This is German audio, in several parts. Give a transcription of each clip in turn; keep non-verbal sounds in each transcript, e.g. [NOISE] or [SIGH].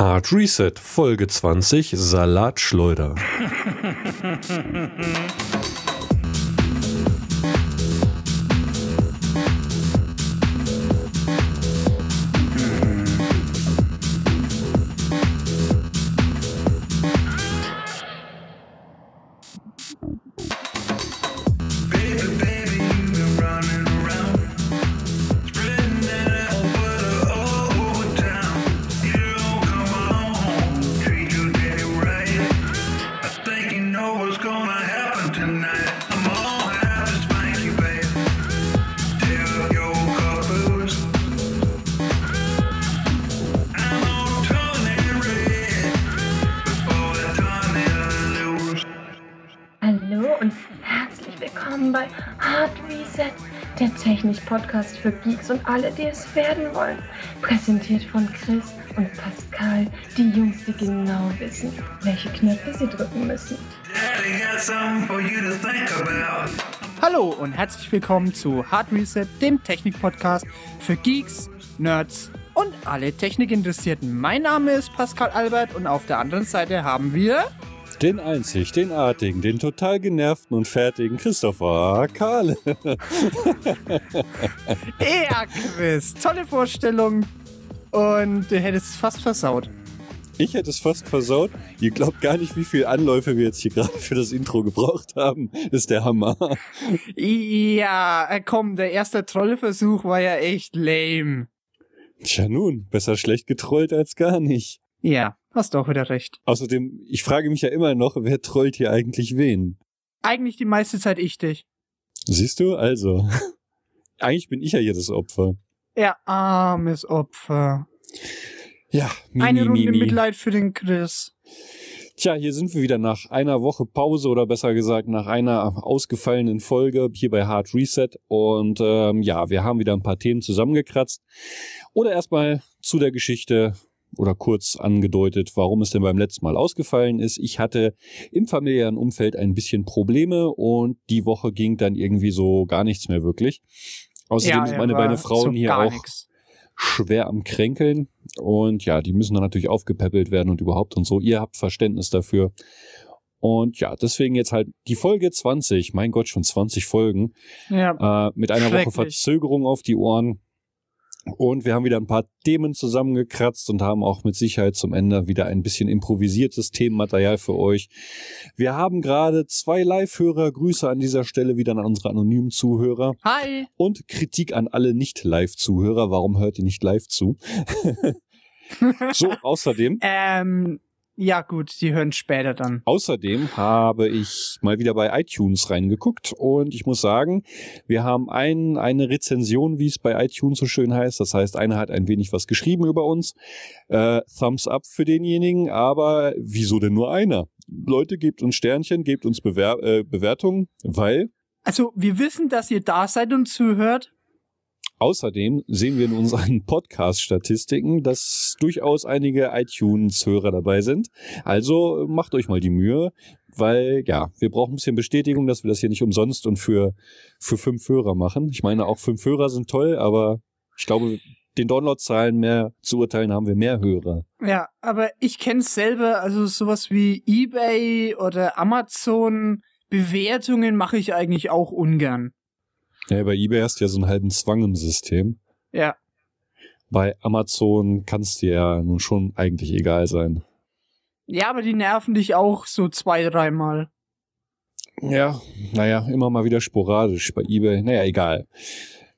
Hard Reset Folge 20 Salatschleuder. [LAUGHS] für Geeks und alle, die es werden wollen. Präsentiert von Chris und Pascal, die Jungs, die genau wissen, welche Knöpfe sie drücken müssen. Hallo und herzlich willkommen zu Hard Reset, dem Technik-Podcast für Geeks, Nerds und alle Technikinteressierten. Mein Name ist Pascal Albert und auf der anderen Seite haben wir den einzig, den artigen, den total genervten und fertigen Christopher Kahle. [LAUGHS] er Chris, tolle Vorstellung. Und du hättest es fast versaut. Ich hätte es fast versaut. Ihr glaubt gar nicht, wie viele Anläufe wir jetzt hier gerade für das Intro gebraucht haben. ist der Hammer. Ja, komm, der erste Trollversuch war ja echt lame. Tja nun, besser schlecht getrollt als gar nicht. Ja. Hast du auch wieder recht. Außerdem, ich frage mich ja immer noch, wer trollt hier eigentlich wen? Eigentlich die meiste Zeit ich dich. Siehst du, also. [LAUGHS] eigentlich bin ich ja hier das Opfer. Ja, armes Opfer. Ja, mi, Eine mi, Runde mi, Mitleid für den Chris. Tja, hier sind wir wieder nach einer Woche Pause oder besser gesagt nach einer ausgefallenen Folge hier bei Hard Reset. Und ähm, ja, wir haben wieder ein paar Themen zusammengekratzt. Oder erstmal zu der Geschichte, oder kurz angedeutet, warum es denn beim letzten Mal ausgefallen ist. Ich hatte im familiären Umfeld ein bisschen Probleme und die Woche ging dann irgendwie so gar nichts mehr wirklich. Außerdem ja, ist meine beiden Frauen hier auch nix. schwer am Kränkeln und ja, die müssen dann natürlich aufgepäppelt werden und überhaupt und so. Ihr habt Verständnis dafür. Und ja, deswegen jetzt halt die Folge 20, mein Gott, schon 20 Folgen, ja, äh, mit einer Woche Verzögerung auf die Ohren. Und wir haben wieder ein paar Themen zusammengekratzt und haben auch mit Sicherheit zum Ende wieder ein bisschen improvisiertes Themenmaterial für euch. Wir haben gerade zwei Live-Hörer. Grüße an dieser Stelle wieder an unsere anonymen Zuhörer. Hi. Und Kritik an alle Nicht-Live-Zuhörer. Warum hört ihr nicht live zu? [LAUGHS] so, außerdem. ähm, ja, gut, die hören später dann. Außerdem habe ich mal wieder bei iTunes reingeguckt und ich muss sagen, wir haben ein, eine Rezension, wie es bei iTunes so schön heißt. Das heißt, einer hat ein wenig was geschrieben über uns. Äh, Thumbs up für denjenigen, aber wieso denn nur einer? Leute, gebt uns Sternchen, gebt uns Bewer äh, Bewertungen, weil. Also, wir wissen, dass ihr da seid und zuhört, Außerdem sehen wir in unseren [LAUGHS] Podcast-Statistiken, dass durchaus einige iTunes-Hörer dabei sind. Also äh, macht euch mal die Mühe, weil ja, wir brauchen ein bisschen Bestätigung, dass wir das hier nicht umsonst und für, für fünf Hörer machen. Ich meine, auch fünf Hörer sind toll, aber ich glaube, den Download-Zahlen mehr zu urteilen, haben wir mehr Hörer. Ja, aber ich kenne es selber, also sowas wie eBay oder Amazon Bewertungen mache ich eigentlich auch ungern. Ja, bei eBay hast du ja so einen halben Zwang im System. Ja. Bei Amazon kannst dir ja nun schon eigentlich egal sein. Ja, aber die nerven dich auch so zwei, dreimal. Ja, naja, immer mal wieder sporadisch bei eBay. Naja, egal.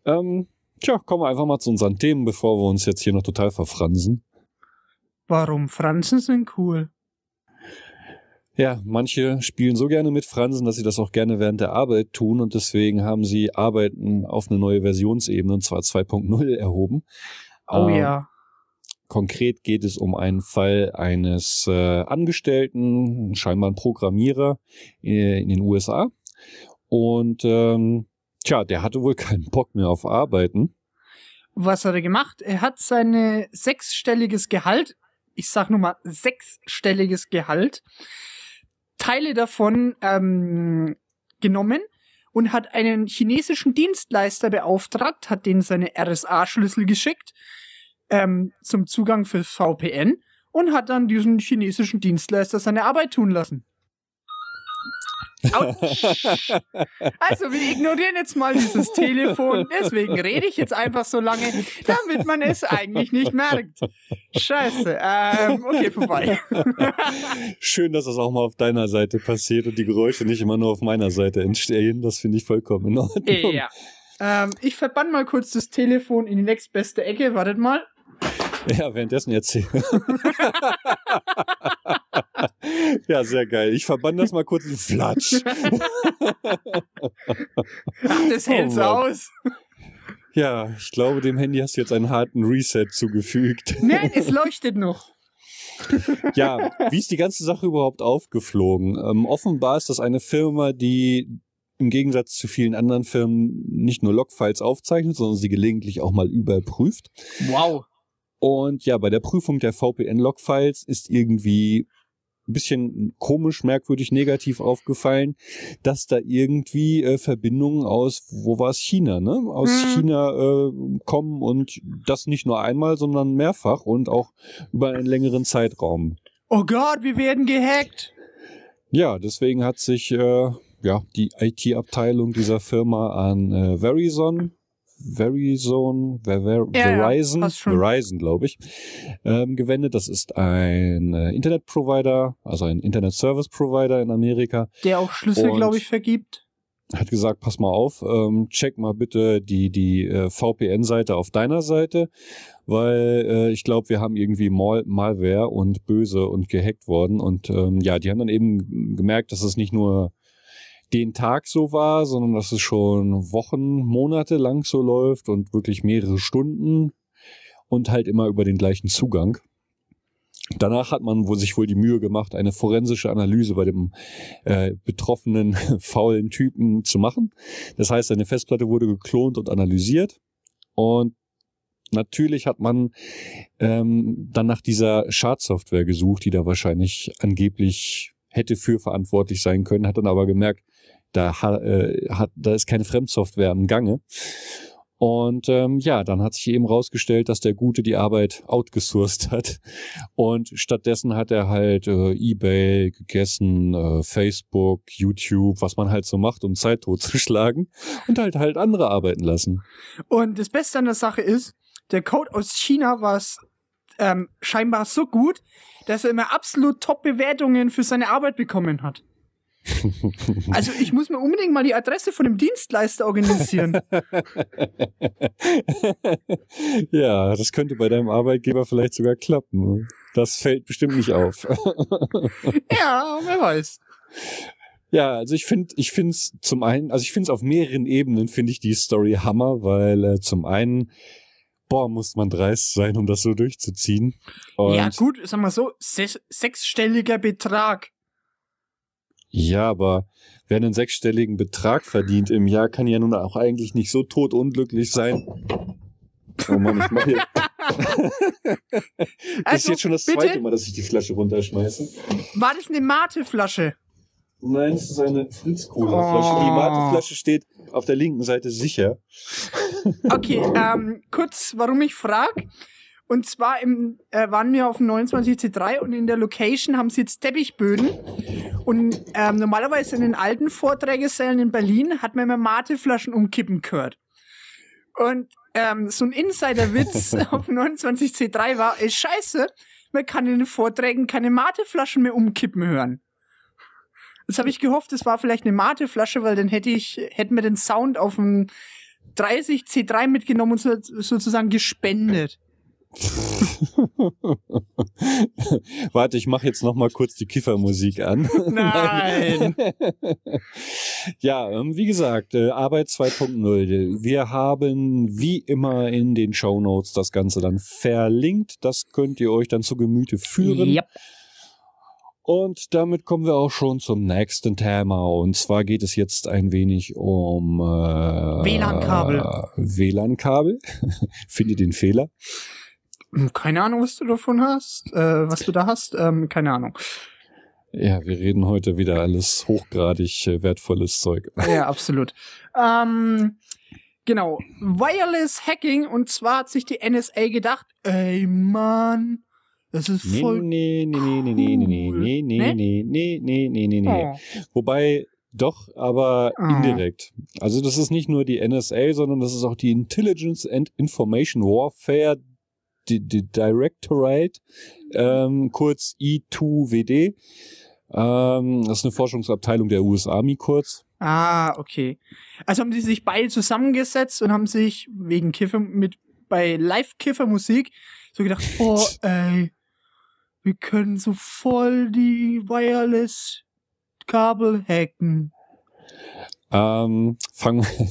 Ähm, tja, kommen wir einfach mal zu unseren Themen, bevor wir uns jetzt hier noch total verfransen. Warum Franzen sind cool? Ja, manche spielen so gerne mit Fransen, dass sie das auch gerne während der Arbeit tun und deswegen haben sie Arbeiten auf eine neue Versionsebene, und zwar 2.0, erhoben. Oh ähm, ja. Konkret geht es um einen Fall eines äh, Angestellten, scheinbar ein Programmierer in, äh, in den USA. Und ähm, tja, der hatte wohl [LAUGHS] keinen Bock mehr auf Arbeiten. Was hat er gemacht? Er hat sein sechsstelliges Gehalt, ich sag nur mal sechsstelliges Gehalt, Teile davon ähm, genommen und hat einen chinesischen Dienstleister beauftragt, hat denen seine RSA-Schlüssel geschickt ähm, zum Zugang für VPN und hat dann diesen chinesischen Dienstleister seine Arbeit tun lassen. [LAUGHS] Also, wir ignorieren jetzt mal dieses Telefon. Deswegen rede ich jetzt einfach so lange, damit man es eigentlich nicht merkt. Scheiße. Ähm, okay, vorbei. [LAUGHS] Schön, dass das auch mal auf deiner Seite passiert und die Geräusche nicht immer nur auf meiner Seite entstehen. Das finde ich vollkommen in Ordnung. Ja. Ähm, ich verbann mal kurz das Telefon in die nächstbeste Ecke. Wartet mal. Ja, währenddessen jetzt hier. [LAUGHS] Ja, sehr geil. Ich verbann das mal kurz in Flatsch. [LAUGHS] Ach, das oh hält's oh aus. Ja, ich glaube, dem Handy hast du jetzt einen harten Reset zugefügt. Nein, es leuchtet noch. [LAUGHS] ja, wie ist die ganze Sache überhaupt aufgeflogen? Ähm, offenbar ist das eine Firma, die im Gegensatz zu vielen anderen Firmen nicht nur Logfiles aufzeichnet, sondern sie gelegentlich auch mal überprüft. Wow. Und ja, bei der Prüfung der VPN-Logfiles ist irgendwie ein bisschen komisch, merkwürdig, negativ aufgefallen, dass da irgendwie äh, Verbindungen aus, wo war es, China, ne? Aus mhm. China äh, kommen und das nicht nur einmal, sondern mehrfach und auch über einen längeren Zeitraum. Oh Gott, wir werden gehackt! Ja, deswegen hat sich äh, ja, die IT-Abteilung dieser Firma an äh, Verizon Verizon, Ver ja, Verizon, ja, Verizon, glaube ich, ähm, gewendet. Das ist ein äh, Internet-Provider, also ein Internet Service Provider in Amerika. Der auch Schlüssel, glaube ich, vergibt. Hat gesagt, pass mal auf, ähm, check mal bitte die, die äh, VPN-Seite auf deiner Seite, weil äh, ich glaube, wir haben irgendwie Mal Malware und böse und gehackt worden. Und ähm, ja, die haben dann eben gemerkt, dass es nicht nur den Tag so war, sondern dass es schon Wochen, Monate lang so läuft und wirklich mehrere Stunden und halt immer über den gleichen Zugang. Danach hat man wohl sich wohl die Mühe gemacht, eine forensische Analyse bei dem äh, betroffenen [LAUGHS] faulen Typen zu machen. Das heißt, seine Festplatte wurde geklont und analysiert. Und natürlich hat man ähm, dann nach dieser Schadsoftware gesucht, die da wahrscheinlich angeblich hätte für verantwortlich sein können, hat dann aber gemerkt, da, äh, hat, da ist keine Fremdsoftware im Gange. Und ähm, ja, dann hat sich eben rausgestellt, dass der Gute die Arbeit outgesourced hat. Und stattdessen hat er halt äh, Ebay gegessen, äh, Facebook, YouTube, was man halt so macht, um Zeit totzuschlagen und halt halt andere arbeiten lassen. Und das Beste an der Sache ist, der Code aus China war ähm, scheinbar so gut, dass er immer absolut Top-Bewertungen für seine Arbeit bekommen hat. Also ich muss mir unbedingt mal die Adresse von dem Dienstleister organisieren. [LAUGHS] ja, das könnte bei deinem Arbeitgeber vielleicht sogar klappen. Das fällt bestimmt nicht auf. [LAUGHS] ja, wer weiß. Ja, also ich finde, ich finde es zum einen, also ich finde es auf mehreren Ebenen finde ich die Story Hammer, weil äh, zum einen boah, muss man dreist sein, um das so durchzuziehen. Und ja, gut, sag mal so, sechsstelliger Betrag. Ja, aber wer einen sechsstelligen Betrag verdient im Jahr, kann ja nun auch eigentlich nicht so totunglücklich sein. Oh Mann, ich mache hier. [LAUGHS] das also, ist jetzt also, schon das bitte? zweite Mal, dass ich die Flasche runterschmeiße. War das eine Mate-Flasche? Nein, es ist eine Fritz-Cola-Flasche. Oh. Die Mate-Flasche steht auf der linken Seite sicher. Okay, ähm, kurz, warum ich frage. Und zwar im, äh, waren wir auf dem 29C3 und in der Location haben sie jetzt Teppichböden. Und ähm, normalerweise in den alten Vorträgesälen in Berlin hat man immer Mateflaschen umkippen gehört. Und ähm, so ein Insiderwitz [LAUGHS] auf dem 29C3 war, ey, scheiße, man kann in den Vorträgen keine Mateflaschen mehr umkippen hören. Das habe ich gehofft, es war vielleicht eine Mateflasche, weil dann hätte ich, hätten wir den Sound auf dem 30C3 mitgenommen und so, sozusagen gespendet. [LAUGHS] Warte, ich mache jetzt noch mal kurz die Kiffermusik an. [LAUGHS] Nein. [LAUGHS] ja, ähm, wie gesagt, äh, Arbeit 2.0. Wir haben wie immer in den Show Notes das Ganze dann verlinkt. Das könnt ihr euch dann zu Gemüte führen. Yep. Und damit kommen wir auch schon zum nächsten Thema. Und zwar geht es jetzt ein wenig um äh, WLAN-Kabel. WLAN-Kabel. Finde den Fehler. Keine Ahnung, was du davon hast, äh, was du da hast, ähm, keine Ahnung. Ja, wir reden heute wieder alles hochgradig wertvolles Zeug. Ja, absolut. Ähm, genau. Wireless Hacking und zwar hat sich die NSA gedacht, ey Mann, das ist voll. Nee, nee, nee, nee, nee, nee, nee, nee, nee, nee, nee, nee, nee, nee. Wobei, doch, aber ah. indirekt. Also das ist nicht nur die NSA, sondern das ist auch die Intelligence and Information Warfare die, die Directorate, ähm, kurz I2WD. Ähm, das ist eine Forschungsabteilung der US Army kurz. Ah, okay. Also haben sie sich beide zusammengesetzt und haben sich wegen Kiffer mit bei Live-Kiffer-Musik so gedacht, [LAUGHS] oh, ey, wir können so voll die Wireless-Kabel hacken. Ähm, fangen wir.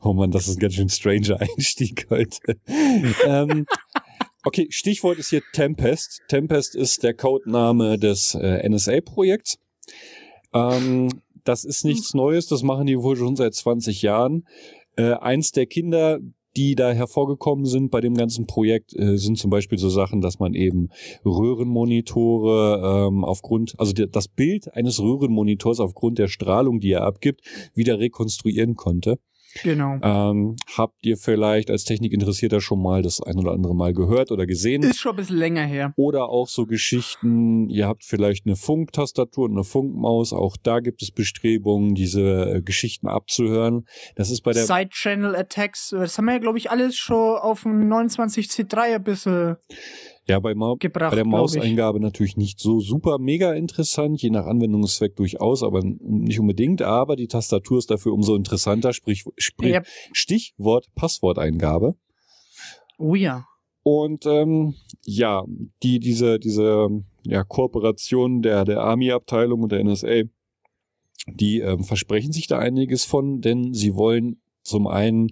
[LAUGHS] oh man, das ist ein ganz schön stranger Einstieg heute. [LAUGHS] ähm, Okay, Stichwort ist hier Tempest. Tempest ist der Codename des äh, NSA-Projekts. Ähm, das ist nichts Neues, das machen die wohl schon seit 20 Jahren. Äh, eins der Kinder, die da hervorgekommen sind bei dem ganzen Projekt, äh, sind zum Beispiel so Sachen, dass man eben Röhrenmonitore ähm, aufgrund, also die, das Bild eines Röhrenmonitors aufgrund der Strahlung, die er abgibt, wieder rekonstruieren konnte. Genau. Ähm, habt ihr vielleicht als Technikinteressierter schon mal das ein oder andere Mal gehört oder gesehen? Ist schon ein bisschen länger her. Oder auch so Geschichten, ihr habt vielleicht eine Funktastatur und eine Funkmaus, auch da gibt es Bestrebungen, diese äh, Geschichten abzuhören. Das ist bei der Side-Channel-Attacks, das haben wir ja, glaube ich, alles schon auf dem 29C3 ein bisschen ja, bei, Ma gebracht, bei der Mauseingabe natürlich nicht so super mega interessant, je nach Anwendungszweck durchaus, aber nicht unbedingt. Aber die Tastatur ist dafür umso interessanter, sprich, sprich ja. Stichwort Passworteingabe. Oh ja. Und ähm, ja, die, diese, diese ja, Kooperation der, der Army-Abteilung und der NSA, die äh, versprechen sich da einiges von, denn sie wollen zum einen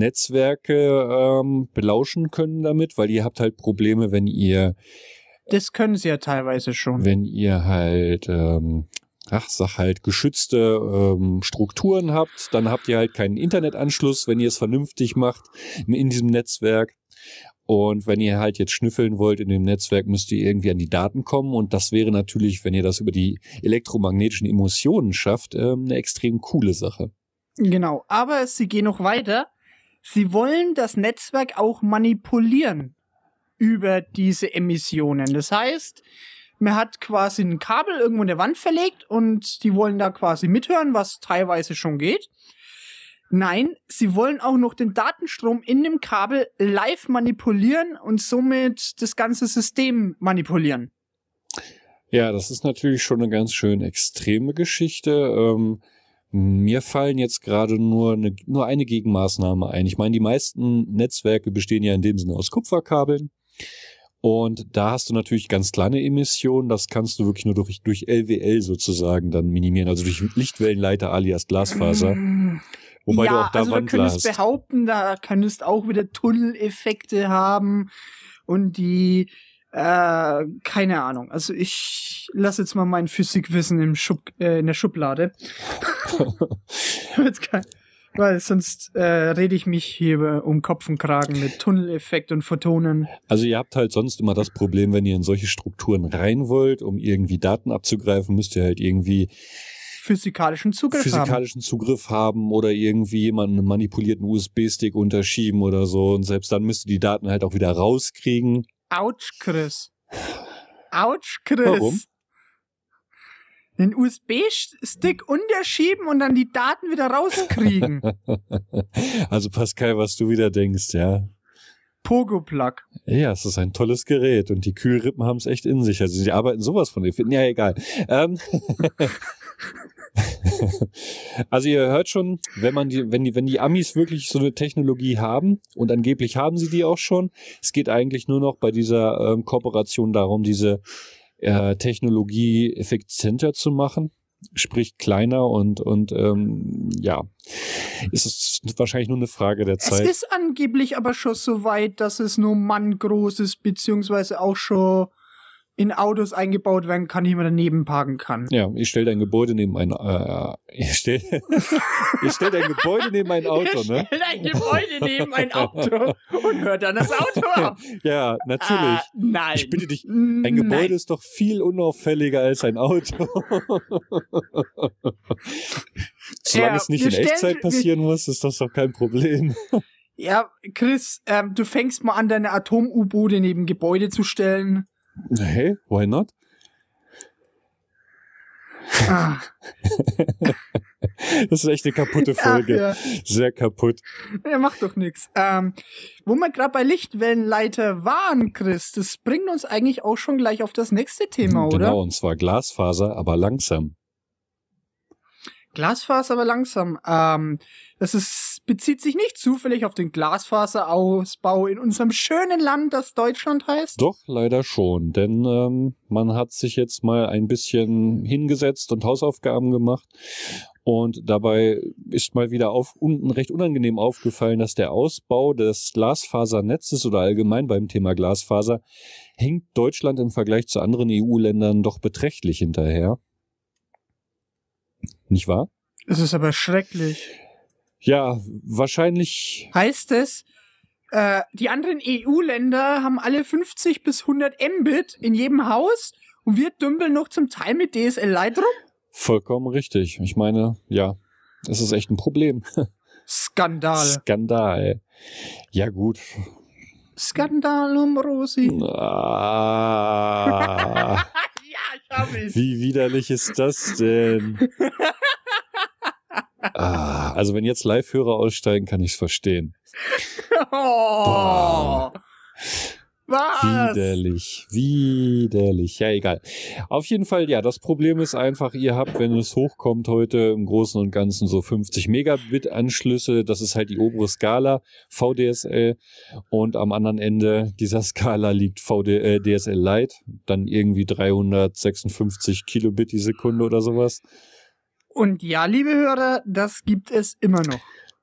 Netzwerke ähm, belauschen können damit, weil ihr habt halt Probleme, wenn ihr. Das können sie ja teilweise schon. Wenn ihr halt, ähm, ach, sag halt, geschützte ähm, Strukturen habt, dann habt ihr halt keinen Internetanschluss, wenn ihr es vernünftig macht in diesem Netzwerk. Und wenn ihr halt jetzt schnüffeln wollt in dem Netzwerk, müsst ihr irgendwie an die Daten kommen. Und das wäre natürlich, wenn ihr das über die elektromagnetischen Emotionen schafft, ähm, eine extrem coole Sache. Genau, aber sie gehen noch weiter sie wollen das Netzwerk auch manipulieren über diese Emissionen. Das heißt, man hat quasi ein Kabel irgendwo in der Wand verlegt und die wollen da quasi mithören, was teilweise schon geht. Nein, sie wollen auch noch den Datenstrom in dem Kabel live manipulieren und somit das ganze System manipulieren. Ja, das ist natürlich schon eine ganz schön extreme Geschichte. Ähm, mir fallen jetzt gerade nur eine, nur eine Gegenmaßnahme ein. Ich meine, die meisten Netzwerke bestehen ja in dem Sinne aus Kupferkabeln. Und da hast du natürlich ganz kleine Emissionen. Das kannst du wirklich nur durch, durch LWL sozusagen dann minimieren, also durch Lichtwellenleiter alias Glasfaser. Mm. Wobei ja, du auch da also Wandler könntest hast. behaupten, da könntest auch wieder Tunneleffekte haben und die äh, keine Ahnung. Also ich lasse jetzt mal mein Physikwissen im Schub, äh, in der Schublade. [LAUGHS] weil sonst äh, rede ich mich hier um Kopf und Kragen mit Tunneleffekt und Photonen. Also ihr habt halt sonst immer das Problem, wenn ihr in solche Strukturen rein wollt, um irgendwie Daten abzugreifen, müsst ihr halt irgendwie physikalischen Zugriff physikalischen haben. Zugriff haben oder irgendwie jemanden einen manipulierten USB-Stick unterschieben oder so. Und selbst dann müsst ihr die Daten halt auch wieder rauskriegen. Autsch, Chris. Autsch, Chris. Warum? Den USB-Stick unterschieben und dann die Daten wieder rauskriegen. [LAUGHS] also Pascal, was du wieder denkst, ja. Pogo-Plug. Ja, es ist ein tolles Gerät und die Kühlrippen haben es echt in sich. Also sie arbeiten sowas von. Die finden ja egal. Ähm [LAUGHS] [LAUGHS] also ihr hört schon, wenn man die, wenn die, wenn die Amis wirklich so eine Technologie haben und angeblich haben sie die auch schon, es geht eigentlich nur noch bei dieser ähm, Kooperation darum, diese äh, Technologie effizienter zu machen, sprich kleiner und und ähm, ja, es ist wahrscheinlich nur eine Frage der Zeit. Es ist angeblich aber schon so weit, dass es nur Mann groß ist beziehungsweise auch schon in Autos eingebaut werden kann, die man daneben parken kann. Ja, ich stelle dein Gebäude neben ein äh, äh ich stell, [LAUGHS] ich stell dein Gebäude neben ein Auto, ich ne? Stell dein Gebäude neben ein Auto und hör dann das Auto ab. [LAUGHS] Ja, natürlich. Ah, nein. Ich bitte dich, mm, ein nein. Gebäude ist doch viel unauffälliger als ein Auto. [LAUGHS] Solange ja, es nicht in Echtzeit passieren muss, ist das doch kein Problem. Ja, Chris, ähm, du fängst mal an, deine Atom-U-Boote neben Gebäude zu stellen. Hey, why not? Ah. [LAUGHS] das ist echt eine kaputte Folge. Ach, ja. Sehr kaputt. Ja, macht doch nichts. Ähm, wo wir gerade bei Lichtwellenleiter waren, Chris, das bringt uns eigentlich auch schon gleich auf das nächste Thema, genau, oder? Genau, und zwar Glasfaser, aber langsam. Glasfaser aber langsam. Ähm, das ist, bezieht sich nicht zufällig auf den Glasfaserausbau in unserem schönen Land, das Deutschland heißt. Doch, leider schon. Denn ähm, man hat sich jetzt mal ein bisschen hingesetzt und Hausaufgaben gemacht. Und dabei ist mal wieder auf, unten recht unangenehm aufgefallen, dass der Ausbau des Glasfasernetzes oder allgemein beim Thema Glasfaser hängt Deutschland im Vergleich zu anderen EU-Ländern doch beträchtlich hinterher nicht wahr? Es ist aber schrecklich. Ja, wahrscheinlich. Heißt es, äh, die anderen EU-Länder haben alle 50 bis 100 Mbit in jedem Haus und wir dümpeln noch zum Teil mit DSL Lightroom? Vollkommen richtig. Ich meine, ja, es ist echt ein Problem. Skandal. Skandal. Ja, gut. Skandalum Rosi. Ah, [LAUGHS] ja, ich hab es. Wie widerlich ist das denn? [LAUGHS] Ah, also wenn jetzt Live-Hörer aussteigen, kann ich es verstehen. Oh, was? Widerlich, widerlich. Ja, egal. Auf jeden Fall, ja, das Problem ist einfach, ihr habt, wenn es hochkommt heute im Großen und Ganzen so 50 Megabit-Anschlüsse. Das ist halt die obere Skala, VDSL. Und am anderen Ende dieser Skala liegt VDSL äh, Lite. Dann irgendwie 356 Kilobit die Sekunde oder sowas. Und ja, liebe Hörer, das gibt es immer noch.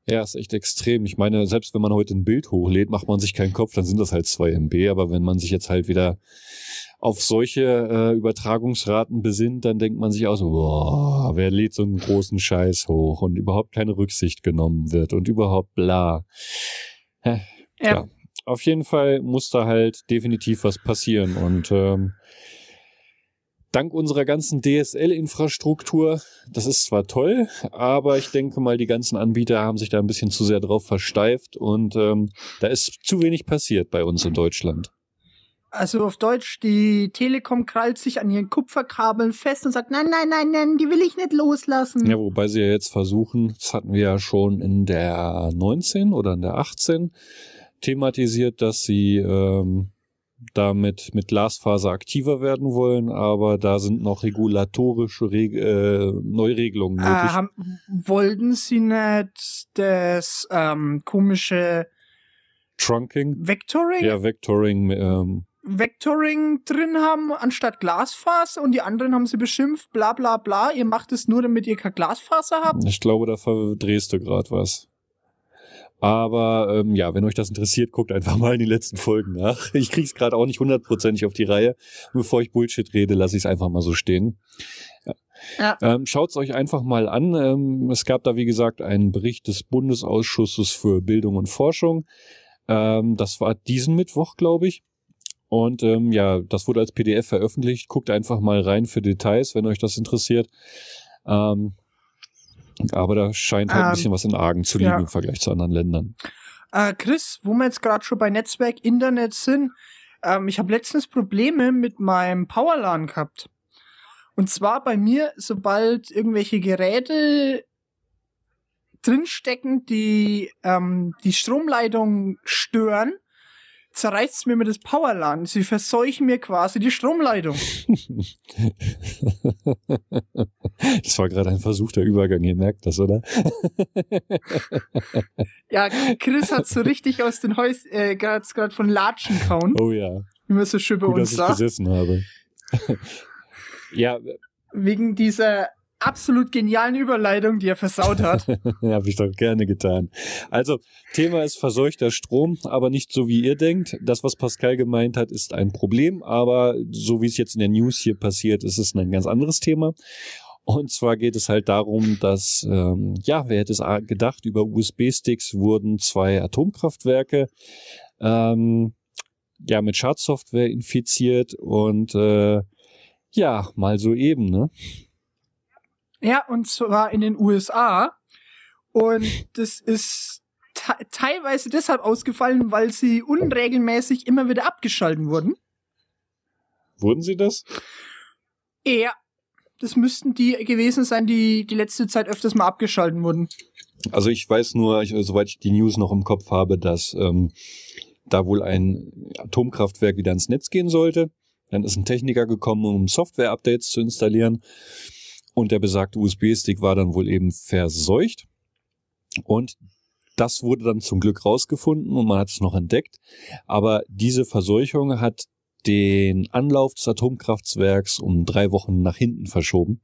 Ja, ist echt extrem. Ich meine, selbst wenn man heute ein Bild hochlädt, macht man sich keinen Kopf, dann sind das halt 2 MB. Aber wenn man sich jetzt halt wieder auf solche äh, Übertragungsraten besinnt, dann denkt man sich auch so, boah, wer lädt so einen großen Scheiß hoch und überhaupt keine Rücksicht genommen wird und überhaupt bla. Hä, ja. Auf jeden Fall muss da halt definitiv was passieren und ähm, dank unserer ganzen DSL-Infrastruktur, das ist zwar toll, aber ich denke mal, die ganzen Anbieter haben sich da ein bisschen zu sehr drauf versteift und ähm, da ist zu wenig passiert bei uns in Deutschland. Also auf Deutsch, die Telekom krallt sich an ihren Kupferkabeln fest und sagt, nein, nein, nein, nein, die will ich nicht loslassen. Ja, wobei sie ja jetzt versuchen, das hatten wir ja schon in der 19 oder in der 18 thematisiert, dass sie ähm, damit mit Glasfaser aktiver werden wollen, aber da sind noch regulatorische Reg äh, Neuregelungen ah, nötig. Äh, haben, wollten sie nicht das ähm, komische Trunking? Vectoring? Ja, Vectoring. Ähm, Vectoring drin haben anstatt Glasfaser und die anderen haben sie beschimpft, bla bla bla, ihr macht es nur, damit ihr kein Glasfaser habt. Ich glaube, da verdrehst du gerade was. Aber ähm, ja, wenn euch das interessiert, guckt einfach mal in die letzten Folgen nach. [LAUGHS] Ich krieg's gerade auch nicht hundertprozentig auf die Reihe. Und bevor ich Bullshit rede, lasse ich es einfach mal so stehen. Ja. Ja. Ähm, Schaut es euch einfach mal an. Ähm, es gab da, wie gesagt, einen Bericht des Bundesausschusses für Bildung und Forschung. Ähm, das war diesen Mittwoch, glaube ich. Und ähm, ja, das wurde als PDF veröffentlicht. Guckt einfach mal rein für Details, wenn euch das interessiert. Ähm, aber da scheint halt ähm, ein bisschen was in Argen zu liegen ja. im Vergleich zu anderen Ländern. Äh, Chris, wo wir jetzt gerade schon bei Netzwerk Internet sind, ähm, ich habe letztens Probleme mit meinem Powerladen gehabt. Und zwar bei mir, sobald irgendwelche Geräte drinstecken, die ähm, die Stromleitung stören, zerreißt mir mit das Powerland. Sie verseuchen mir quasi die Stromleitung. [LAUGHS] das war gerade ein versuchter Übergang, ihr merkt das, oder? [LAUGHS] ja, Chris hat so richtig aus den Häusern, äh, gerade von Latschen kauen. Oh ja. Wie man so schön bei Gut, uns dass sagt. Ich gesessen habe. [LAUGHS] ja. Wegen dieser absolut genialen Überleitung, die er versaut hat. [LAUGHS] Habe ich doch gerne getan. Also, Thema ist verseuchter Strom, aber nicht so, wie ihr denkt. Das, was Pascal gemeint hat, ist ein Problem, aber so wie es jetzt in der News hier passiert, ist es ein ganz anderes Thema. Und zwar geht es halt darum, dass, ähm, ja, wer hätte es gedacht, über USB-Sticks wurden zwei Atomkraftwerke ähm, ja, mit Schadsoftware infiziert und äh, ja, mal so eben, ne? Ja, und zwar in den USA. Und das ist teilweise deshalb ausgefallen, weil sie unregelmäßig immer wieder abgeschalten wurden. Wurden sie das? Ja. Das müssten die gewesen sein, die die letzte Zeit öfters mal abgeschalten wurden. Also ich weiß nur, ich, soweit ich die News noch im Kopf habe, dass ähm, da wohl ein Atomkraftwerk wieder ins Netz gehen sollte. Dann ist ein Techniker gekommen, um Software-Updates zu installieren. Und der besagte USB-Stick war dann wohl eben verseucht. Und das wurde dann zum Glück rausgefunden und man hat es noch entdeckt. Aber diese Verseuchung hat den Anlauf des Atomkraftwerks um drei Wochen nach hinten verschoben.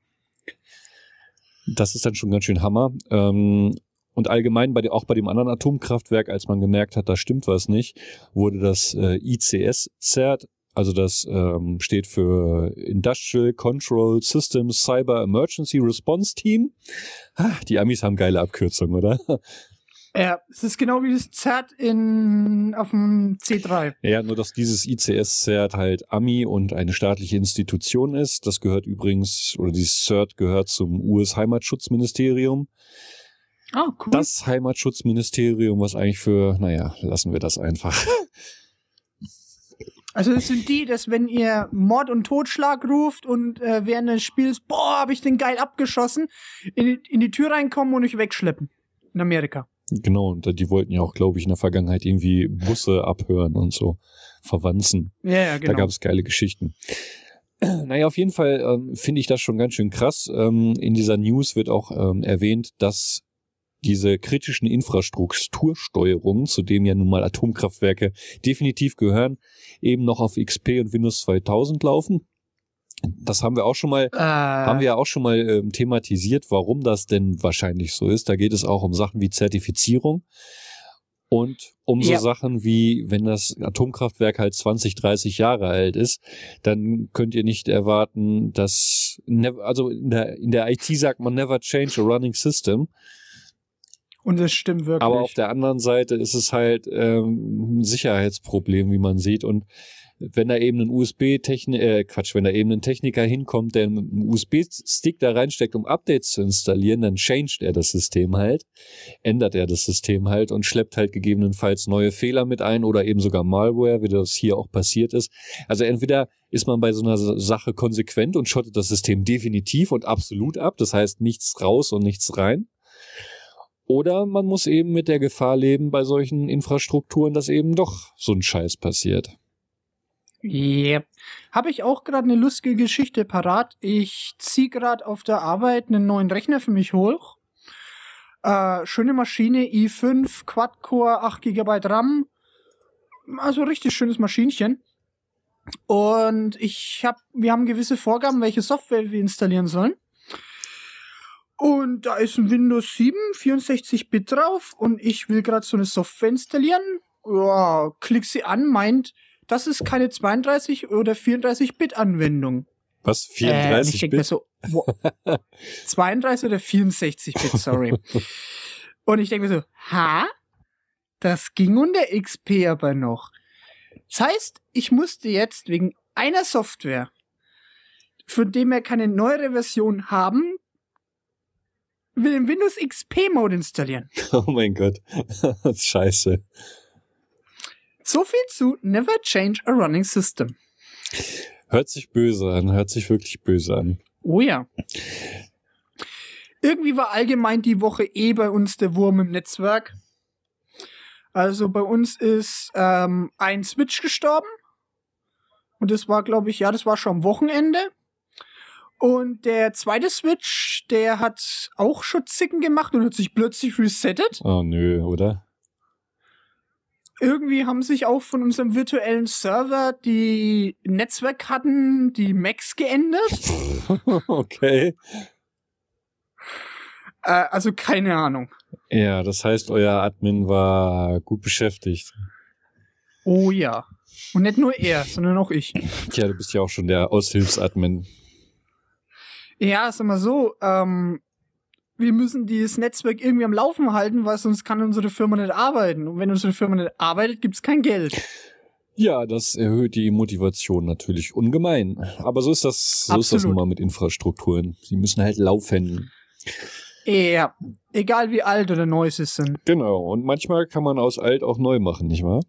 Das ist dann schon ganz schön Hammer. Ähm, und allgemein bei, auch bei dem anderen Atomkraftwerk, als man gemerkt hat, da stimmt was nicht, wurde das äh, ICS-Zert also das ähm, steht für Industrial Control Systems Cyber Emergency Response Team. Ah, die Amis haben geile Abkürzungen, oder? [LAUGHS] Ja, es ist genau wie das ZERT in, auf dem C3. Ja, nur dass dieses ICS-ZERT halt AMI und eine staatliche Institution ist. Das gehört übrigens, oder dieses CERT gehört zum US-Heimatschutzministerium. Oh, ah, cool. Das Heimatschutzministerium, was eigentlich für, naja, lassen wir das einfach. [LAUGHS] Also es sind die, dass wenn ihr Mord und Totschlag ruft und äh, während des Spiels, boah, habe ich den geil abgeschossen, in, in, die Tür reinkommen und euch wegschleppen. In Amerika. Genau, und äh, die wollten ja auch, glaube ich, in der Vergangenheit irgendwie Busse abhören und so verwanzen. Ja, ja genau. Da gab es geile Geschichten. [CLEARS THROAT] Naja, auf jeden Fall ähm, finde ich das schon ganz schön krass. Ähm, in dieser News wird auch ähm, erwähnt, dass diese kritischen Infrastruktursteuerungen, zu denen ja nun mal Atomkraftwerke definitiv gehören, eben noch auf XP und Windows 2000 laufen. Das haben wir auch schon mal, äh. haben wir auch schon mal ähm, thematisiert, warum das denn wahrscheinlich so ist. Da geht es auch um Sachen wie Zertifizierung und um so ja. Sachen wie, wenn das Atomkraftwerk halt 20, 30 Jahre alt ist, dann könnt ihr nicht erwarten, dass, also in der, in der IT sagt man never change a running system. Und es stimmt wirklich. Aber auf der anderen Seite ist es halt ähm, ein Sicherheitsproblem, wie man sieht. Und wenn da eben ein USB-Techniker, äh, Quatsch, wenn da eben ein Techniker hinkommt, der einen USB-Stick da reinsteckt, um Updates zu installieren, dann changed er das System halt, ändert er das System halt und schleppt halt gegebenenfalls neue Fehler mit ein oder eben sogar Malware, wie das hier auch passiert ist. Also entweder ist man bei so einer Sache konsequent und schottet das System definitiv und absolut ab, das heißt nichts raus und nichts rein. Oder man muss eben mit der Gefahr leben bei solchen Infrastrukturen, dass eben doch so ein Scheiß passiert. Yep. Habe ich auch gerade eine lustige Geschichte parat. Ich ziehe gerade auf der Arbeit einen neuen Rechner für mich hoch. Äh, schöne Maschine, i5, Quad-Core, 8 GB RAM. Also richtig schönes Maschinchen. Und ich hab, wir haben gewisse Vorgaben, welche Software wir installieren sollen. Und da ist ein Windows 7 64-Bit drauf und ich will gerade so eine Software installieren. Ja, klick sie an, meint, das ist keine 32 oder 34-Bit-Anwendung. Was? 34 äh, ich Bit? so, wow. 32 oder 64 Bit, sorry. und ich denke mir so, ha? Das ging unter XP aber noch. Das heißt, ich musste jetzt wegen einer Software, von dem wir keine neuere Version haben, will den Windows XP Mode installieren. [LAUGHS] Oh mein Gott. [LAUGHS] das ist scheiße. So viel zu Never Change a Running System. Hört sich böse an, hört sich wirklich böse an. Oh ja. Irgendwie war allgemein die Woche eh bei uns der Wurm im Netzwerk. Also bei uns ist ähm, ein Switch gestorben. Und das war, glaube ich, ja, das war schon am Wochenende. Und der zweite Switch, der hat auch Schutzzicken gemacht und hat sich plötzlich resettet. Oh nö, oder? Irgendwie haben sich auch von unserem virtuellen Server die Netzwerkkarten, die Macs geändert. [LAUGHS] okay. Äh, also keine Ahnung. Ja, das heißt, euer Admin war gut beschäftigt. Oh ja. Und nicht nur er, sondern auch ich. [LAUGHS] Tja, du bist ja auch schon der Aushilfsadmin. Ja, sag mal so, ähm, wir müssen dieses Netzwerk irgendwie am Laufen halten, weil sonst kann unsere Firma nicht arbeiten. Und wenn unsere Firma nicht arbeitet, gibt es kein Geld. Ja, das erhöht die Motivation natürlich ungemein. Aber so ist das, so ist das nun mal mit Infrastrukturen. Sie müssen halt laufen. Ja, egal wie alt oder neu sie sind. Genau, und manchmal kann man aus alt auch neu machen, nicht wahr?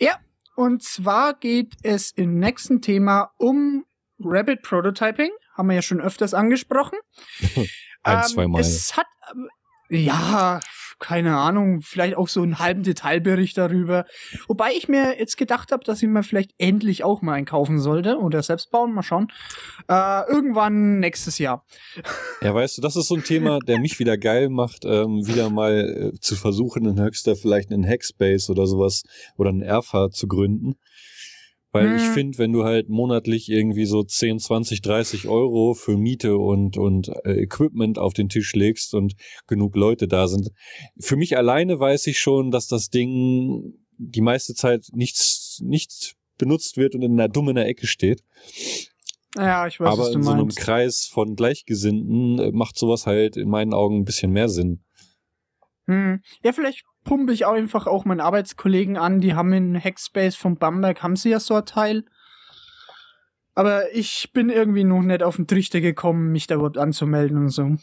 Ja, und zwar geht es im nächsten Thema um Rabbit Prototyping haben wir ja schon öfters angesprochen. [LAUGHS] Ein, ähm, zweimal. Es hat, ähm, ja, keine Ahnung, vielleicht auch so einen halben Detailbericht darüber. Wobei ich mir jetzt gedacht habe, dass ich mir vielleicht endlich auch mal einen kaufen sollte oder selbst bauen, mal schauen. Äh, irgendwann nächstes Jahr. [LAUGHS] Ja, weißt du, das ist so ein Thema, der mich wieder geil macht, ähm, wieder mal äh, zu versuchen, in Höchster vielleicht einen Hackspace oder sowas oder einen Erfa zu gründen. Weil mhm. ich finde, wenn du halt monatlich irgendwie so 10, 20, 30 Euro für Miete und, und äh, Equipment auf den Tisch legst und genug Leute da sind, für mich alleine weiß ich schon, dass das Ding die meiste Zeit nichts, nichts benutzt wird und in einer dummen Ecke steht. Ja, ich weiß, Aber was du in so einem meinst. Kreis von Gleichgesinnten äh, macht sowas halt in meinen Augen ein bisschen mehr Sinn. Hm. Ja, vielleicht pumpe ich auch einfach auch meinen Arbeitskollegen an. Die haben in Hackspace von Bamberg, haben sie ja so ein Teil. Aber ich bin irgendwie noch nicht auf den Trichter gekommen, mich da überhaupt anzumelden und so.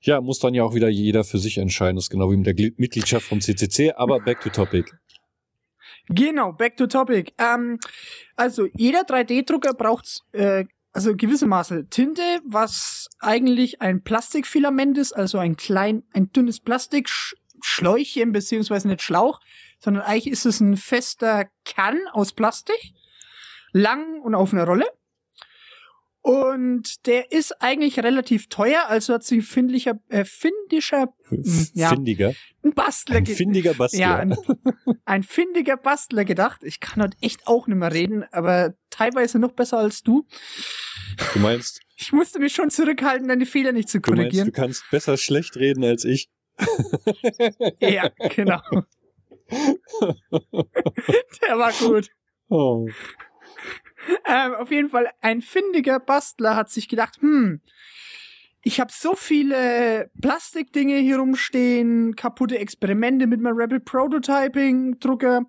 Ja, muss dann ja auch wieder jeder für sich entscheiden. Das ist genau wie mit der Gl Mitgliedschaft vom CCC. Aber back to topic. Genau, back to topic. Ähm, also jeder 3D-Drucker braucht äh, also gewissermaßen Tinte, was eigentlich ein Plastikfilament ist, also ein klein, ein dünnes Plastik, Schläuchchen beziehungsweise nicht Schlauch, sondern eigentlich ist es ein fester Kern aus Plastik, lang und auf einer Rolle. Und der ist eigentlich relativ teuer, also hat sich ein findlicher, äh, findischer, hm, ja, findiger. ein Bastler, ein findiger Bastler, ja, ein, ein, findiger Bastler gedacht. Ich kann halt echt auch nicht mehr reden, aber teilweise noch besser als du. Du meinst? Ich musste mich schon zurückhalten, deine Fehler nicht zu korrigieren. Du meinst, du kannst besser schlecht reden als ich. [LAUGHS] ja, genau. [LAUGHS] Der war gut. Oh. Ähm, auf jeden Fall, ein findiger Bastler hat sich gedacht, hm, ich habe so viele Plastikdinge hier rumstehen, kaputte Experimente mit meinem Rebel Prototyping Drucker.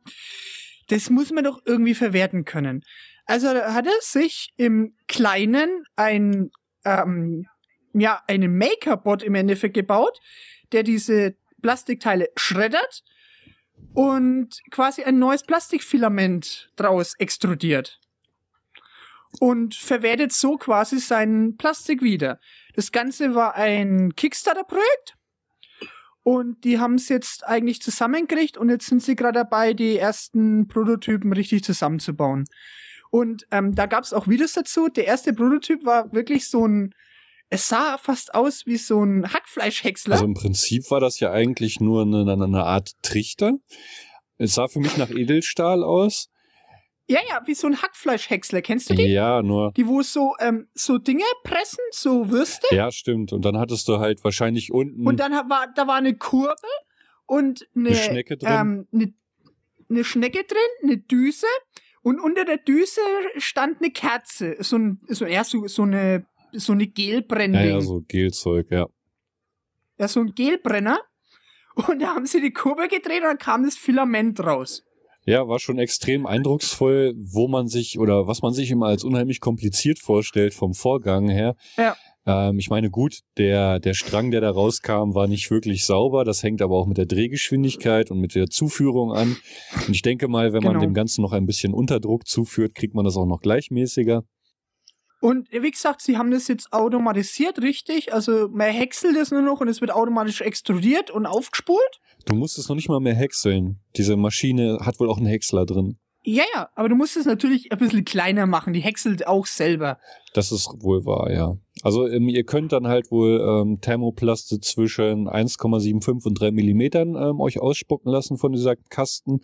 Das muss man doch irgendwie verwerten können. Also hat er sich im Kleinen ein, ähm, ja, einen Makerbot im Endeffekt gebaut, der diese Plastikteile schreddert und quasi ein neues Plastikfilament draus extrudiert. Und verwertet so quasi seinen Plastik wieder. Das Ganze war ein Kickstarter-Projekt. Und die haben es jetzt eigentlich zusammengekriegt und jetzt sind sie gerade dabei, die ersten Prototypen richtig zusammenzubauen. Und ähm, da gab es auch Videos dazu. Der erste Prototyp war wirklich so ein es sah fast aus wie so ein Hackfleischhäcksler. Also im Prinzip war das ja eigentlich nur eine, eine Art Trichter. Es sah für mich nach Edelstahl aus. Ja, ja, wie so ein Hackfleischhäcksler, kennst du die? Ja, nur. Die, wo so, ähm, so Dinge pressen, so Würste. Ja, stimmt. Und dann hattest du halt wahrscheinlich unten. Und dann war, da war eine Kurbel und eine, eine Schnecke drin. Ähm, eine, eine Schnecke drin, eine Düse. Und unter der Düse stand eine Kerze. So ein, so, ja, so, so eine so eine Gelbrennding. Ja, ja, so Gelzeug, ja. Ja, so ein Gelbrenner. Und da haben sie die Kurve gedreht und dann kam das Filament raus. Ja, war schon extrem eindrucksvoll, wo man sich oder was man sich immer als unheimlich kompliziert vorstellt vom Vorgang her. Ja. Ähm, ich meine, gut, der, der Strang, der da rauskam, war nicht wirklich sauber. Das hängt aber auch mit der Drehgeschwindigkeit und mit der Zuführung an. Und ich denke mal, wenn man genau. dem Ganzen noch ein bisschen Unterdruck zuführt, kriegt man das auch noch gleichmäßiger. Und wie gesagt, sie haben das jetzt automatisiert, richtig? Also man häckselt es nur noch und es wird automatisch extrudiert und aufgespult? Du musst es noch nicht mal mehr häckseln. Diese Maschine hat wohl auch einen Häcksler drin. Ja, ja, aber du musst es natürlich ein bisschen kleiner machen. Die häckselt auch selber. Das ist wohl wahr, ja. Also ähm, ihr könnt dann halt wohl ähm, Thermoplaste zwischen 1,75 und 3 Millimetern ähm, euch ausspucken lassen von dieser Kasten.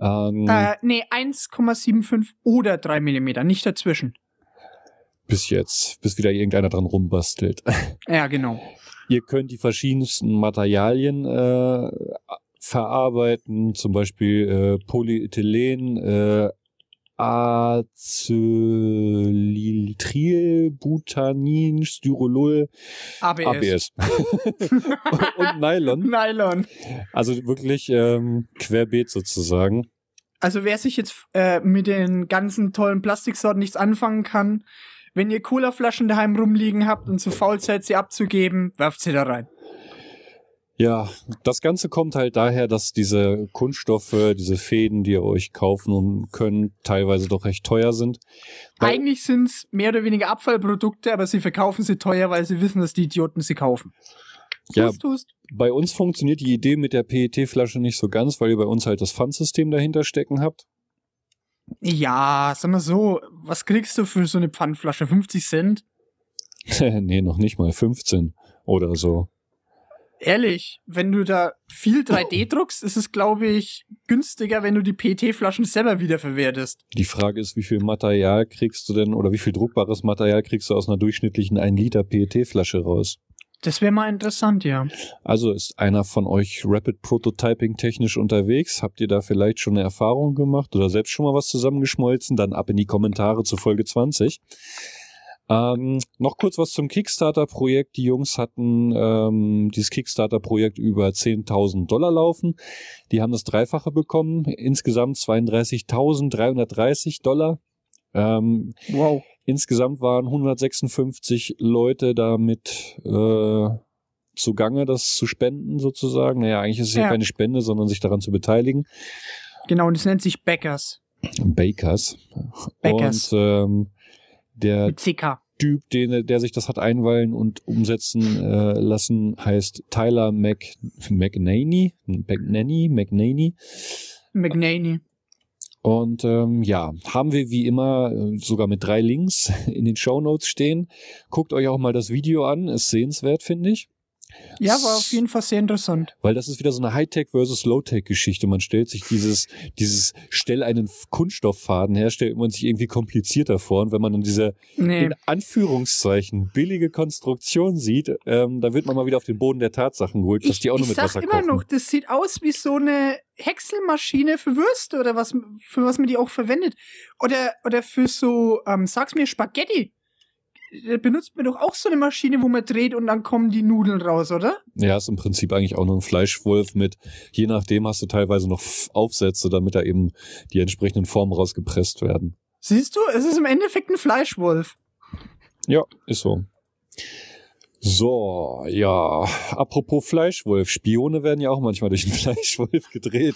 Ähm, äh, nee, 1,75 oder 3 Millimeter, nicht dazwischen bis jetzt, bis wieder irgendeiner dran rumbastelt. [LAUGHS] Ja, genau. Ihr könnt die verschiedensten Materialien äh, verarbeiten, zum Beispiel äh, Polyethylen, äh, Acylyltril, Styrolol, ABS, ABS. [LAUGHS] und Nylon. Nylon. Also wirklich ähm, querbeet sozusagen. Also wer sich jetzt äh, mit den ganzen tollen Plastiksorten nichts anfangen kann, wenn ihr Colaflaschen daheim rumliegen habt und zu faul seid, sie abzugeben, werft sie da rein. Ja, das Ganze kommt halt daher, dass diese Kunststoffe, diese Fäden, die ihr euch kaufen könnt, teilweise doch recht teuer sind. Weil Eigentlich sind es mehr oder weniger Abfallprodukte, aber sie verkaufen sie teuer, weil sie wissen, dass die Idioten sie kaufen. Ja, tust, tust. bei uns funktioniert die Idee mit der PET-Flasche nicht so ganz, weil ihr bei uns halt das Pfandsystem dahinter stecken habt. Ja, sag mal so, was kriegst du für so eine Pfandflasche? 50 Cent? [LAUGHS] nee, noch nicht mal 15 oder so. Ehrlich, wenn du da viel 3D druckst, ist es, glaube ich, günstiger, wenn du die PT-Flaschen selber wiederverwertest. Die Frage ist, wie viel Material kriegst du denn oder wie viel druckbares Material kriegst du aus einer durchschnittlichen 1 Liter PET-Flasche raus? Das wäre mal interessant, ja. Also ist einer von euch Rapid Prototyping technisch unterwegs? Habt ihr da vielleicht schon eine Erfahrung gemacht oder selbst schon mal was zusammengeschmolzen? Dann ab in die Kommentare zu Folge 20. Ähm, noch kurz was zum Kickstarter-Projekt. Die Jungs hatten ähm, dieses Kickstarter-Projekt über 10.000 Dollar laufen. Die haben das Dreifache bekommen, insgesamt 32.330 Dollar. Ähm, wow. Insgesamt waren 156 Leute damit äh, zugange, das zu spenden sozusagen. Naja, eigentlich ist es ja. keine Spende, sondern sich daran zu beteiligen. Genau, und es nennt sich Bakers. Bakers. Bakers. Und ähm, der Mit Typ, den, der sich das hat einweilen und umsetzen äh, lassen, heißt Tyler Mc, McNaney. McNaney, McNaney. McNaney. Und ähm, ja, haben wir wie immer äh, sogar mit drei Links [LAUGHS] in den Show Notes stehen. Guckt euch auch mal das Video an, ist sehenswert, finde ich. Ja, war auf jeden Fall sehr interessant. Weil das ist wieder so eine Hightech versus Lowtech Geschichte. Man stellt sich dieses, dieses, stell einen Kunststofffaden her, stellt man sich irgendwie komplizierter vor. Und wenn man dann diese, nee. in Anführungszeichen, billige Konstruktion sieht, ähm, da wird man mal wieder auf den Boden der Tatsachen geholt, dass ich, die auch nur mit Wasser Ich sag immer noch, das sieht aus wie so eine Häckselmaschine für Würste oder was, für was man die auch verwendet. Oder, oder für so, ähm, sag's mir, Spaghetti. Da benutzt man doch auch so eine Maschine, wo man dreht und dann kommen die Nudeln raus, oder? Ja, ist im Prinzip eigentlich auch nur ein Fleischwolf mit, je nachdem hast du teilweise noch Aufsätze, damit da eben die entsprechenden Formen rausgepresst werden. Siehst du, es ist im Endeffekt ein Fleischwolf. Ja, ist so. So, ja, apropos Fleischwolf, Spione werden ja auch manchmal durch den [LAUGHS] Fleischwolf gedreht.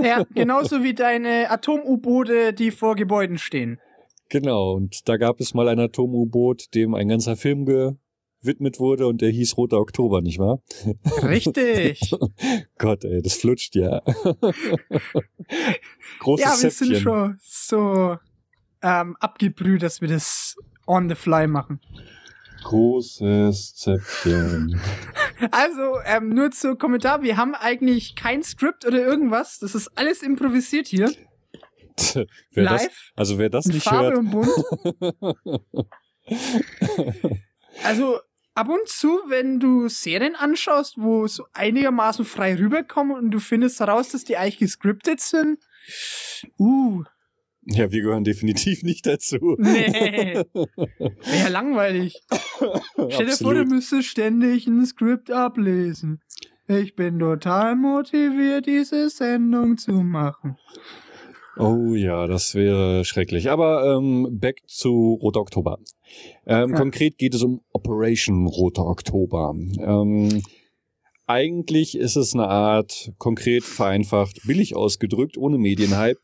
Ja, [LAUGHS] genauso wie deine Atom-U-Boote, die vor Gebäuden stehen. Genau, und da gab es mal ein Atom-U-Boot, dem ein ganzer Film gewidmet wurde und der hieß Roter Oktober, nicht wahr? Richtig. [LAUGHS] Gott, ey, das flutscht ja. Großes Ja, wir Zäpfchen. sind schon so ähm, abgebrüht, dass wir das on the fly machen. Großes Zäpfchen. [LAUGHS] Also, ähm, nur zur Kommentar. Wir haben eigentlich kein Skript oder irgendwas. Das ist alles improvisiert hier. [LAUGHS] wer Live. Das, also, wer das nicht Farbe hört. Und bunt. [LAUGHS] also, ab und zu, wenn du Serien anschaust, wo so einigermaßen frei rüberkommen und du findest heraus, dass die eigentlich gescriptet sind, uh, ja, wir gehören definitiv nicht dazu. Nee. Wäre ja langweilig. [LAUGHS] Stell dir vor, du müsstest ständig ein Skript ablesen. Ich bin total motiviert, diese Sendung zu machen. Oh ja, das wäre schrecklich. Aber ähm, back zu Roter Oktober. Ähm, ja. Konkret geht es um Operation Roter Oktober. Ähm, eigentlich ist es eine Art, konkret vereinfacht, billig ausgedrückt, ohne Medienhype,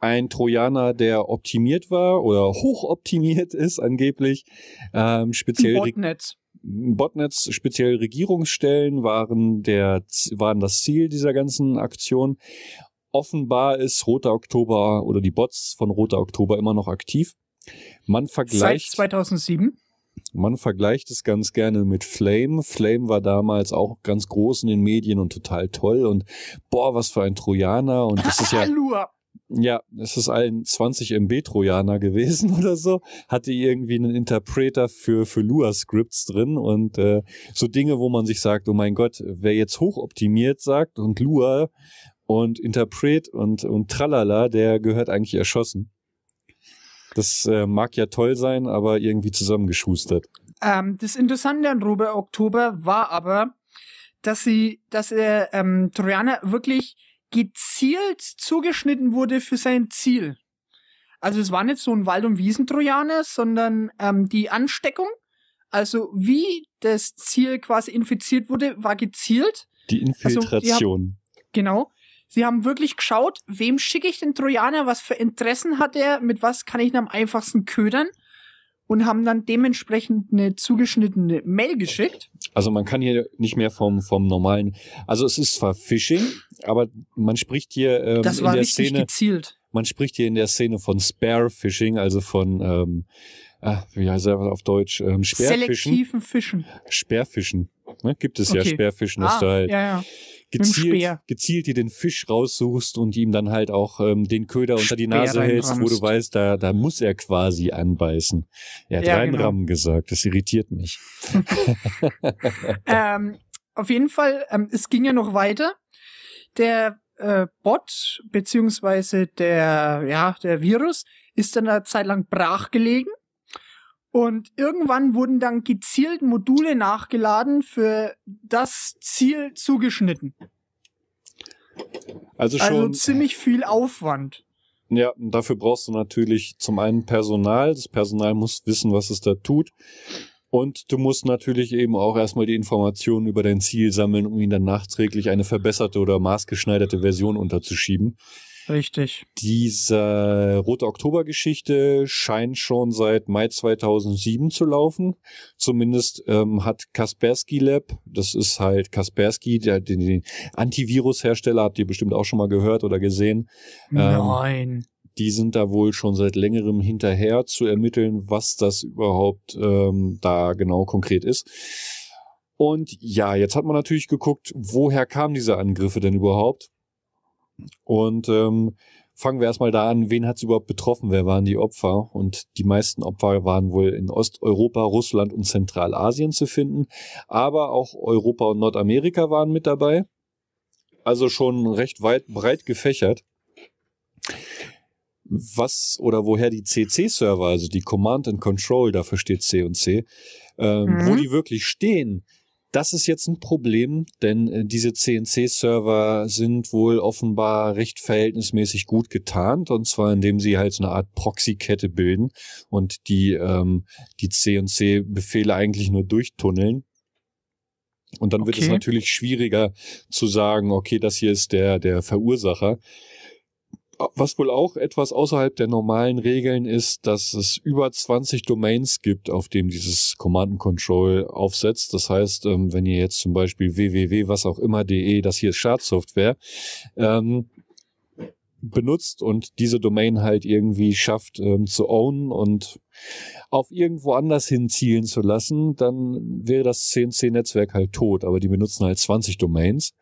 ein Trojaner, der optimiert war oder hochoptimiert ist angeblich. Ähm, speziell Botnetz. Botnetz, speziell Regierungsstellen waren, der, waren das Ziel dieser ganzen Aktion. Offenbar ist Roter Oktober oder die Bots von Roter Oktober immer noch aktiv. Man vergleicht. Seit 2007? Man vergleicht es ganz gerne mit Flame. Flame war damals auch ganz groß in den Medien und total toll und boah, was für ein Trojaner und das ist ja ja, es ist ein 20 MB Trojaner gewesen [LAUGHS] oder so, hatte irgendwie einen Interpreter für, für Lua Scripts drin und äh, so Dinge, wo man sich sagt, oh mein Gott, wer jetzt hochoptimiert sagt und Lua und Interpret und, und Tralala, der gehört eigentlich erschossen. Das äh, mag ja toll sein, aber irgendwie zusammengeschustert. Ähm, das Interessante an Robert Oktober war aber, dass sie, dass er ähm, Trojaner wirklich gezielt zugeschnitten wurde für sein Ziel. Also es war nicht so ein Wald- und Wiesentrojaner, sondern ähm, die Ansteckung, also wie das Ziel quasi infiziert wurde, war gezielt. Die also, Infiltration. Also, haben, genau. Sie haben wirklich geschaut, wem schicke ich den Trojaner, was für Interessen hat er, mit was kann ich ihn am einfachsten ködern und haben dann dementsprechend eine zugeschnittene Mail geschickt. Also man kann hier nicht mehr vom, vom normalen, also es ist zwar Phishing, aber man spricht hier ähm, das war in der Szene gezielt. Man spricht hier in der Szene von Spare Phishing, also von ähm, ah, wie heißt er auf Deutsch? Ähm, Sperrfischen. Selektiven Fischen. Sperrfischen. Ne? Gibt es okay. ja Sperrfischen, ah, ist da halt. Ja, ja gezielt, gezielt dir den Fisch raussuchst und ihm dann halt auch ähm, den Köder unter die Nase Speer hältst, wo du weißt, da, da muss er quasi anbeißen. Er hat ja, reinrammen genau. gesagt, das irritiert mich. [LAUGHS] [LAUGHS] ähm, auf jeden Fall, ähm, es ging ja noch weiter. Der äh, Bot, beziehungsweise der, ja, der Virus, ist dann eine Zeit lang brach gelegen und irgendwann wurden dann gezielt Module nachgeladen für das Ziel zugeschnitten. Also, also schon. Also ziemlich viel Aufwand. Ja, und dafür brauchst du natürlich zum einen Personal. Das Personal muss wissen, was es da tut. Und du musst natürlich eben auch erstmal die Informationen über dein Ziel sammeln, um ihn dann nachträglich eine verbesserte oder maßgeschneiderte Version unterzuschieben. Richtig. Diese Rote Oktober-Geschichte scheint schon seit Mai 2007 zu laufen. Zumindest ähm, hat Kaspersky Lab, das ist halt Kaspersky, der, den, den Antivirus-Hersteller, habt ihr bestimmt auch schon mal gehört oder gesehen. Ähm, Nein. Ähm, die sind da wohl schon seit längerem hinterher zu ermitteln, was das überhaupt ähm, da genau konkret ist. Und ja, jetzt hat man natürlich geguckt, woher kamen diese Angriffe denn überhaupt? Und ähm, fangen wir erstmal da an, wen hat es überhaupt betroffen, wer waren die Opfer? Und die meisten Opfer waren wohl in Osteuropa, Russland und Zentralasien zu finden, aber auch Europa und Nordamerika waren mit dabei. Also schon recht weit, breit gefächert. Was oder woher die CC-Server, also die Command and Control, dafür steht C und C, äh, mhm. wo die wirklich stehen, das ist jetzt ein Problem, denn äh, diese CNC-Server sind wohl offenbar recht verhältnismäßig gut getarnt, und zwar indem sie halt so eine Art Proxy-Kette bilden und die, ähm, die CNC-Befehle eigentlich nur durchtunneln. Und dann okay. wird es natürlich schwieriger zu sagen, okay, das hier ist der, der Verursacher, was wohl auch etwas außerhalb der normalen Regeln ist, dass es über 20 Domains gibt, auf dem dieses Command Control aufsetzt. Das heißt, ähm, wenn ihr jetzt zum Beispiel www, was auch immer.de, das hier ist Schadsoftware, ähm, benutzt und diese Domain halt irgendwie schafft ähm, zu ownen und auf irgendwo anders hin zielen zu lassen, dann wäre das CNC-Netzwerk halt tot. Aber die benutzen halt 20 Domains.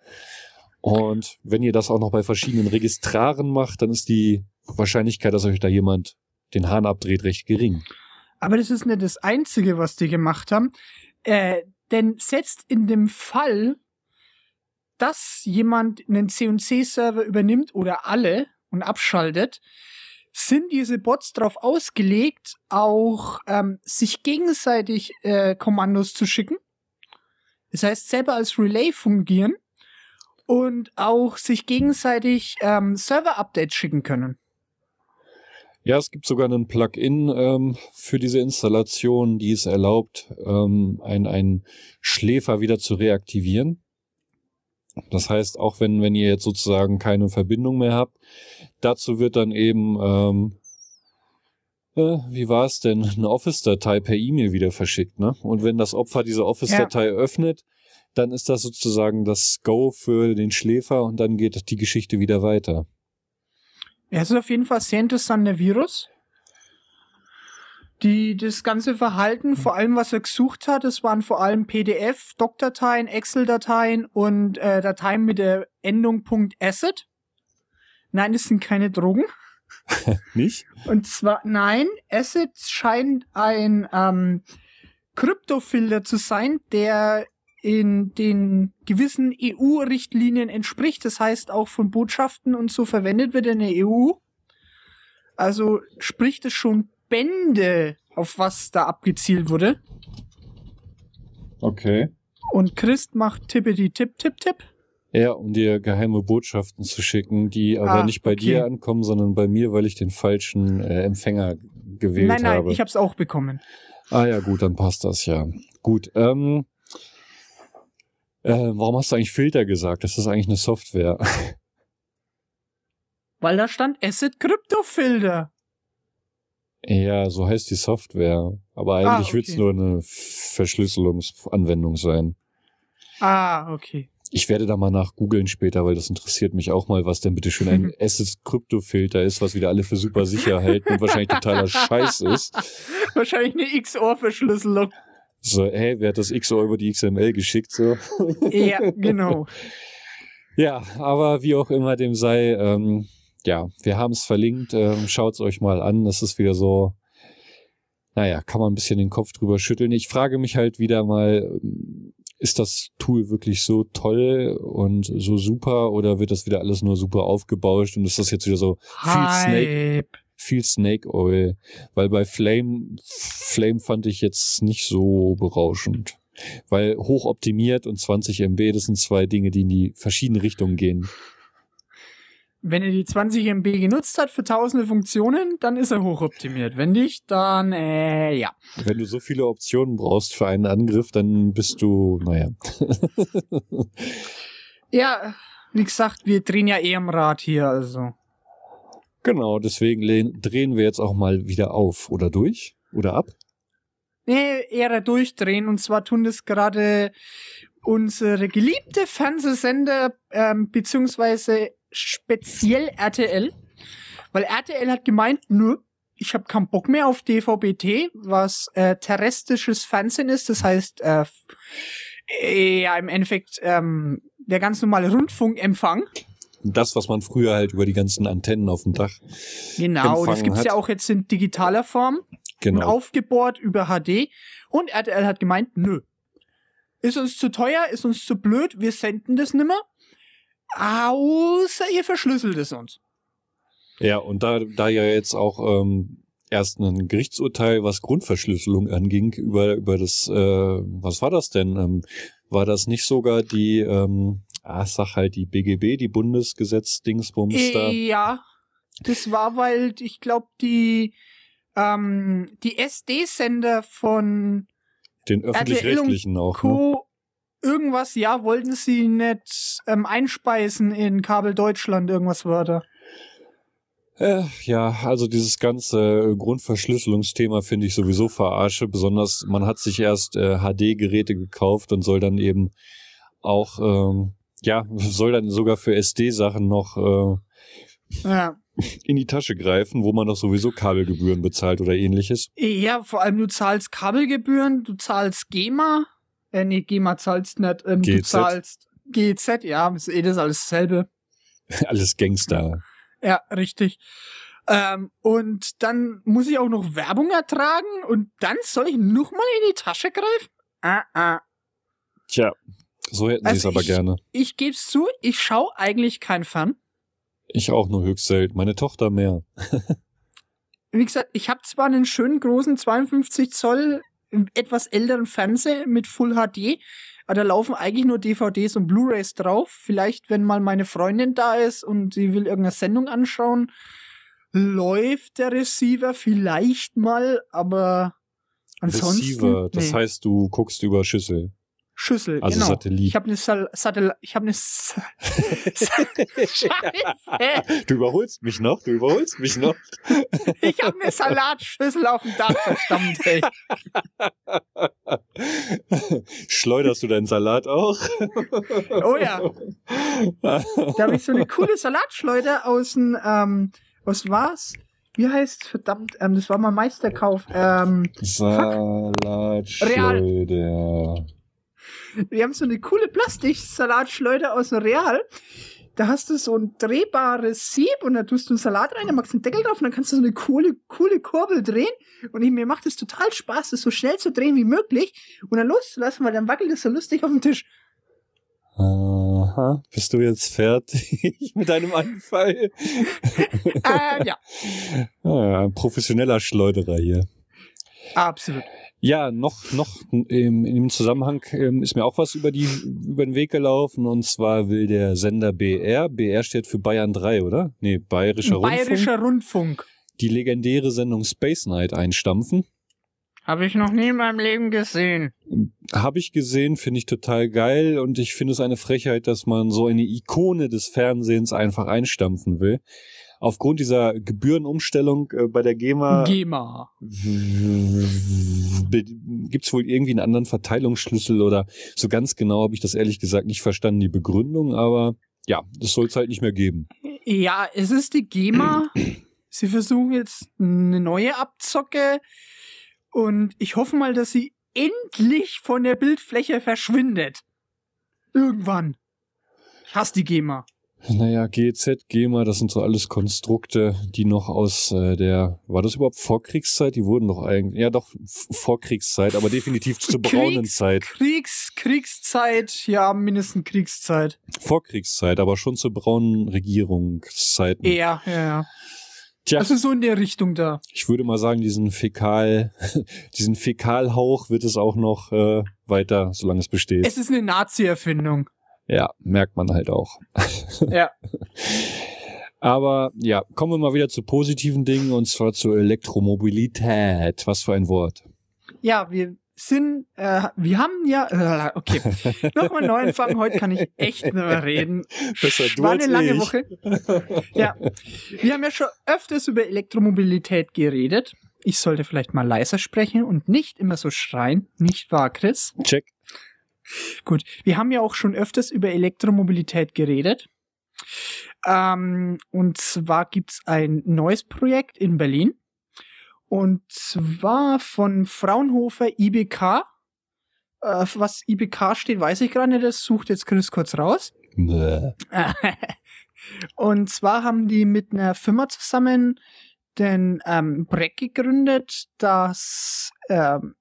Und wenn ihr das auch noch bei verschiedenen Registraren macht, dann ist die Wahrscheinlichkeit, dass euch da jemand den Hahn abdreht, recht gering. Aber das ist nicht das Einzige, was die gemacht haben. Äh, denn selbst in dem Fall, dass jemand einen C&C-Server übernimmt oder alle und abschaltet, sind diese Bots darauf ausgelegt, auch ähm, sich gegenseitig äh, Kommandos zu schicken. Das heißt, selber als Relay fungieren und auch sich gegenseitig ähm, Server-Updates schicken können. Ja, es gibt sogar einen Plugin ähm, für diese Installation, die es erlaubt, ähm, einen Schläfer wieder zu reaktivieren. Das heißt, auch wenn, wenn ihr jetzt sozusagen keine Verbindung mehr habt, dazu wird dann eben, ähm, äh, wie war es denn, eine Office-Datei per E-Mail wieder verschickt. Ne? Und wenn das Opfer diese Office-Datei ja. öffnet, dann ist das sozusagen das Go für den Schläfer und dann geht die Geschichte wieder weiter. Es ist auf jeden Fall sehr interessant, der Virus. Die, das ganze Verhalten, vor allem was er gesucht hat, das waren vor allem PDF, Doc-Dateien, Excel-Dateien und äh, Dateien mit der Endung .asset. Nein, das sind keine Drogen. [LAUGHS] Nicht? Und zwar, nein, Asset scheint ein ähm, Kryptofilter zu sein, der in den gewissen EU-Richtlinien entspricht. Das heißt auch von Botschaften und so verwendet wird in der EU. Also spricht es schon Bände, auf was da abgezielt wurde. Okay. Und Christ macht tippeti tipp tipp tipp. Ja, um dir geheime Botschaften zu schicken, die aber ah, nicht bei okay. dir ankommen, sondern bei mir, weil ich den falschen äh, Empfänger gewählt nein, nein, habe. Nein, nein, ich habe es auch bekommen. Ah ja, gut, dann passt das ja. Gut, ähm, äh, warum hast du eigentlich Filter gesagt? Das ist eigentlich eine Software. [LAUGHS] Weil da stand Asset Crypto Filter. Ja, so heißt die Software. Aber ah, eigentlich ah, okay. wird es nur eine Verschlüsselungsanwendung sein. Ah, okay. Ich werde da mal nach googeln später, weil das interessiert mich auch mal, was denn bitte schön ein [LAUGHS] assets filter ist, was wieder alle für super sicher halten und wahrscheinlich totaler [LAUGHS] Scheiß ist. Wahrscheinlich eine XOR-Verschlüsselung. So, hey, wer hat das XO über die XML geschickt? So. [LAUGHS] Ja, genau. [LAUGHS] ja, aber wie auch immer dem sei, ähm, ja, wir haben es verlinkt. Ähm, Schaut es euch mal an. Das ist wieder so, naja, kann man ein bisschen den Kopf drüber schütteln. Ich frage mich halt wieder mal, ähm, ist das Tool wirklich so toll und so super oder wird das wieder alles nur super aufgebauscht und ist das jetzt wieder so viel Snake? viel Snake Oil, weil bei Flame, Flame fand ich jetzt nicht so berauschend. Weil hochoptimiert und 20 MB, das sind zwei Dinge, die in die verschiedenen Richtungen gehen. Wenn er die 20 MB genutzt hat für tausende Funktionen, dann ist er hochoptimiert. Wenn nicht, dann äh, ja. Wenn du so viele Optionen brauchst für einen Angriff, dann bist du, naja. [LAUGHS] ja, wie gesagt, wir drehen ja eh am Rad hier, also. Genau, deswegen drehen wir jetzt auch mal wieder auf oder durch oder ab. Nee, eher durchdrehen. Und zwar tun das gerade unsere geliebte Fernsehsender ähm, beziehungsweise speziell RTL. Weil RTL hat gemeint, nö, ich habe keinen Bock mehr auf DVBT, was äh, terrestrisches Fernsehen ist. Das heißt, äh, ja, im Endeffekt ähm, der ganz normale Rundfunkempfang das, was man früher halt über die ganzen Antennen auf dem Dach. Genau, das gibt es ja auch jetzt in digitaler Form. Genau. Aufgebohrt über HD. Und RTL hat gemeint, nö. Ist uns zu teuer, ist uns zu blöd, wir senden das nimmer. Außer ihr verschlüsselt es uns. Ja, und da, da ja jetzt auch ähm, erst ein Gerichtsurteil, was Grundverschlüsselung anging, über, über das, äh, was war das denn? Ähm, war das nicht sogar die, ähm, Ah, sag halt die BGB, die bundesgesetz da. Ja, das war, weil ich glaube, die, ähm, die SD-Sender von den öffentlich-rechtlichen auch. Ne? Irgendwas, ja, wollten sie nicht ähm, einspeisen in Kabel Deutschland, irgendwas Wörter. Äh, ja, also dieses ganze Grundverschlüsselungsthema finde ich sowieso verarsche. Besonders man hat sich erst äh, HD-Geräte gekauft und soll dann eben auch ähm, ja, soll dann sogar für SD-Sachen noch äh, ja. in die Tasche greifen, wo man doch sowieso Kabelgebühren bezahlt oder ähnliches. Ja, vor allem du zahlst Kabelgebühren, du zahlst GEMA, äh, nee, GEMA zahlst nicht, ähm, du zahlst GEZ, ja, ist eh das alles dasselbe. [LAUGHS] alles Gangster. Ja, richtig. Ähm, und dann muss ich auch noch Werbung ertragen und dann soll ich nochmal in die Tasche greifen? Ah, ah. Tja, so hätten also sie es aber gerne. Ich gebe es zu, ich schaue eigentlich kein Fun. Ich auch nur höchst selten. Meine Tochter mehr. Wie gesagt, ich habe zwar einen schönen großen 52 Zoll etwas älteren Fernseher mit Full HD, aber da laufen eigentlich nur DVDs und Blu-rays drauf. Vielleicht, wenn mal meine Freundin da ist und sie will irgendeine Sendung anschauen, läuft der Receiver vielleicht mal, aber ansonsten. Receiver, das nee. heißt, du guckst über Schüssel. Schüssel, also genau. Satellit. Ich habe eine Sal Satellit. Ich habe eine. [LAUGHS] Sa Scheiße. Du überholst mich noch. Du überholst mich noch. ich habe eine Salatschüssel auf dem Dach. Verdammt. Ey. Schleuderst du deinen Salat auch? oh ja. Da habe ich so eine coole Salatschleuder aus dem. Ähm, was war's? wie heißt verdammt, ähm, das war mal Meisterkauf. Ähm, Salatschleuder. Real. Wir haben so eine coole Plastiksalatschleuder aus dem Real. Da hast du so ein drehbares Sieb und da tust du einen Salat rein, dann machst du einen Deckel drauf und dann kannst du so eine coole, coole Kurbel drehen. Und ich, mir macht es total Spaß, das so schnell zu drehen wie möglich und dann loszulassen, weil dann wackelt es so lustig auf dem Tisch. Aha, bist du jetzt fertig [LAUGHS] mit deinem Anfall? [LAUGHS] äh, ja. Ah, professioneller Schleuderer hier. Absolut. Ja, noch, noch im, im Zusammenhang ähm, ist mir auch was über, die, über den Weg gelaufen. Und zwar will der Sender BR, BR steht für Bayern 3, oder? Nee, Bayerischer, Bayerischer Rundfunk. Bayerischer Rundfunk. Die legendäre Sendung Space Night einstampfen. Habe ich noch nie in meinem Leben gesehen. Habe ich gesehen, finde ich total geil und ich finde es eine Frechheit, dass man so eine Ikone des Fernsehens einfach einstampfen will aufgrund dieser Gebührenumstellung äh, bei der GEMA, GEMA. gibt es wohl irgendwie einen anderen Verteilungsschlüssel oder so ganz genau habe ich das ehrlich gesagt nicht verstanden, die Begründung, aber ja, das soll es halt nicht mehr geben. Ja, es ist die GEMA. [CLEARS THROAT] sie versuchen jetzt eine neue Abzocke und ich hoffe mal, dass sie endlich von der Bildfläche verschwindet. Irgendwann. Ich hasse die GEMA. Naja, GEZ, GEMA, das sind so alles Konstrukte, die noch aus äh, der, war das überhaupt Vorkriegszeit? Die wurden doch eigentlich, ja doch, Vorkriegszeit, aber definitiv zur braunen Zeit. Kriegs, Kriegszeit, ja, mindestens Kriegszeit. Vorkriegszeit, aber schon zur braunen Regierungszeiten. Ja, ja, ja. Tja, das ist so in der Richtung da. Ich würde mal sagen, diesen Fäkal, [LAUGHS] diesen Fäkalhauch wird es auch noch äh, weiter, solange es besteht. Es ist eine Nazi-Erfindung. Ja, merkt man halt auch. [LAUGHS] Ja. Aber ja, kommen wir mal wieder zu positiven Dingen und zwar zur Elektromobilität. Was für ein Wort. Ja, wir sind, äh, wir haben ja, äh, okay, [LAUGHS] nochmal neu anfangen, heute kann ich echt nur reden. Besser du War eine lange ich. Woche. Ja, wir haben ja schon öfters über Elektromobilität geredet. Ich sollte vielleicht mal leiser sprechen und nicht immer so schreien, nicht wahr, Chris? Check. Gut, wir haben ja auch schon öfters über Elektromobilität geredet. Ähm, und zwar gibt es ein neues Projekt in Berlin. Und zwar von Fraunhofer IBK. Äh, was IBK steht, weiß ich gerade nicht. Das sucht jetzt Chris kurz raus. [LAUGHS] und zwar haben die mit einer Firma zusammen den ähm, Projekt gegründet, das ähm,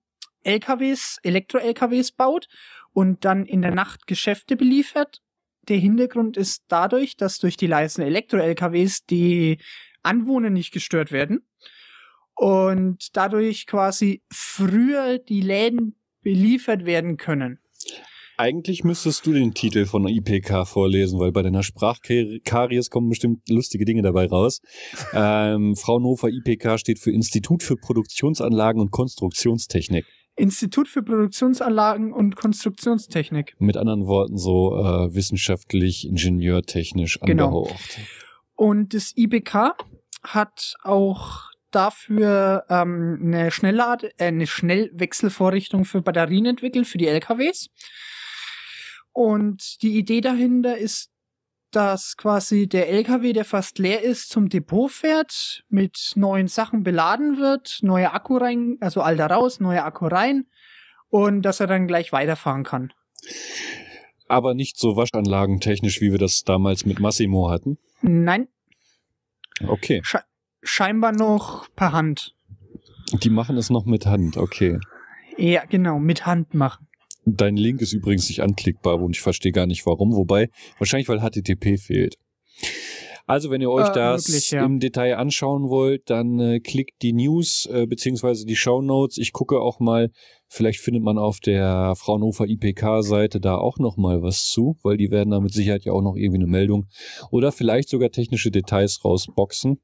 LKWs, Elektro-LKWs baut und dann in der Nacht Geschäfte beliefert. Der Hintergrund ist dadurch, dass durch die leisen Elektro-LKWs die Anwohner nicht gestört werden und dadurch quasi früher die Läden beliefert werden können. Eigentlich müsstest du den Titel von IPK vorlesen, weil bei deiner Sprachkaries kommen bestimmt lustige Dinge dabei raus. [LAUGHS] Ähm, Fraunhofer IPK steht für Institut für Produktionsanlagen und Konstruktionstechnik. Institut für Produktionsanlagen und Konstruktionstechnik. Mit anderen Worten, so äh, wissenschaftlich, ingenieurtechnisch angehaucht. Genau. Und das IBK hat auch dafür ähm, eine Schnelllade, äh, eine Schnellwechselvorrichtung für Batterien entwickelt für die LKWs. Und die Idee dahinter ist, dass quasi der LKW, der fast leer ist, zum Depot fährt, mit neuen Sachen beladen wird, neue Akku rein, also alter raus, neue Akku rein und dass er dann gleich weiterfahren kann. Aber nicht so waschanlagentechnisch, wie wir das damals mit Massimo hatten? Nein. Okay. Sche scheinbar noch per Hand. Die machen es noch mit Hand, okay. Ja, genau, mit Hand machen. Dein Link ist übrigens nicht anklickbar und ich verstehe gar nicht warum. Wobei, wahrscheinlich weil HTTP fehlt. Also, wenn ihr euch äh, das möglich, ja. im Detail anschauen wollt, dann äh, klickt die News äh, bzw. die Show Notes. Ich gucke auch mal, vielleicht findet man auf der Fraunhofer IPK-Seite da auch noch mal was zu, weil die werden da mit Sicherheit ja auch noch irgendwie eine Meldung oder vielleicht sogar technische Details rausboxen.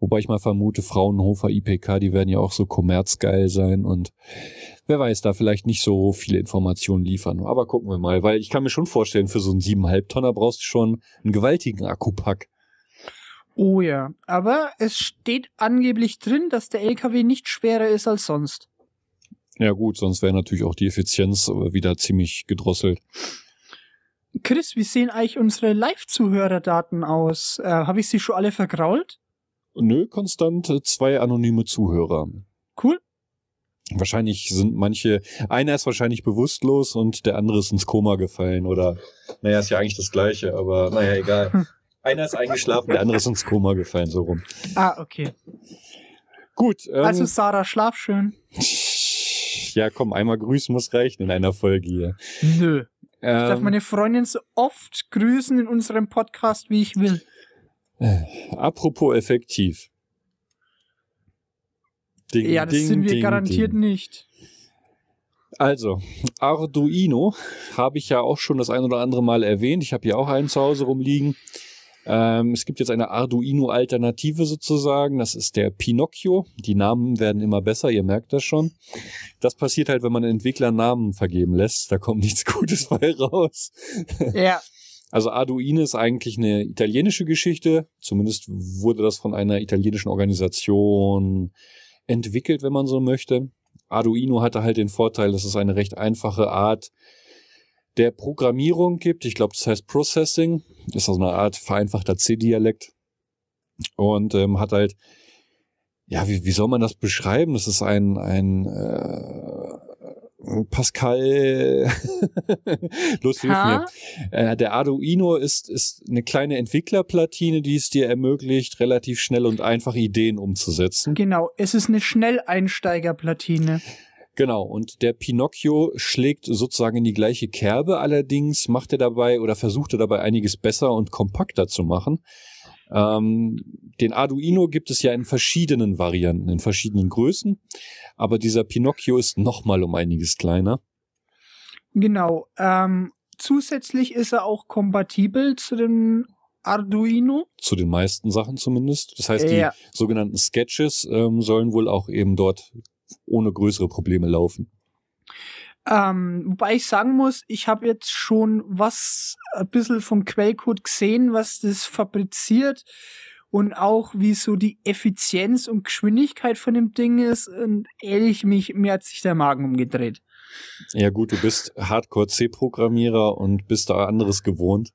Wobei ich mal vermute, Fraunhofer, IPK, die werden ja auch so kommerzgeil sein und wer weiß, da vielleicht nicht so viele Informationen liefern. Aber gucken wir mal, weil ich kann mir schon vorstellen, für so einen 7,5 Tonner brauchst du schon einen gewaltigen Akkupack. Oh ja, aber es steht angeblich drin, dass der LKW nicht schwerer ist als sonst. Ja gut, sonst wäre natürlich auch die Effizienz wieder ziemlich gedrosselt. Chris, wie sehen eigentlich unsere Live-Zuhörerdaten aus? Äh, Habe ich sie schon alle vergrault? Nö, konstant äh, zwei anonyme Zuhörer. Cool. Wahrscheinlich sind manche, einer ist wahrscheinlich bewusstlos und der andere ist ins Koma gefallen oder, naja, ist ja eigentlich das Gleiche, aber naja, egal. [LAUGHS] einer ist eingeschlafen, der andere ist ins Koma gefallen, so rum. Ah, okay. Gut. Ähm, also Sarah, schlaf schön. [LAUGHS] Ja, komm, einmal grüßen muss reichen in einer Folge hier. Nö. Ähm, ich darf ähm, meine Freundin so oft grüßen in unserem Podcast, wie ich will. Äh, apropos effektiv. Ding, ja, das ding, sind wir ding, garantiert nicht. Also, Arduino habe ich ja auch schon das ein oder andere Mal erwähnt. Ich habe hier auch einen zu Hause rumliegen. Ähm, es gibt jetzt eine Arduino-Alternative sozusagen. Das ist der Pinocchio. Die Namen werden immer besser, ihr merkt das schon. Das passiert halt, wenn man Entwickler Namen vergeben lässt. Da kommt nichts [LAUGHS] Gutes bei raus. Ja. Also Arduino ist eigentlich eine italienische Geschichte. Zumindest wurde das von einer italienischen Organisation entwickelt, wenn man so möchte. Arduino hatte halt den Vorteil, dass es eine recht einfache Art der Programmierung gibt. Ich glaube, das heißt Processing. Ist also eine Art vereinfachter C-Dialekt. Und ähm, hat halt, ja, wie, wie soll man das beschreiben? Das ist ein, ein äh, Pascal, [LAUGHS] los, hilf mir. Äh, der Arduino ist, ist eine kleine Entwicklerplatine, die es dir ermöglicht, relativ schnell und einfach Ideen umzusetzen. Genau, es ist eine Schnelleinsteigerplatine. Genau, und der Pinocchio schlägt sozusagen in die gleiche Kerbe, allerdings macht er dabei oder versucht er dabei einiges besser und kompakter zu machen. Ähm, den Arduino gibt es ja in verschiedenen Varianten, in verschiedenen Größen, aber dieser Pinocchio ist nochmal um einiges kleiner. Genau. Ähm, zusätzlich ist er auch kompatibel zu dem Arduino. Zu den meisten Sachen zumindest. Das heißt, ja. die sogenannten Sketches ähm, sollen wohl auch eben dort ohne größere Probleme laufen. Ähm, wobei ich sagen muss, ich habe jetzt schon was ein äh, bisschen vom Quellcode gesehen, was das fabriziert und auch wie so die Effizienz und Geschwindigkeit von dem Ding ist. Und ehrlich, mich, mir hat sich der Magen umgedreht. Ja gut, du bist Hardcore-C-Programmierer und bist da anderes gewohnt.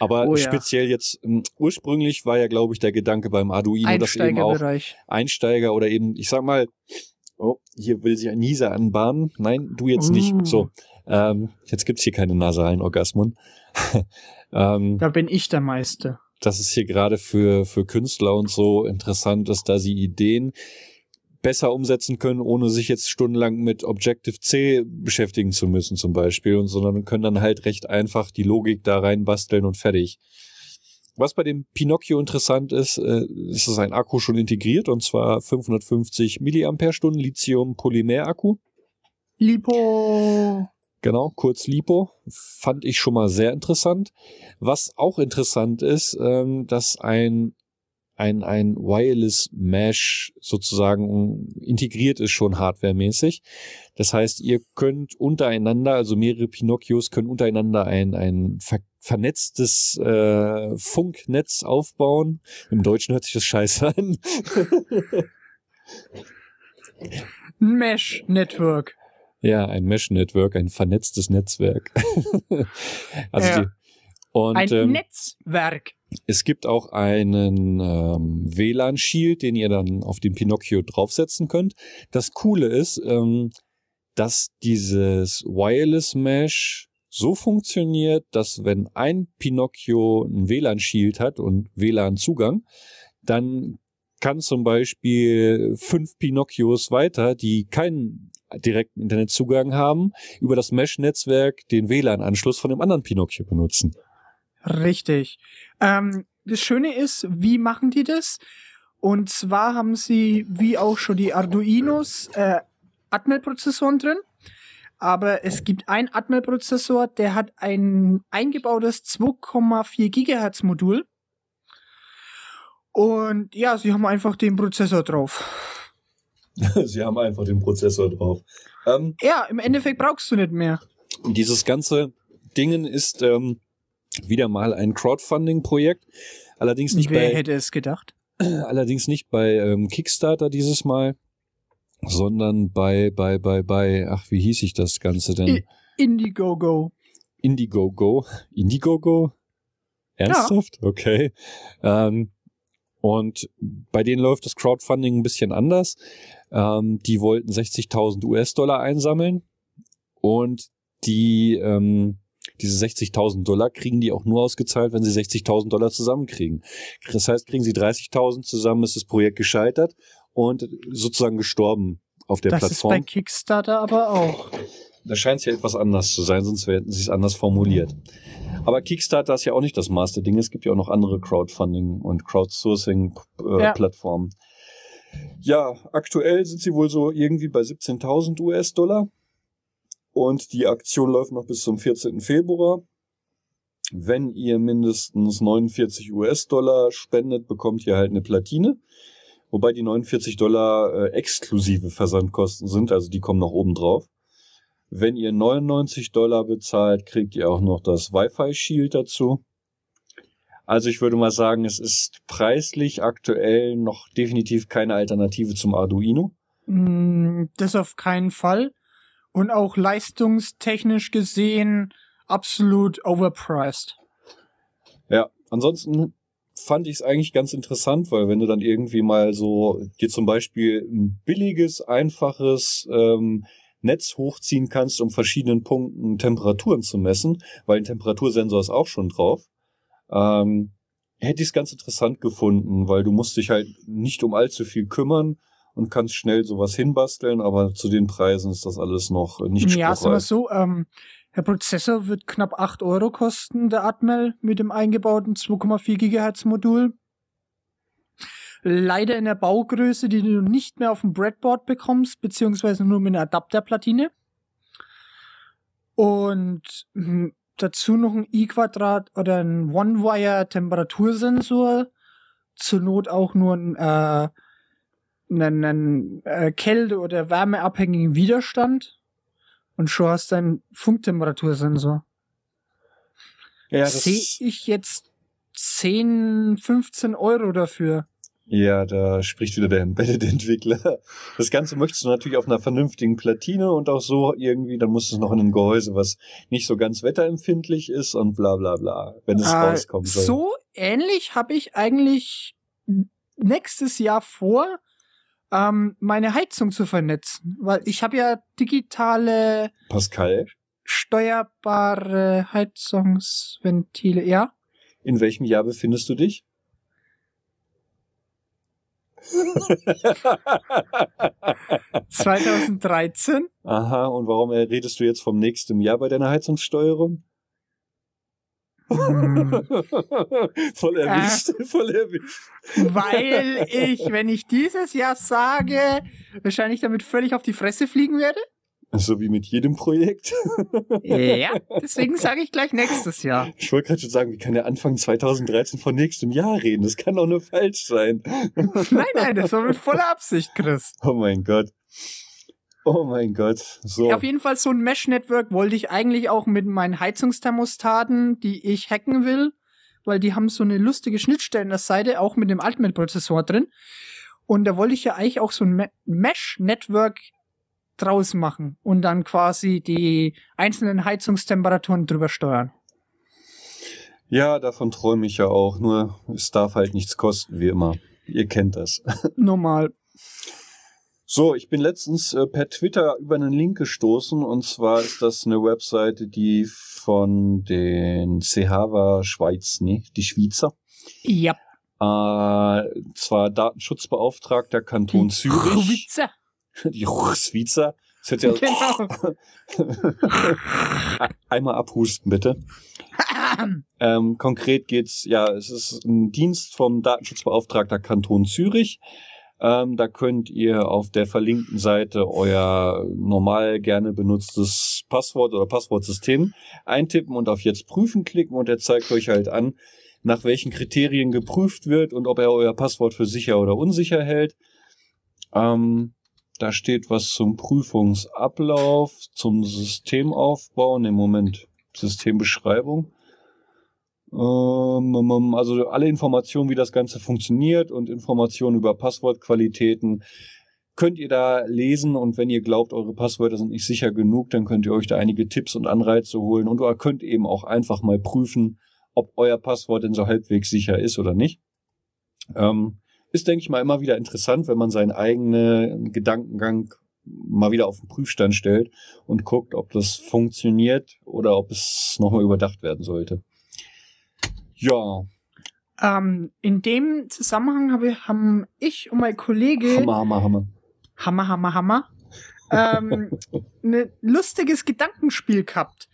Aber oh, speziell ja. jetzt, um, hm, ursprünglich war ja, glaube ich, der Gedanke beim Arduino, dass eben auch Einsteiger oder eben, ich sag mal, oh, hier will sich ein Nieser anbahnen. Nein, du jetzt nicht. Mm. So, ähm, jetzt gibt's hier keine nasalen Orgasmen. [LAUGHS] ähm, da bin ich der Meiste. Dass es hier gerade für, für Künstler und so interessant ist, da sie Ideen besser umsetzen können, ohne sich jetzt stundenlang mit Objective-C beschäftigen zu müssen zum Beispiel, und sondern können dann halt recht einfach die Logik da reinbasteln und fertig. Was bei dem Pinocchio interessant ist, äh, ist es ein Akku schon integriert und zwar 550 Milliampere-Stunden Lithium-Polymer-Akku. Lipo. Genau, kurz Lipo. Fand ich schon mal sehr interessant. Was auch interessant ist, ähm, dass ein ein, ein Wireless Mesh sozusagen integriert ist schon hardwaremäßig. Das heißt, ihr könnt untereinander, also mehrere Pinocchios können untereinander ein, ein vernetztes äh, Funknetz aufbauen. Im Deutschen hört sich das scheiße an. [LAUGHS] Mesh Network. Ja, ein Mesh Network, ein vernetztes Netzwerk. [LAUGHS] also ja. die, und, ein ähm, Netzwerk. Es gibt auch einen ähm, WLAN-Shield, den ihr dann auf den Pinocchio draufsetzen könnt. Das Coole ist, ähm, dass dieses Wireless Mesh so funktioniert, dass wenn ein Pinocchio ein WLAN-Shield hat und WLAN-Zugang, dann kann zum Beispiel fünf Pinocchios weiter, die keinen direkten Internetzugang haben, über das Mesh-Netzwerk den WLAN-Anschluss von dem anderen Pinocchio benutzen. Richtig. Ähm, das Schöne ist, wie machen die das? Und zwar haben sie, wie auch schon die Arduinos, äh, Atmel-Prozessoren drin. Aber es gibt einen Atmel-Prozessor, der hat ein eingebautes 2,4 ghz Modul. Und ja, sie haben einfach den Prozessor drauf. [LAUGHS] sie haben einfach den Prozessor drauf. Ähm, ja, im Endeffekt brauchst du nicht mehr. Dieses ganze Dingen ist ähm, wieder mal ein Crowdfunding-Projekt. Allerdings nicht Wer bei. hätte es gedacht? [CLEARS THROAT] Allerdings nicht bei ähm, Kickstarter dieses Mal, sondern bei, bei, bei, bei, ach, wie hieß ich das Ganze denn? Indiegogo. Indiegogo. Indiegogo? Ernsthaft? Ja. Okay. Ähm, und bei denen läuft das Crowdfunding ein bisschen anders. Ähm, die wollten 60.000 US-Dollar einsammeln und die, ähm, diese 60.000 Dollar kriegen die auch nur ausgezahlt, wenn sie 60.000 Dollar zusammenkriegen. Das heißt, kriegen sie 30.000 zusammen, ist das Projekt gescheitert und sozusagen gestorben auf der das Plattform. Das ist bei Kickstarter aber auch. Da scheint es ja etwas anders zu sein, sonst hätten sie es anders formuliert. Aber Kickstarter ist ja auch nicht das Maß der Dinge. Es gibt ja auch noch andere Crowdfunding- und Crowdsourcing-Plattformen. Äh, ja. ja, aktuell sind sie wohl so irgendwie bei 17.000 US-Dollar. Und die Aktion läuft noch bis zum 14. Februar. Wenn ihr mindestens 49 US-Dollar spendet, bekommt ihr halt eine Platine wobei die 49 Dollar äh, exklusive Versandkosten sind, also die kommen noch oben drauf. Wenn ihr 99 Dollar bezahlt, kriegt ihr auch noch das Wi-Fi Shield dazu. Also ich würde mal sagen, es ist preislich aktuell noch definitiv keine Alternative zum Arduino. Mm, das auf keinen Fall. Und auch leistungstechnisch gesehen absolut overpriced. Ja, ansonsten fand ich es eigentlich ganz interessant, weil wenn du dann irgendwie mal so dir zum Beispiel ein billiges, einfaches ähm, Netz hochziehen kannst, um verschiedenen Punkten Temperaturen zu messen, weil ein Temperatursensor ist auch schon drauf, ähm, hätte ich es ganz interessant gefunden, weil du musst dich halt nicht um allzu viel kümmern und kannst schnell sowas hinbasteln, aber zu den Preisen ist das alles noch nicht Ja, sagen wir so, ähm, der Prozessor wird knapp 8 Euro kosten, der Atmel mit dem eingebauten 2,4 GHz Modul. Leider in der Baugröße, die du nicht mehr auf dem Breadboard bekommst, beziehungsweise nur mit einer Adapterplatine. Und hm, dazu noch ein i-Quadrat oder ein One-Wire Temperatursensor. Zur Not auch nur ein, äh, einen, einen äh, kälte- oder wärmeabhängigen Widerstand und schon hast du einen Funktemperatursensor. Ja, Sehe ich jetzt 10, 15 Euro dafür. Ja, da spricht wieder der Embedded-Entwickler. Das Ganze möchtest du natürlich auf einer vernünftigen Platine und auch so irgendwie, dann musst du es noch in einem Gehäuse, was nicht so ganz wetterempfindlich ist und bla bla bla, wenn es äh, ah, rauskommt. So ähnlich habe ich eigentlich nächstes Jahr vor, ähm, meine Heizung zu vernetzen, weil ich habe ja digitale Pascal steuerbare Heizungsventile, ja. In welchem Jahr befindest du dich? ...2013. [LAUGHS] [LAUGHS] Aha, und warum äh, redest du jetzt vom nächsten Jahr bei deiner Heizungssteuerung? Mhm. voll erwischt, äh, voll erwischt. Weil ich, wenn ich dieses Jahr sage, wahrscheinlich damit völlig auf die Fresse fliegen werde. So wie mit jedem Projekt. ja, deswegen sage ich gleich nächstes Jahr. Ich wollte gerade schon sagen, wie kann ja Anfang 2013 von nächstem Jahr reden? Das kann doch nur falsch sein. nein, nein, das war mit voller Absicht, Chris. Oh mein Gott. Oh mein Gott. So. Auf jeden Fall so ein Mesh-Network wollte ich eigentlich auch mit meinen Heizungsthermostaten, die ich hacken will, weil die haben so eine lustige Schnittstelle an der Seite, auch mit dem Altman-Prozessor drin. Und da wollte ich ja eigentlich auch so ein Mesh-Network draus machen und dann quasi die einzelnen Heizungstemperaturen drüber steuern. Ja, davon träume ich ja auch, nur es darf halt nichts kosten, wie immer. Ihr kennt das. [LAUGHS] Normal. So, ich bin letztens äh, per Twitter über einen Link gestoßen und zwar ist das eine Webseite, die von den Cehava Schweiz, nee, die Schweizer. Ja. Äh, zwar Datenschutzbeauftragter Kanton die Zürich. Schweizer. Die Schweizer. Das hätte ja [LAUGHS] genau. [LAUGHS] Einmal abhusten, bitte. [LAUGHS] ähm, konkret geht's, ja, es ist ein Dienst vom Datenschutzbeauftragter Kanton Zürich. Ähm, da könnt ihr auf der verlinkten Seite euer normal gerne benutztes Passwort oder Passwortsystem eintippen und auf Jetzt prüfen klicken und er zeigt euch halt an, nach welchen Kriterien geprüft wird und ob er euer Passwort für sicher oder unsicher hält. Ähm, da steht was zum Prüfungsablauf, zum Systemaufbau, im Moment, Systembeschreibung. Ähm, ähm, ähm, also alle Informationen, wie das Ganze funktioniert und Informationen über Passwortqualitäten könnt ihr da lesen und wenn ihr glaubt, eure Passwörter sind nicht sicher genug, dann könnt ihr euch da einige Tipps und Anreize holen und ihr könnt eben auch einfach mal prüfen, ob euer Passwort denn so halbwegs sicher ist oder nicht. Ähm, ist, denke ich mal, immer wieder interessant, wenn man seinen eigenen Gedankengang mal wieder auf den Prüfstand stellt und guckt, ob das funktioniert oder ob es nochmal überdacht werden sollte. Ja. Ähm, in dem Zusammenhang habe, haben ich und mein Kollege. Hammer, Hammer, Hammer. Hammer, Hammer, Hammer. ähm, [LAUGHS] ein ne lustiges Gedankenspiel gehabt.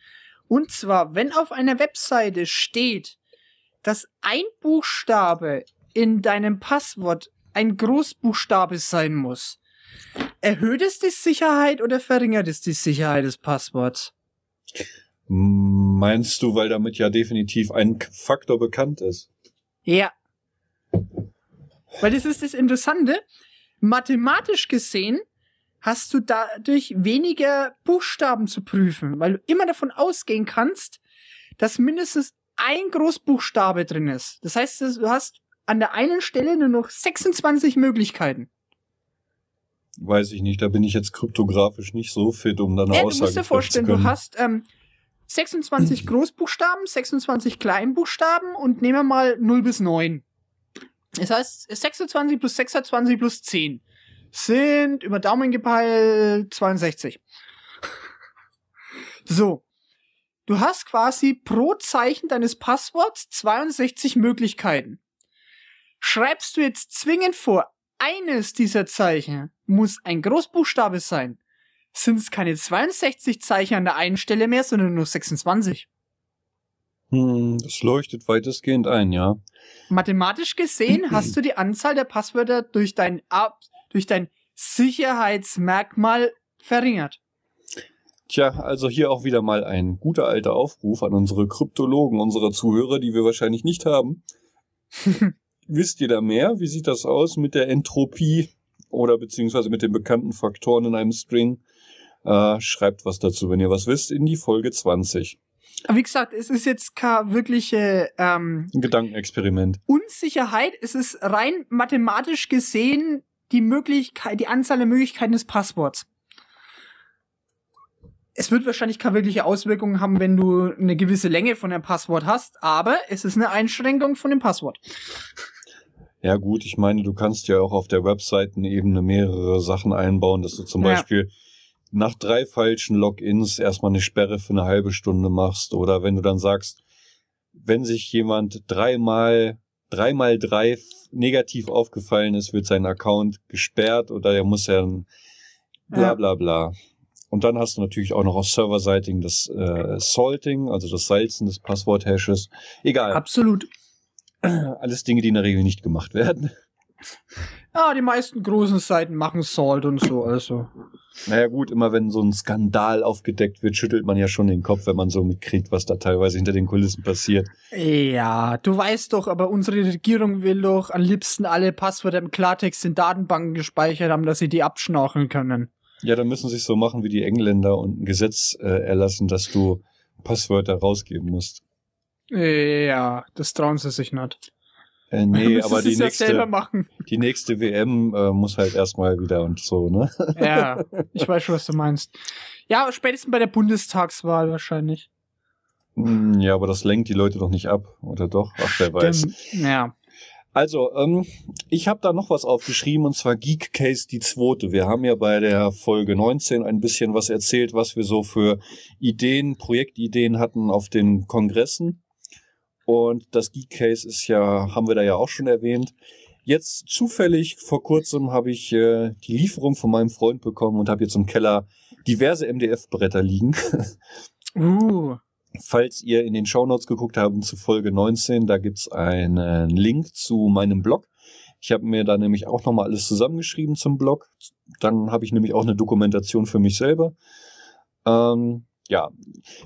Und zwar, wenn auf einer Webseite steht, dass ein Buchstabe in deinem Passwort ein Großbuchstabe sein muss, erhöht es die Sicherheit oder verringert es die Sicherheit des Passworts? Meinst du, weil damit ja definitiv ein Faktor bekannt ist? Ja. Weil das ist das Interessante. Mathematisch gesehen hast du dadurch weniger Buchstaben zu prüfen, weil du immer davon ausgehen kannst, dass mindestens ein Großbuchstabe drin ist. Das heißt, du hast an der einen Stelle nur noch 26 Möglichkeiten. Weiß ich nicht, da bin ich jetzt kryptografisch nicht so fit, um dann eine ja, Aussage zu können. Du musst dir vorstellen, du hast ähm, 26 Großbuchstaben, 26 Kleinbuchstaben und nehmen wir mal 0 bis 9. Das heißt, 26 plus 26 plus 10 sind über Daumen gepeilt 62. [LAUGHS] so. Du hast quasi pro Zeichen deines Passworts 62 Möglichkeiten. Schreibst du jetzt zwingend vor, eines dieser Zeichen muss ein Großbuchstabe sein, sind es keine 62 Zeichen an der einen Stelle mehr, sondern nur 26. Hm, das leuchtet weitestgehend ein, ja. Mathematisch gesehen [CLEARS THROAT] hast du die Anzahl der Passwörter durch dein, Ab durch dein Sicherheitsmerkmal verringert. Tja, also hier auch wieder mal ein guter alter Aufruf an unsere Kryptologen, unsere Zuhörer, die wir wahrscheinlich nicht haben. [LAUGHS] Wisst ihr da mehr? Wie sieht das aus mit der Entropie oder beziehungsweise mit den bekannten Faktoren in einem String? Äh, schreibt was dazu, wenn ihr was wisst, in die Folge 20. wie gesagt, es ist jetzt kein wirkliches ähm, Gedankenexperiment. Unsicherheit, es ist rein mathematisch gesehen die Möglichkeit, die Anzahl der Möglichkeiten des Passworts. Es wird wahrscheinlich keine wirkliche Auswirkungen haben, wenn du eine gewisse Länge von dem Passwort hast, aber es ist eine Einschränkung von dem Passwort. Ja gut, ich meine, du kannst ja auch auf der Webseitenebene mehrere Sachen einbauen, dass du zum ja. Beispiel nach drei falschen Logins erstmal eine Sperre für eine halbe Stunde machst oder wenn du dann sagst, wenn sich jemand dreimal, dreimal drei negativ aufgefallen ist, wird sein Account gesperrt oder er muss ja bla bla bla. Und dann hast du natürlich auch noch auf Serverseitigen das äh, Salting, also das Salzen des Passwort-Hashes. Egal. Absolut. Alles Dinge, die in der Regel nicht gemacht werden. [LAUGHS] ja, die meisten großen Seiten machen Salt und so, also. Naja, gut, immer wenn so ein Skandal aufgedeckt wird, schüttelt man ja schon den Kopf, wenn man so mitkriegt, was da teilweise hinter den Kulissen passiert. Ja, du weißt doch, aber unsere Regierung will doch am liebsten alle Passwörter im Klartext in Datenbanken gespeichert haben, dass sie die abschnorcheln können. Ja, dann müssen sie es so machen wie die Engländer und ein Gesetz äh, erlassen, dass du Passwörter rausgeben musst. Ja, das trauen sie sich nicht. Äh, nee, aber die nächste, die nächste WM äh, muss halt erstmal wieder und so, ne? Ja, ich weiß schon, was du meinst. Ja, spätestens bei der Bundestagswahl wahrscheinlich. Mm, ja, aber das lenkt die Leute doch nicht ab, oder doch? Ach, wer Stimmt. weiß. Ja. Also, ähm, ich habe da noch was aufgeschrieben, und zwar Geek Case die zweite. Wir haben ja bei der Folge 19 ein bisschen was erzählt, was wir so für Ideen, Projektideen hatten auf den Kongressen. Und das Geek Case ist ja, haben wir da ja auch schon erwähnt. Jetzt zufällig vor kurzem habe ich äh, die Lieferung von meinem Freund bekommen und habe jetzt im Keller diverse MDF-Bretter liegen. [LAUGHS] uh. Falls ihr in den Shownotes geguckt habt zu Folge 19, da gibt es einen Link zu meinem Blog. Ich habe mir da nämlich auch nochmal alles zusammengeschrieben zum Blog. Dann habe ich nämlich auch eine Dokumentation für mich selber. Ähm, ja,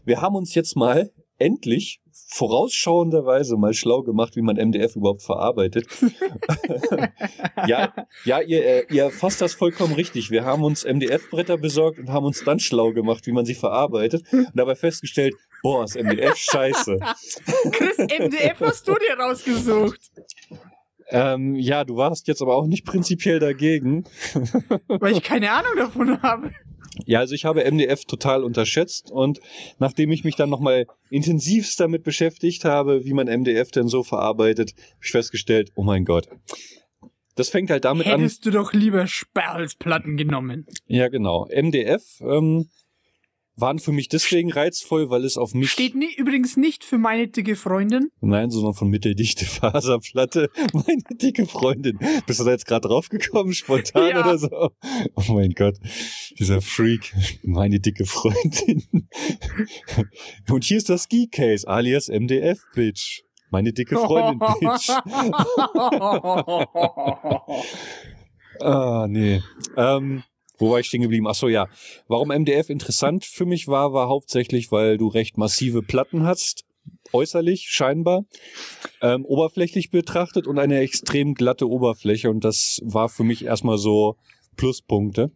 wir haben uns jetzt mal endlich vorausschauenderweise mal schlau gemacht, wie man MDF überhaupt verarbeitet. [LAUGHS] ja, ja, ihr, äh, ihr fasst das vollkommen richtig. Wir haben uns MDF-Bretter besorgt und haben uns dann schlau gemacht, wie man sie verarbeitet und dabei festgestellt, boah, ist MDF scheiße. Chris, MDF hast du dir rausgesucht. Ähm, ja, du warst jetzt aber auch nicht prinzipiell dagegen. Weil ich keine Ahnung davon habe. Ja, also ich habe MDF total unterschätzt und nachdem ich mich dann nochmal intensivst damit beschäftigt habe, wie man MDF denn so verarbeitet, habe ich festgestellt, oh mein Gott. Das fängt halt damit Hättest an. Hättest du doch lieber Sperrholzplatten genommen. Ja, genau. MDF ähm, waren für mich deswegen reizvoll, weil es auf mich. Steht nie, übrigens nicht für meine dicke Freundin. Nein, sondern von mitteldichte [LAUGHS] Faserplatte. Meine dicke Freundin. Bist du da jetzt gerade draufgekommen, spontan [LAUGHS] ja. oder so? Oh mein Gott. Dieser Freak. Meine dicke Freundin. [LAUGHS] Und hier ist das Ski Case, alias MDF, Bitch. Meine dicke Freundin, Bitch. ah, nee. Ähm, wo war ich stehen geblieben? Ach so, ja. Warum MDF interessant für mich war, war hauptsächlich, weil du recht massive Platten hast, äußerlich scheinbar, ähm, oberflächlich betrachtet und eine extrem glatte Oberfläche. Und das war für mich erstmal so Pluspunkte.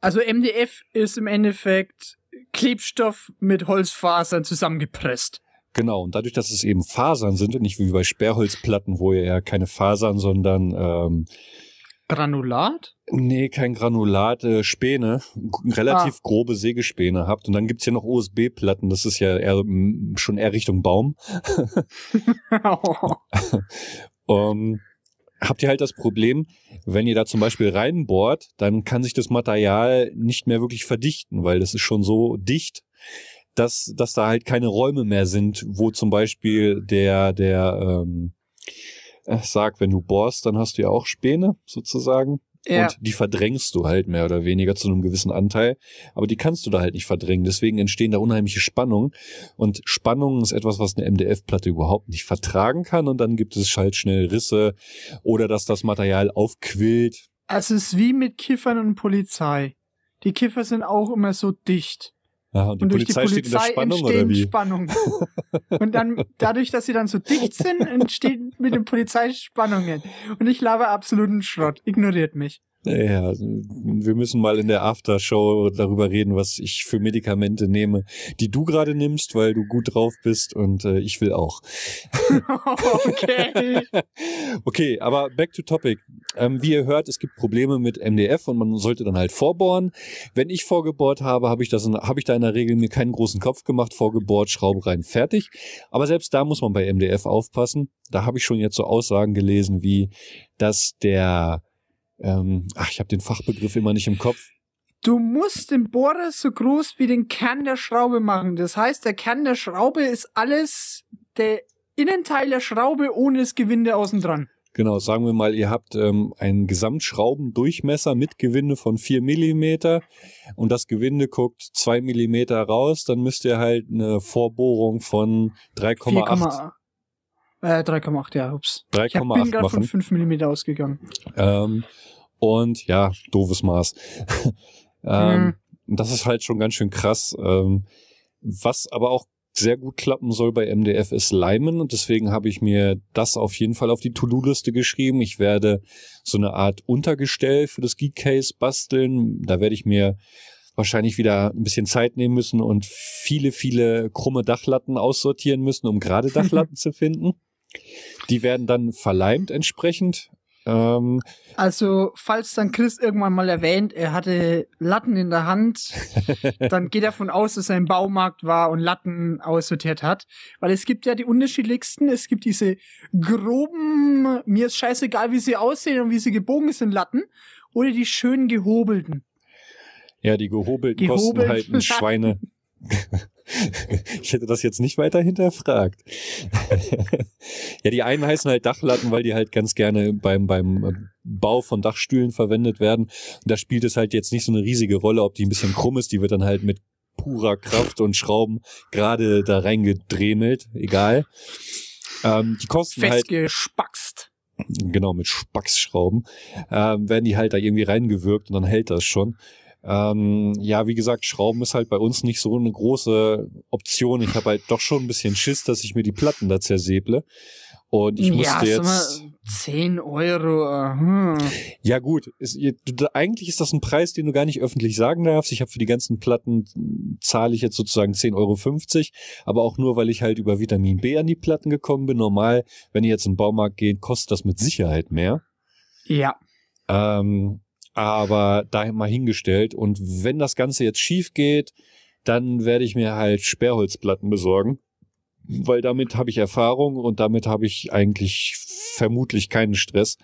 Also MDF ist im Endeffekt Klebstoff mit Holzfasern zusammengepresst. Genau, und dadurch, dass es eben Fasern sind und nicht wie bei Sperrholzplatten, wo ja keine Fasern, sondern ähm, Granulat? Nee, kein Granulat, äh, Späne, relativ ah. grobe Sägespäne habt. Und dann gibt's hier noch USB-Platten, das ist ja eher, schon eher Richtung Baum. oh. [LAUGHS] um, [LAUGHS] ähm, habt ihr halt das Problem, wenn ihr da zum Beispiel reinbohrt, dann kann sich das Material nicht mehr wirklich verdichten, weil das ist schon so dicht, dass, dass da halt keine Räume mehr sind, wo zum Beispiel der, der, ähm, sagt, wenn du bohrst, dann hast du ja auch Späne sozusagen. Ja. Und die verdrängst du halt mehr oder weniger zu einem gewissen Anteil. Aber die kannst du da halt nicht verdrängen. Deswegen entstehen da unheimliche Spannungen. Und Spannungen ist etwas, was eine MDF-Platte überhaupt nicht vertragen kann. Und dann gibt es halt schnell Risse oder dass das Material aufquillt. Also es ist wie mit Kiffern und Polizei. Die Kiffer sind auch immer so dicht. Aha, und, und durch Polizei die Polizei Spannung, entstehen Spannungen. Und dann dadurch, dass sie dann so dicht sind, entstehen mit den Polizeispannungen. Und ich labe absoluten Schrott. Ignoriert mich. Ja, wir müssen mal in der Aftershow darüber reden, was ich für Medikamente nehme, die du gerade nimmst, weil du gut drauf bist und äh, ich will auch. okay. [LAUGHS] okay, aber back to topic. Ähm, wie ihr hört, es gibt Probleme mit MDF und man sollte dann halt vorbohren. Wenn ich vorgebohrt habe, habe ich, hab ich da in der Regel mir keinen großen Kopf gemacht, vorgebohrt, Schraube rein, fertig. Aber selbst da muss man bei MDF aufpassen. Da habe ich schon jetzt so Aussagen gelesen wie, dass der ähm, ach, ich habe den Fachbegriff immer nicht im Kopf. Du musst den Bohrer so groß wie den Kern der Schraube machen. Das heißt, der Kern der Schraube ist alles der Innenteil der Schraube ohne das Gewinde außen dran. Genau, sagen wir mal, ihr habt ähm, einen Gesamtschraubendurchmesser mit Gewinde von 4 mm und das Gewinde guckt 2 mm raus, dann müsst ihr halt eine Vorbohrung von 3,8 äh, 3,8, ja, ups. 3,8 Ich bin gerade von 5 mm ausgegangen. Ähm, und ja, doofes Maß. [LAUGHS] ähm, mhm. Das ist halt schon ganz schön krass. Ähm, was aber auch sehr gut klappen soll bei MDF ist Leimen und deswegen habe ich mir das auf jeden Fall auf die To-Do-Liste geschrieben. Ich werde so eine Art Untergestell für das Geekcase basteln. Da werde ich mir wahrscheinlich wieder ein bisschen Zeit nehmen müssen und viele, viele krumme Dachlatten aussortieren müssen, um gerade [LAUGHS] Dachlatten zu finden. Die werden dann verleimt entsprechend. Ähm, also, falls dann Chris irgendwann mal erwähnt, er hatte Latten in der Hand, [LAUGHS] dann geht er davon aus, dass er im Baumarkt war und Latten aussortiert hat. Weil es gibt ja die unterschiedlichsten. Es gibt diese groben, mir ist scheißegal, wie sie aussehen und wie sie gebogen sind, Latten. Oder die schön gehobelten. Ja, die gehobelten, gehobelten kosten halt ein [LAUGHS] Schweine. [LAUGHS] ich hätte das jetzt nicht weiter hinterfragt. [LAUGHS] ja, die einen heißen halt Dachlatten, weil die halt ganz gerne beim, beim äh, Bau von Dachstühlen verwendet werden. Und da spielt es halt jetzt nicht so eine riesige Rolle, ob die ein bisschen krumm ist. Die wird dann halt mit purer Kraft und Schrauben gerade da reingedremelt. Egal. Ähm, die kosten halt Festgespackst. Halt, genau, mit Spacksschrauben. Ähm, werden die halt da irgendwie reingewirkt und dann hält das schon. Ähm, ja, wie gesagt, Schrauben ist halt bei uns nicht so eine große Option. Ich habe halt doch schon ein bisschen Schiss, dass ich mir die Platten da zersäble. Und ich musste ja, jetzt. Zehn Euro. Hm. Ja, gut. Ist, eigentlich ist das ein Preis, den du gar nicht öffentlich sagen darfst. Ich habe für die ganzen Platten hm, zahle ich jetzt sozusagen 10,50 Euro. Aber auch nur, weil ich halt über Vitamin B an die Platten gekommen bin. Normal, wenn ihr jetzt in den Baumarkt geht, kostet das mit Sicherheit mehr. Ja. Ähm, aber dahin mal hingestellt. Und wenn das Ganze jetzt schief geht, dann werde ich mir halt Sperrholzplatten besorgen. Weil damit habe ich Erfahrung und damit habe ich eigentlich vermutlich keinen Stress.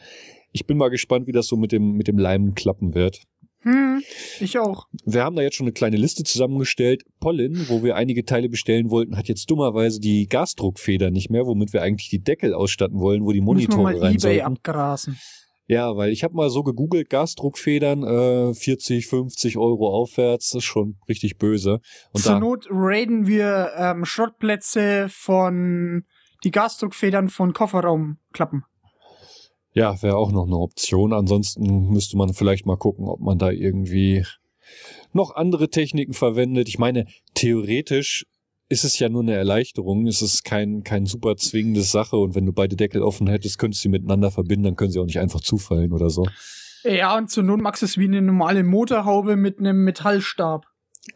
Ich bin mal gespannt, wie das so mit dem, mit dem Leimen klappen wird. Hm, ich auch. Wir haben da jetzt schon eine kleine Liste zusammengestellt. Pollen, wo wir einige Teile bestellen wollten, hat jetzt dummerweise die Gasdruckfeder nicht mehr, womit wir eigentlich die Deckel ausstatten wollen, wo die Monitore Müssen wir mal rein eBay sollten. abgrasen. Ja, weil ich habe mal so gegoogelt, Gasdruckfedern, äh, 40, 50 Euro aufwärts, ist schon richtig böse. Und Zur Not raiden wir ähm, Schrottplätze von die Gasdruckfedern von Kofferraumklappen. Ja, wäre auch noch eine Option. Ansonsten müsste man vielleicht mal gucken, ob man da irgendwie noch andere Techniken verwendet. Ich meine, theoretisch ist es ja nur eine Erleichterung, ist es kein, kein super zwingendes Sache und wenn du beide Deckel offen hättest, könntest du sie miteinander verbinden, dann können sie auch nicht einfach zufallen oder so. Ja, und zur Not magst du es wie eine normale Motorhaube mit einem Metallstab.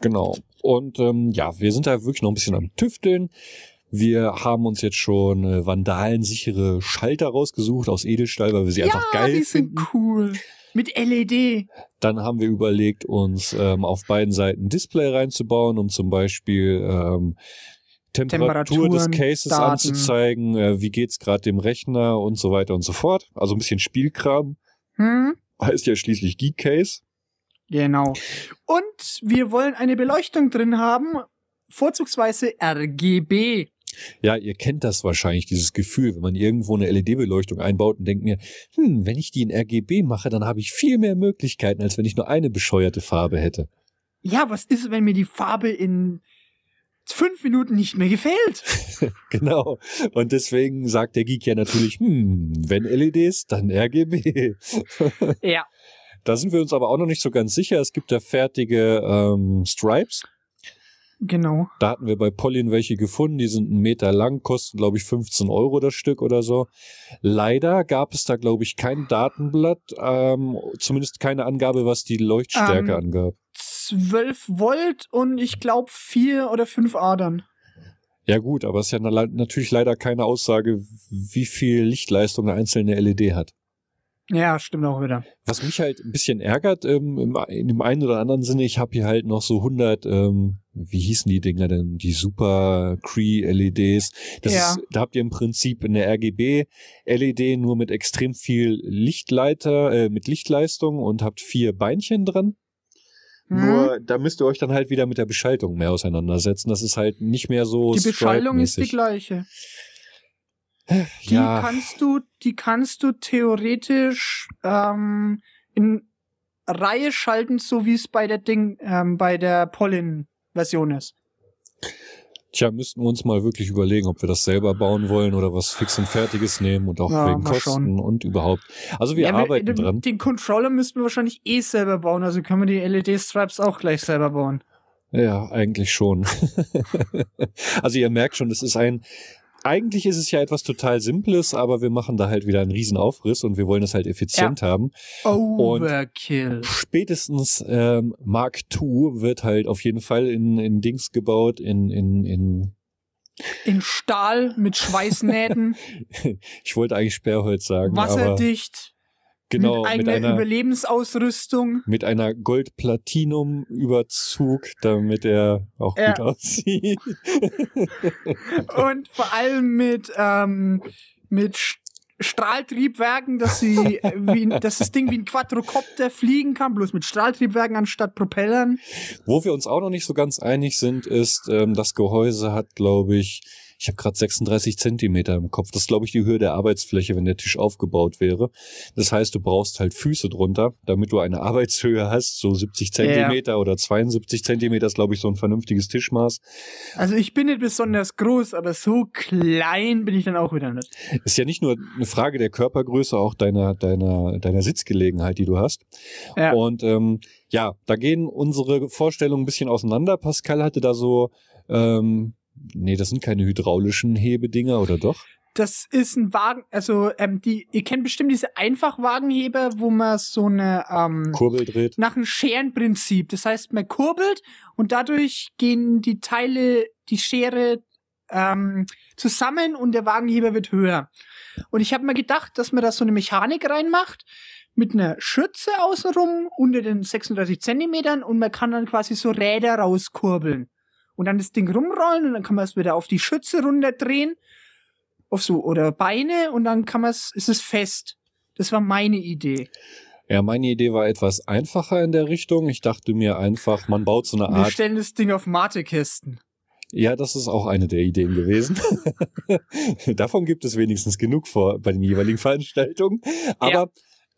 Genau. Und ähm, ja, wir sind da wirklich noch ein bisschen am Tüfteln. Wir haben uns jetzt schon äh, vandalensichere Schalter rausgesucht aus Edelstahl, weil wir sie ja, einfach geil die sind cool. Mit LED. Dann haben wir überlegt, uns ähm, auf beiden Seiten Display reinzubauen, um zum Beispiel ähm, Temperatur des Cases Daten. anzuzeigen, äh, wie es gerade dem Rechner und so weiter und so fort. Also ein bisschen Spielkram. Hm? Heißt ja schließlich Geek Case. Genau. Und wir wollen eine Beleuchtung drin haben, vorzugsweise RGB. Ja, ihr kennt das wahrscheinlich, dieses Gefühl, wenn man irgendwo eine LED-Beleuchtung einbaut und denkt mir, hm, wenn ich die in RGB mache, dann habe ich viel mehr Möglichkeiten, als wenn ich nur eine bescheuerte Farbe hätte. Ja, was ist, wenn mir die Farbe in fünf Minuten nicht mehr gefällt? [LAUGHS] genau. Und deswegen sagt der Geek ja natürlich, hm, wenn LEDs, dann RGB. ja. [LAUGHS] Da sind wir uns aber auch noch nicht so ganz sicher. Es gibt da fertige ähm, Stripes Genau. Da hatten wir bei Pollin welche gefunden, die sind einen Meter lang, kosten, glaube ich, 15 Euro das Stück oder so. Leider gab es da, glaube ich, kein Datenblatt, ähm, zumindest keine Angabe, was die Leuchtstärke ähm, angab. 12 Volt und ich glaube vier oder fünf Adern. Ja gut, aber es ist ja natürlich leider keine Aussage, wie viel Lichtleistung eine einzelne LED hat. Ja, stimmt auch wieder. Was mich halt ein bisschen ärgert, ähm, im, in dem einen oder anderen Sinne, ich habe hier halt noch so 100 ähm, wie hießen die Dinger denn? Die Super Cree LEDs. Das ja. ist, da habt ihr im Prinzip eine RGB LED nur mit extrem viel Lichtleiter, äh, mit Lichtleistung und habt vier Beinchen dran. Hm. Nur da müsst ihr euch dann halt wieder mit der Beschaltung mehr auseinandersetzen. Das ist halt nicht mehr so. Die Beschaltung ist die gleiche. Die ja. kannst du, die kannst du theoretisch ähm, in Reihe schalten, so wie es bei der Ding, ähm, bei der Pollen Version ist. Tja, müssten wir uns mal wirklich überlegen, ob wir das selber bauen wollen oder was fix und fertiges nehmen und auch ja, wegen Kosten schon. und überhaupt. Also wir ja, arbeiten wir, dran. Den Controller müssten wir wahrscheinlich eh selber bauen, also können wir die LED-Stripes auch gleich selber bauen. Ja, eigentlich schon. [LAUGHS] also ihr merkt schon, das ist ein eigentlich ist es ja etwas total Simples, aber wir machen da halt wieder einen riesen Aufriss und wir wollen es halt effizient ja. haben. Overkill. Und spätestens ähm, Mark II wird halt auf jeden Fall in, in Dings gebaut, in, in, in in Stahl mit Schweißnähten. [LAUGHS] ich wollte eigentlich Sperrholz sagen. Wasserdicht. Genau. Mit, mit einer Überlebensausrüstung. Mit einer Gold-Platinum-Überzug, damit er auch ja. gut aussieht. [LAUGHS] Und vor allem mit, ähm, mit Strahltriebwerken, dass sie, äh, wie, dass das Ding wie ein Quadrocopter fliegen kann, bloß mit Strahltriebwerken anstatt Propellern. Wo wir uns auch noch nicht so ganz einig sind, ist, ähm, das Gehäuse hat, glaube ich, ich habe gerade 36 Zentimeter im Kopf. Das ist, glaube ich, die Höhe der Arbeitsfläche, wenn der Tisch aufgebaut wäre. Das heißt, du brauchst halt Füße drunter, damit du eine [LAUGHS] Arbeitshöhe hast, so 70 Zentimeter ja. oder 72 Zentimeter ist, glaube ich, so ein vernünftiges Tischmaß. Also ich bin nicht besonders groß, aber so klein bin ich dann auch wieder nicht. Ist ja nicht nur eine Frage der Körpergröße, auch deiner, deiner, deiner Sitzgelegenheit, die du hast. Ja. Und ähm, ja, da gehen unsere Vorstellungen ein bisschen auseinander. Pascal hatte da so ähm, Nee, das sind keine hydraulischen Hebedinger, oder doch? Das ist ein Wagen, also ähm, die, ihr kennt bestimmt diese Einfachwagenheber, wo man so eine ähm, Kurbel dreht. Nach einem Scherenprinzip. Das heißt, man kurbelt und dadurch gehen die Teile, die Schere ähm, zusammen und der Wagenheber wird höher. Und ich habe mir gedacht, dass man da so eine Mechanik reinmacht mit einer Schürze außenrum unter den 36 Zentimetern und man kann dann quasi so Räder rauskurbeln und dann das Ding rumrollen und dann kann man es wieder auf die Schütze runterdrehen. Auf so, oder Beine und dann kann man es, ist es fest. Das war meine Idee. Ja, meine Idee war etwas einfacher in der Richtung. Ich dachte mir einfach, man baut so eine Art. Wir stellen das Ding auf Matekästen. Ja, das ist auch eine der Ideen gewesen. [LAUGHS] Davon gibt es wenigstens genug vor bei den jeweiligen Veranstaltungen. Aber ja.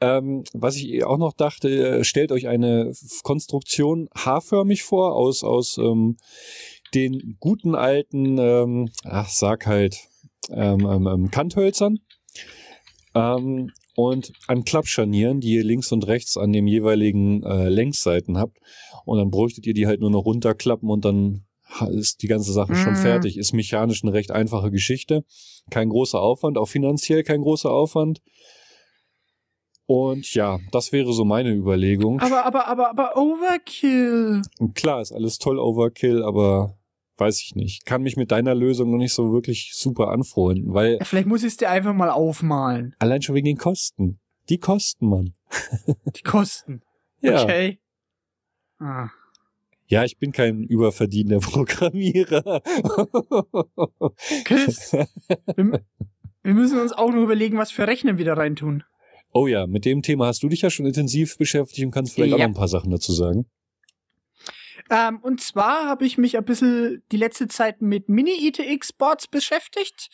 Ähm, was ich auch noch dachte, äh, stellt euch eine Konstruktion haarförmig vor aus, aus ähm, den guten alten, ähm, ach, sag halt, ähm, ähm, ähm Kanthölzern Ähm, und an Klappscharnieren, die ihr links und rechts an den jeweiligen äh, Längsseiten habt. Und dann bräuchtet ihr die halt nur noch runterklappen und dann ist die ganze Sache schon mhm. fertig. Ist mechanisch eine recht einfache Geschichte. Kein großer Aufwand, auch finanziell kein großer Aufwand. Und ja, das wäre so meine Überlegung. Aber, aber, aber, aber Overkill. Klar, ist alles toll Overkill, aber weiß ich nicht. Kann mich mit deiner Lösung noch nicht so wirklich super anfreunden, weil. Ja, vielleicht muss ich es dir einfach mal aufmalen. Allein schon wegen den Kosten. Die kosten, Mann. [LAUGHS] Die Kosten. ja. Okay. Ah. Ja, ich bin kein überverdienender [LAUGHS] Programmierer. Chris, [LAUGHS] wir, wir müssen uns auch noch überlegen, was für Rechner wir da reintun. Oh ja, mit dem Thema hast du dich ja schon intensiv beschäftigt und kannst vielleicht ja. auch noch ein paar Sachen dazu sagen. Ähm, und zwar habe ich mich ein bisschen die letzte Zeit mit Mini-ITX-Boards beschäftigt.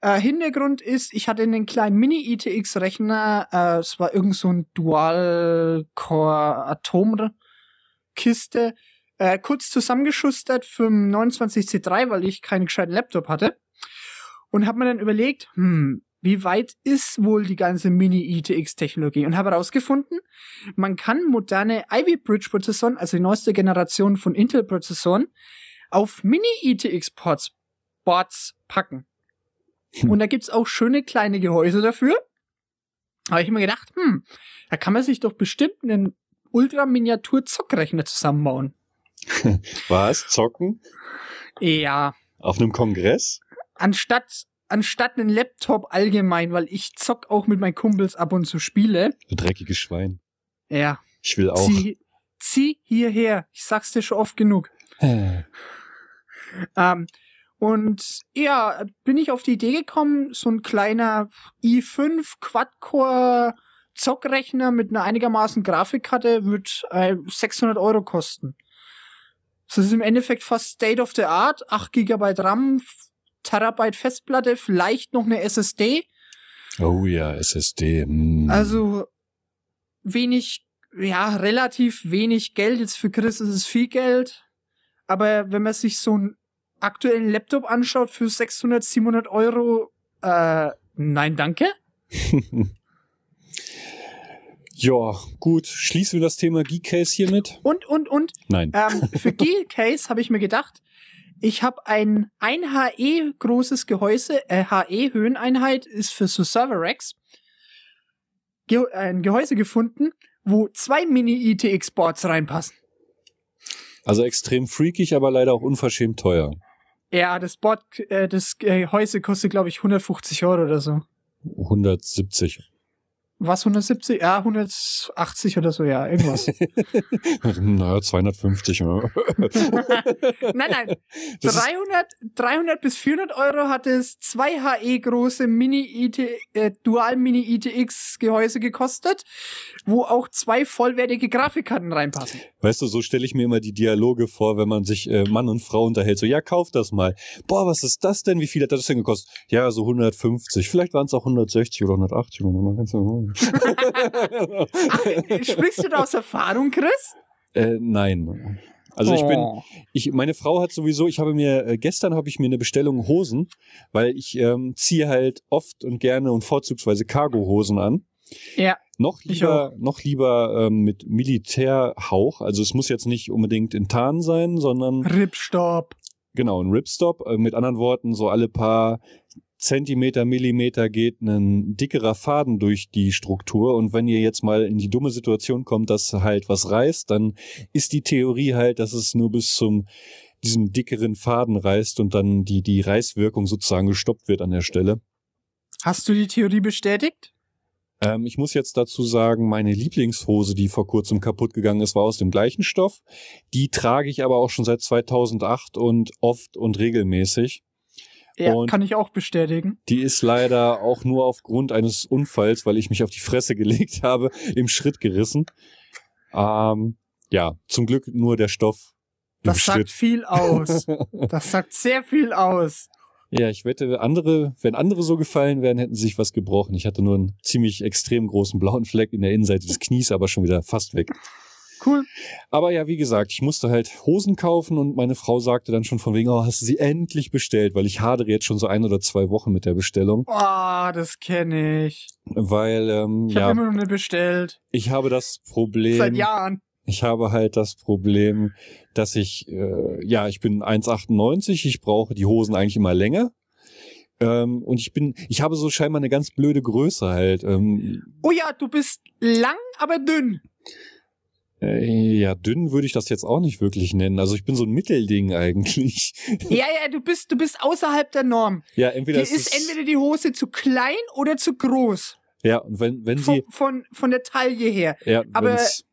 Äh, Hintergrund ist, ich hatte einen kleinen Mini-ITX-Rechner. Äh, es war irgend so ein Dual-Core-Atom-Kiste. Äh, kurz zusammengeschustert für 29C3, weil ich keinen gescheiten Laptop hatte. Und habe mir dann überlegt, hm, wie weit ist wohl die ganze Mini-ITX-Technologie e und habe herausgefunden, man kann moderne Ivy Bridge Prozessoren, also die neueste Generation von Intel Prozessoren, auf Mini-ITX-Ports e Boards packen. Hm. Und da gibt es auch schöne kleine Gehäuse dafür. Habe ich mir gedacht, hm, da kann man sich doch bestimmt einen Ultra-Miniatur-Zockrechner zusammenbauen. [LAUGHS] Was? Zocken? Ja. Auf einem Kongress? Anstatt anstatt einen Laptop allgemein, weil ich zock auch mit meinen Kumpels ab und zu Spiele. Du dreckiges Schwein. Ja. Ich will auch. Zieh, zieh hierher. Ich sag's dir schon oft genug. Äh. Ähm, und ja, bin ich auf die Idee gekommen, so ein kleiner i5 Quad-Core Zockrechner mit einer einigermaßen Grafikkarte wird 600 äh, Euro kosten. Das ist im Endeffekt fast State of the Art, 8 GB RAM, Terabyte Festplatte, vielleicht noch eine SSD. Oh ja, SSD. Mm. Hm. Also wenig, ja, relativ wenig Geld. Jetzt für Chris ist es viel Geld. Aber wenn man sich so einen aktuellen Laptop anschaut für 600, 700 Euro, äh, nein, danke. [LAUGHS] ja, gut. Schließen wir das Thema Case hiermit. Und, und, und. Nein. Ähm, für [LAUGHS] Case habe ich mir gedacht, ich habe ein 1 HE großes Gehäuse, äh, HE Höheneinheit ist für so Serverex. Ge ein Gehäuse gefunden, wo zwei Mini-ITX-Boards reinpassen. Also extrem freakig, aber leider auch unverschämt teuer. Ja, das Board, äh, das Gehäuse kostet, glaube ich, 150 Euro oder so. 170 was 170? Ja, 180 oder so, ja, irgendwas. [LAUGHS] naja, 250. [LAUGHS] nein, nein. 300, [LAUGHS] 300 bis 400 Euro hat es zwei HE große Mini IT, äh, Dual Mini ITX Gehäuse gekostet, wo auch zwei vollwertige Grafikkarten reinpassen. Weißt du, so stelle ich mir immer die Dialoge vor, wenn man sich äh, Mann und Frau unterhält. So, ja, kauf das mal. Boah, was ist das denn? Wie viel hat das denn gekostet? Ja, so 150. Vielleicht waren es auch 160 oder 180 Erfahrung. Ach, sprichst du da aus Erfahrung, Chris? Äh, nein. Also ich bin, oh. ich, meine Frau hat sowieso, ich habe mir, äh, gestern habe ich mir eine Bestellung Hosen, weil ich ähm, ziehe halt oft und gerne und vorzugsweise Cargo-Hosen an. Ja. Noch lieber, noch lieber ähm, mit Militärhauch. Also es muss jetzt nicht unbedingt in Tarn sein, sondern. Ripstop. Genau, ein Ripstop. Äh, mit anderen Worten, so alle paar Zentimeter, Millimeter geht ein dickerer Faden durch die Struktur. Und wenn ihr jetzt mal in die dumme Situation kommt, dass halt was reißt, dann ist die Theorie halt, dass es nur bis zum diesem dickeren Faden reißt und dann die, die Reißwirkung sozusagen gestoppt wird an der Stelle. Hast du die Theorie bestätigt? Ähm, ich muss jetzt dazu sagen, meine Lieblingshose, die vor kurzem kaputt gegangen ist, war aus dem gleichen Stoff. Die trage ich aber auch schon seit 2008 und oft und regelmäßig. Ja, und kann ich auch bestätigen. Die ist leider auch nur aufgrund eines Unfalls, weil ich mich auf die Fresse [LAUGHS] gelegt habe, im Schritt gerissen. Ähm, ja, zum Glück nur der Stoff. Das sagt viel aus. [LAUGHS] Das sagt sehr viel aus. Ja, ich wette, andere, wenn andere so gefallen wären, hätten sie sich was gebrochen. Ich hatte nur einen ziemlich extrem großen blauen Fleck in der Innenseite des Knies, aber schon wieder fast weg. Cool. Aber ja, wie gesagt, ich musste halt Hosen kaufen und meine Frau sagte dann schon von wegen, oh, hast du sie endlich bestellt, weil ich hadere jetzt schon so ein oder zwei Wochen mit der Bestellung. Ah, oh, das kenne ich. Weil, ähm, ich ja. Ich habe immer noch eine bestellt. Ich habe das Problem. Seit Jahren. Ich habe halt das Problem, dass ich, äh, ja, ich bin 1,98, ich brauche die Hosen eigentlich immer länger. Ähm, und ich bin, ich habe so scheinbar eine ganz blöde Größe halt. Ähm, oh ja, du bist lang, aber dünn. Äh, ja, dünn würde ich das jetzt auch nicht wirklich nennen. Also ich bin so ein Mittelding eigentlich. [LAUGHS] Ja, ja, du bist, du bist außerhalb der Norm. Ja, entweder die ist, ist entweder die Hose zu klein oder zu groß. Ja, und wenn, wenn sie. Von, von, von der Taille her. Ja, Aber, wenn's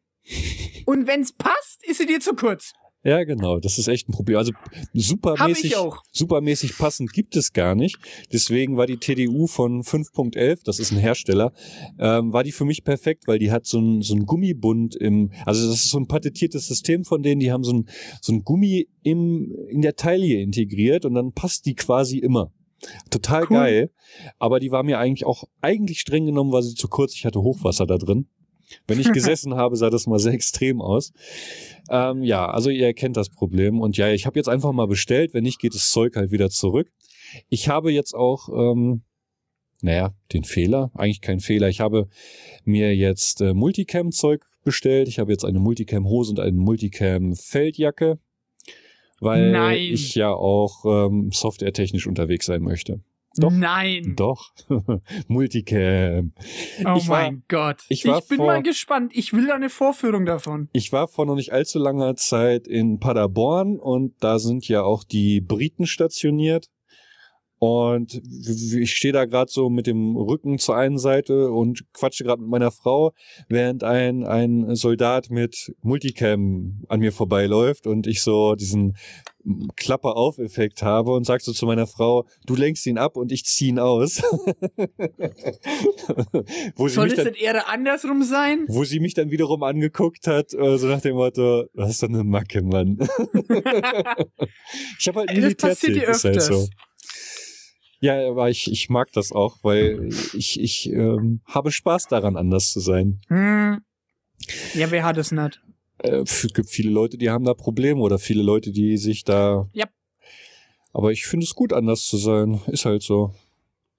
und wenn's passt, ist sie dir zu kurz. Ja, genau. Das ist echt ein Problem. Also supermäßig, supermäßig passend gibt es gar nicht. Deswegen war die TDU von 5.11, das ist ein Hersteller, ähm, war die für mich perfekt, weil die hat so ein so ein Gummibund im, also das ist so ein patentiertes System von denen, die haben so ein so ein Gummi im, in der Taille integriert und dann passt die quasi immer. Total cool. geil. Aber die war mir eigentlich auch, eigentlich streng genommen, war sie zu kurz. Ich hatte Hochwasser da drin. Wenn ich [LAUGHS] gesessen habe, sah das mal sehr extrem aus. Ähm, ja, also ihr erkennt das Problem. Und ja, ich habe jetzt einfach mal bestellt. Wenn nicht, geht das Zeug halt wieder zurück. Ich habe jetzt auch, ähm, naja, den Fehler, eigentlich kein Fehler. Ich habe mir jetzt äh, Multicam-Zeug bestellt. Ich habe jetzt eine Multicam-Hose und eine Multicam-Feldjacke, weil Nein. ich ja auch ähm, softwaretechnisch unterwegs sein möchte. Doch. Nein. Doch. [LAUGHS] Multicam. Oh ich mein war, Gott. Ich, ich bin vor, mal gespannt. Ich will eine Vorführung davon. Ich war vor noch nicht allzu langer Zeit in Paderborn und da sind ja auch die Briten stationiert. Und ich stehe da gerade so mit dem Rücken zur einen Seite und quatsche gerade mit meiner Frau, während ein, ein Soldat mit Multicam an mir vorbeiläuft und ich so diesen klapper auf effekt habe und sagst so zu meiner Frau, du lenkst ihn ab und ich zieh ihn aus. [LAUGHS] wo Soll es denn eher andersrum sein? Wo sie mich dann wiederum angeguckt hat, äh, so also nach dem Motto, das ist doch eine Macke, Mann. [LAUGHS] ich habe halt ein Militärziel, das passiert dir öfters. Ist halt so. Ja, aber ich, ich mag das auch, weil ich, ich ähm, habe Spaß daran, anders zu sein. Hm. Ja, wer hat es nicht? Es äh, gibt viele Leute, die haben da Probleme oder viele Leute, die sich da. Ja. Aber ich finde es gut, anders zu sein. Ist halt so.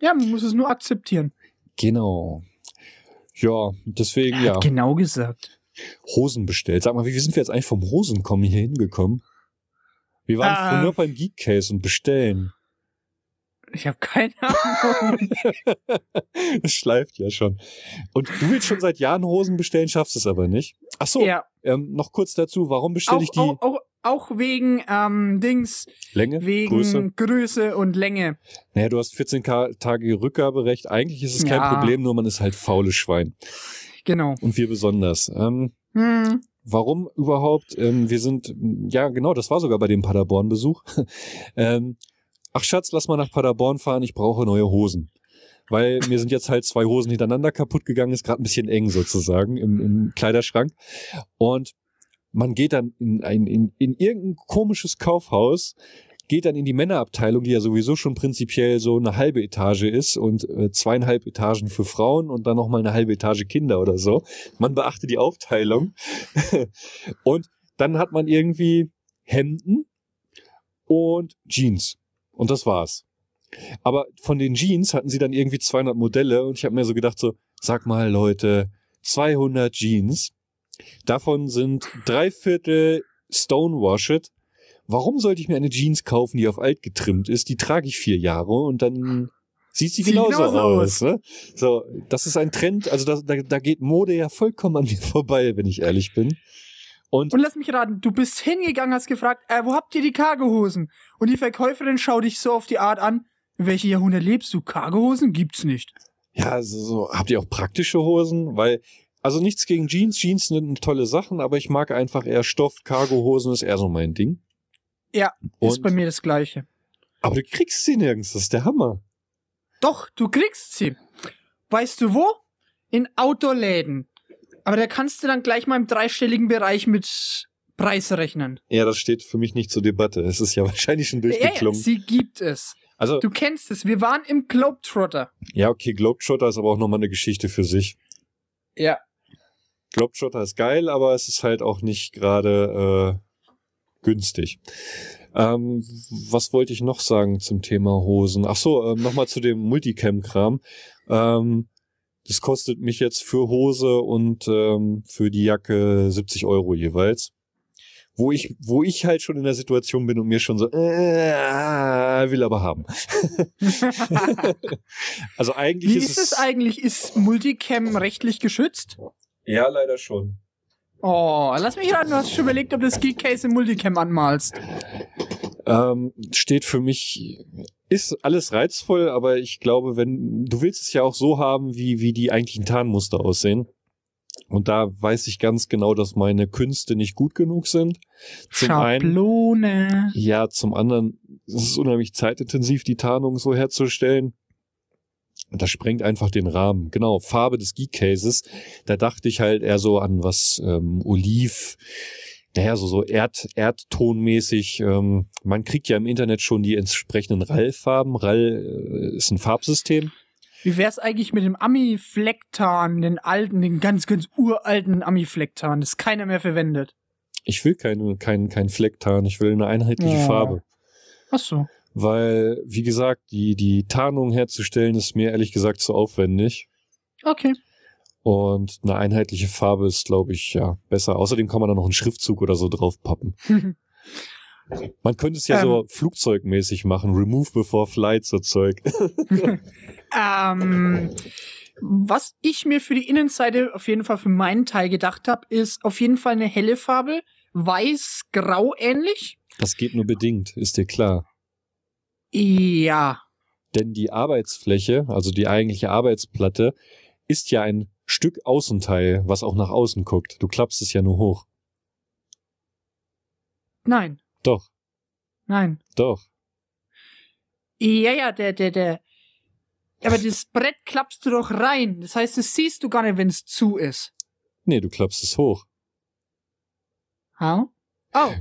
Ja, man muss es nur akzeptieren. Genau. Ja, deswegen ja. Genau gesagt. Hosen bestellt. Sag mal, wie sind wir jetzt eigentlich vom Hosenkommen hier hingekommen? Wir waren ah. früher beim Geek Case und bestellen. Ich habe keine Ahnung. Es [LAUGHS] schleift ja schon. Und du willst schon seit Jahren Hosen bestellen, schaffst es aber nicht. Ach so, ja. ähm, noch kurz dazu, warum bestelle ich die? Auch, auch, auch wegen ähm, Dings. Länge? Wegen Größe? Größe und Länge. Naja, du hast 14 Tage Rückgaberecht. Eigentlich ist es kein ja. Problem, nur man ist halt faules Schwein. Genau. Und wir besonders. Ähm, hm. Warum überhaupt? Ähm, wir sind, ja genau, das war sogar bei dem Paderborn-Besuch. [LAUGHS] ähm, ach Schatz, lass mal nach Paderborn fahren, ich brauche neue Hosen. Weil mir sind jetzt halt zwei Hosen hintereinander kaputt gegangen, ist gerade ein bisschen eng sozusagen im, im Kleiderschrank. Und man geht dann in, ein, in, in irgendein komisches Kaufhaus, geht dann in die Männerabteilung, die ja sowieso schon prinzipiell so eine halbe Etage ist und äh, zweieinhalb Etagen für Frauen und dann nochmal eine halbe Etage Kinder oder so. Man beachte die Aufteilung. [LAUGHS] und dann hat man irgendwie Hemden und Jeans. Und das war's. Aber von den Jeans hatten sie dann irgendwie 200 Modelle und ich habe mir so gedacht, so, sag mal Leute, 200 Jeans. Davon sind drei Viertel Stonewashed. Warum sollte ich mir eine Jeans kaufen, die auf alt getrimmt ist? Die trage ich vier Jahre und dann sieht sie genauso, genauso aus. aus ne? So, das ist ein Trend. Also da, da, da geht Mode ja vollkommen an mir vorbei, wenn ich ehrlich bin. Und, und lass mich raten, du bist hingegangen, hast gefragt, äh, wo habt ihr die Cargohosen? Und die Verkäuferin schaut dich so auf die Art an, welche Jahrhundert lebst du? Cargohosen gibt's nicht. Ja, also so, habt ihr auch praktische Hosen? Weil, also nichts gegen Jeans, Jeans sind tolle Sachen, aber ich mag einfach eher Stoff, Cargohosen ist eher so mein Ding. Ja, und, ist bei mir das Gleiche. Aber du kriegst sie nirgends, das ist der Hammer. Doch, du kriegst sie. Weißt du wo? In Outdoor-Läden. Aber da kannst du dann gleich mal im dreistelligen Bereich mit Preis rechnen. Ja, das steht für mich nicht zur Debatte. Es ist ja [LAUGHS] wahrscheinlich schon durchgeklungen. Ja, sie gibt es. Also, du kennst es. Wir waren im Globetrotter. Ja, okay, Globetrotter ist aber auch nochmal eine Geschichte für sich. Ja. Globetrotter ist geil, aber es ist halt auch nicht gerade äh, günstig. Ähm, was wollte ich noch sagen zum Thema Hosen? Ach so, ähm, nochmal zu dem Multicam-Kram. Ähm, das kostet mich jetzt für Hose und ähm, für die Jacke 70 Euro jeweils. Wo ich, wo ich halt schon in der Situation bin und mir schon so, äh, will aber haben. [LAUGHS] also eigentlich. Wie ist, ist es, eigentlich? Ist Multicam rechtlich geschützt? Ja, leider schon. Oh, lass mich raten, du hast schon überlegt, ob du das Geek Case im Multicam anmalst. Ähm, steht für mich ist alles reizvoll, aber ich glaube, wenn du willst es ja auch so haben, wie, wie die eigentlichen Tarnmuster aussehen. Und da weiß ich ganz genau, dass meine Künste nicht gut genug sind. Zum Schablone. einen. Ja, zum anderen ist es unheimlich zeitintensiv, die Tarnung so herzustellen. das sprengt einfach den Rahmen. Genau, Farbe des Geek Cases. Da dachte ich halt eher so an was ähm, Oliv, naja, so, so Erd, Erdtonmäßig. Ähm, man kriegt ja im Internet schon die entsprechenden RAL-Farben. RAL äh, ist ein Farbsystem. Wie wär's eigentlich mit dem Ami-Flecktarn, den alten, den ganz, ganz uralten Ami-Flecktarn, das keiner mehr verwendet? Ich will keinen kein, kein Flecktarn, ich will eine einheitliche ja. Farbe. Ach so. Weil, wie gesagt, die, die Tarnung herzustellen ist mir ehrlich gesagt zu aufwendig. Okay. Und eine einheitliche Farbe ist, glaube ich, ja, besser. Außerdem kann man da noch einen Schriftzug oder so draufpappen. [LAUGHS] Man könnte es ja ähm, so flugzeugmäßig machen, remove before flight, so Zeug. [LAUGHS] ähm, was ich mir für die Innenseite auf jeden Fall für meinen Teil gedacht habe, ist auf jeden Fall eine helle Farbe, weiß-grau ähnlich. Das geht nur bedingt, ist dir klar. Ja. Denn die Arbeitsfläche, also die eigentliche Arbeitsplatte, ist ja ein Stück Außenteil, was auch nach außen guckt. Du klappst es ja nur hoch. Nein. Doch. Nein. Doch. Ja, ja, der, der, der. Aber das Brett klappst du doch rein. Das heißt, das siehst du gar nicht, wenn es zu ist. Nee, du klappst es hoch. How? Oh.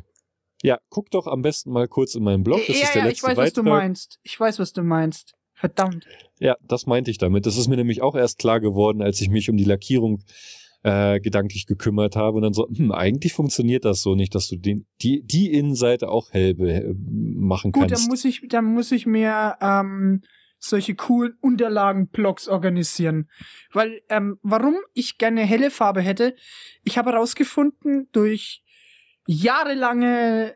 Ja, guck doch am besten mal kurz in meinen Blog. Das ja, ist der ja, letzte ich weiß, Beitrag. was du meinst. Ich weiß, was du meinst. Verdammt. Ja, das meinte ich damit. Das ist mir nämlich auch erst klar geworden, als ich mich um die Lackierung äh, gedanklich gekümmert habe und dann so, hm, eigentlich funktioniert das so nicht, dass du den, die, die Innenseite auch hell äh, machen Gut, kannst. Gut, dann muss ich, dann muss ich mir ähm, solche coolen Unterlagen-Blocks organisieren. Weil, ähm, warum ich gerne helle Farbe hätte, ich habe herausgefunden, durch jahrelange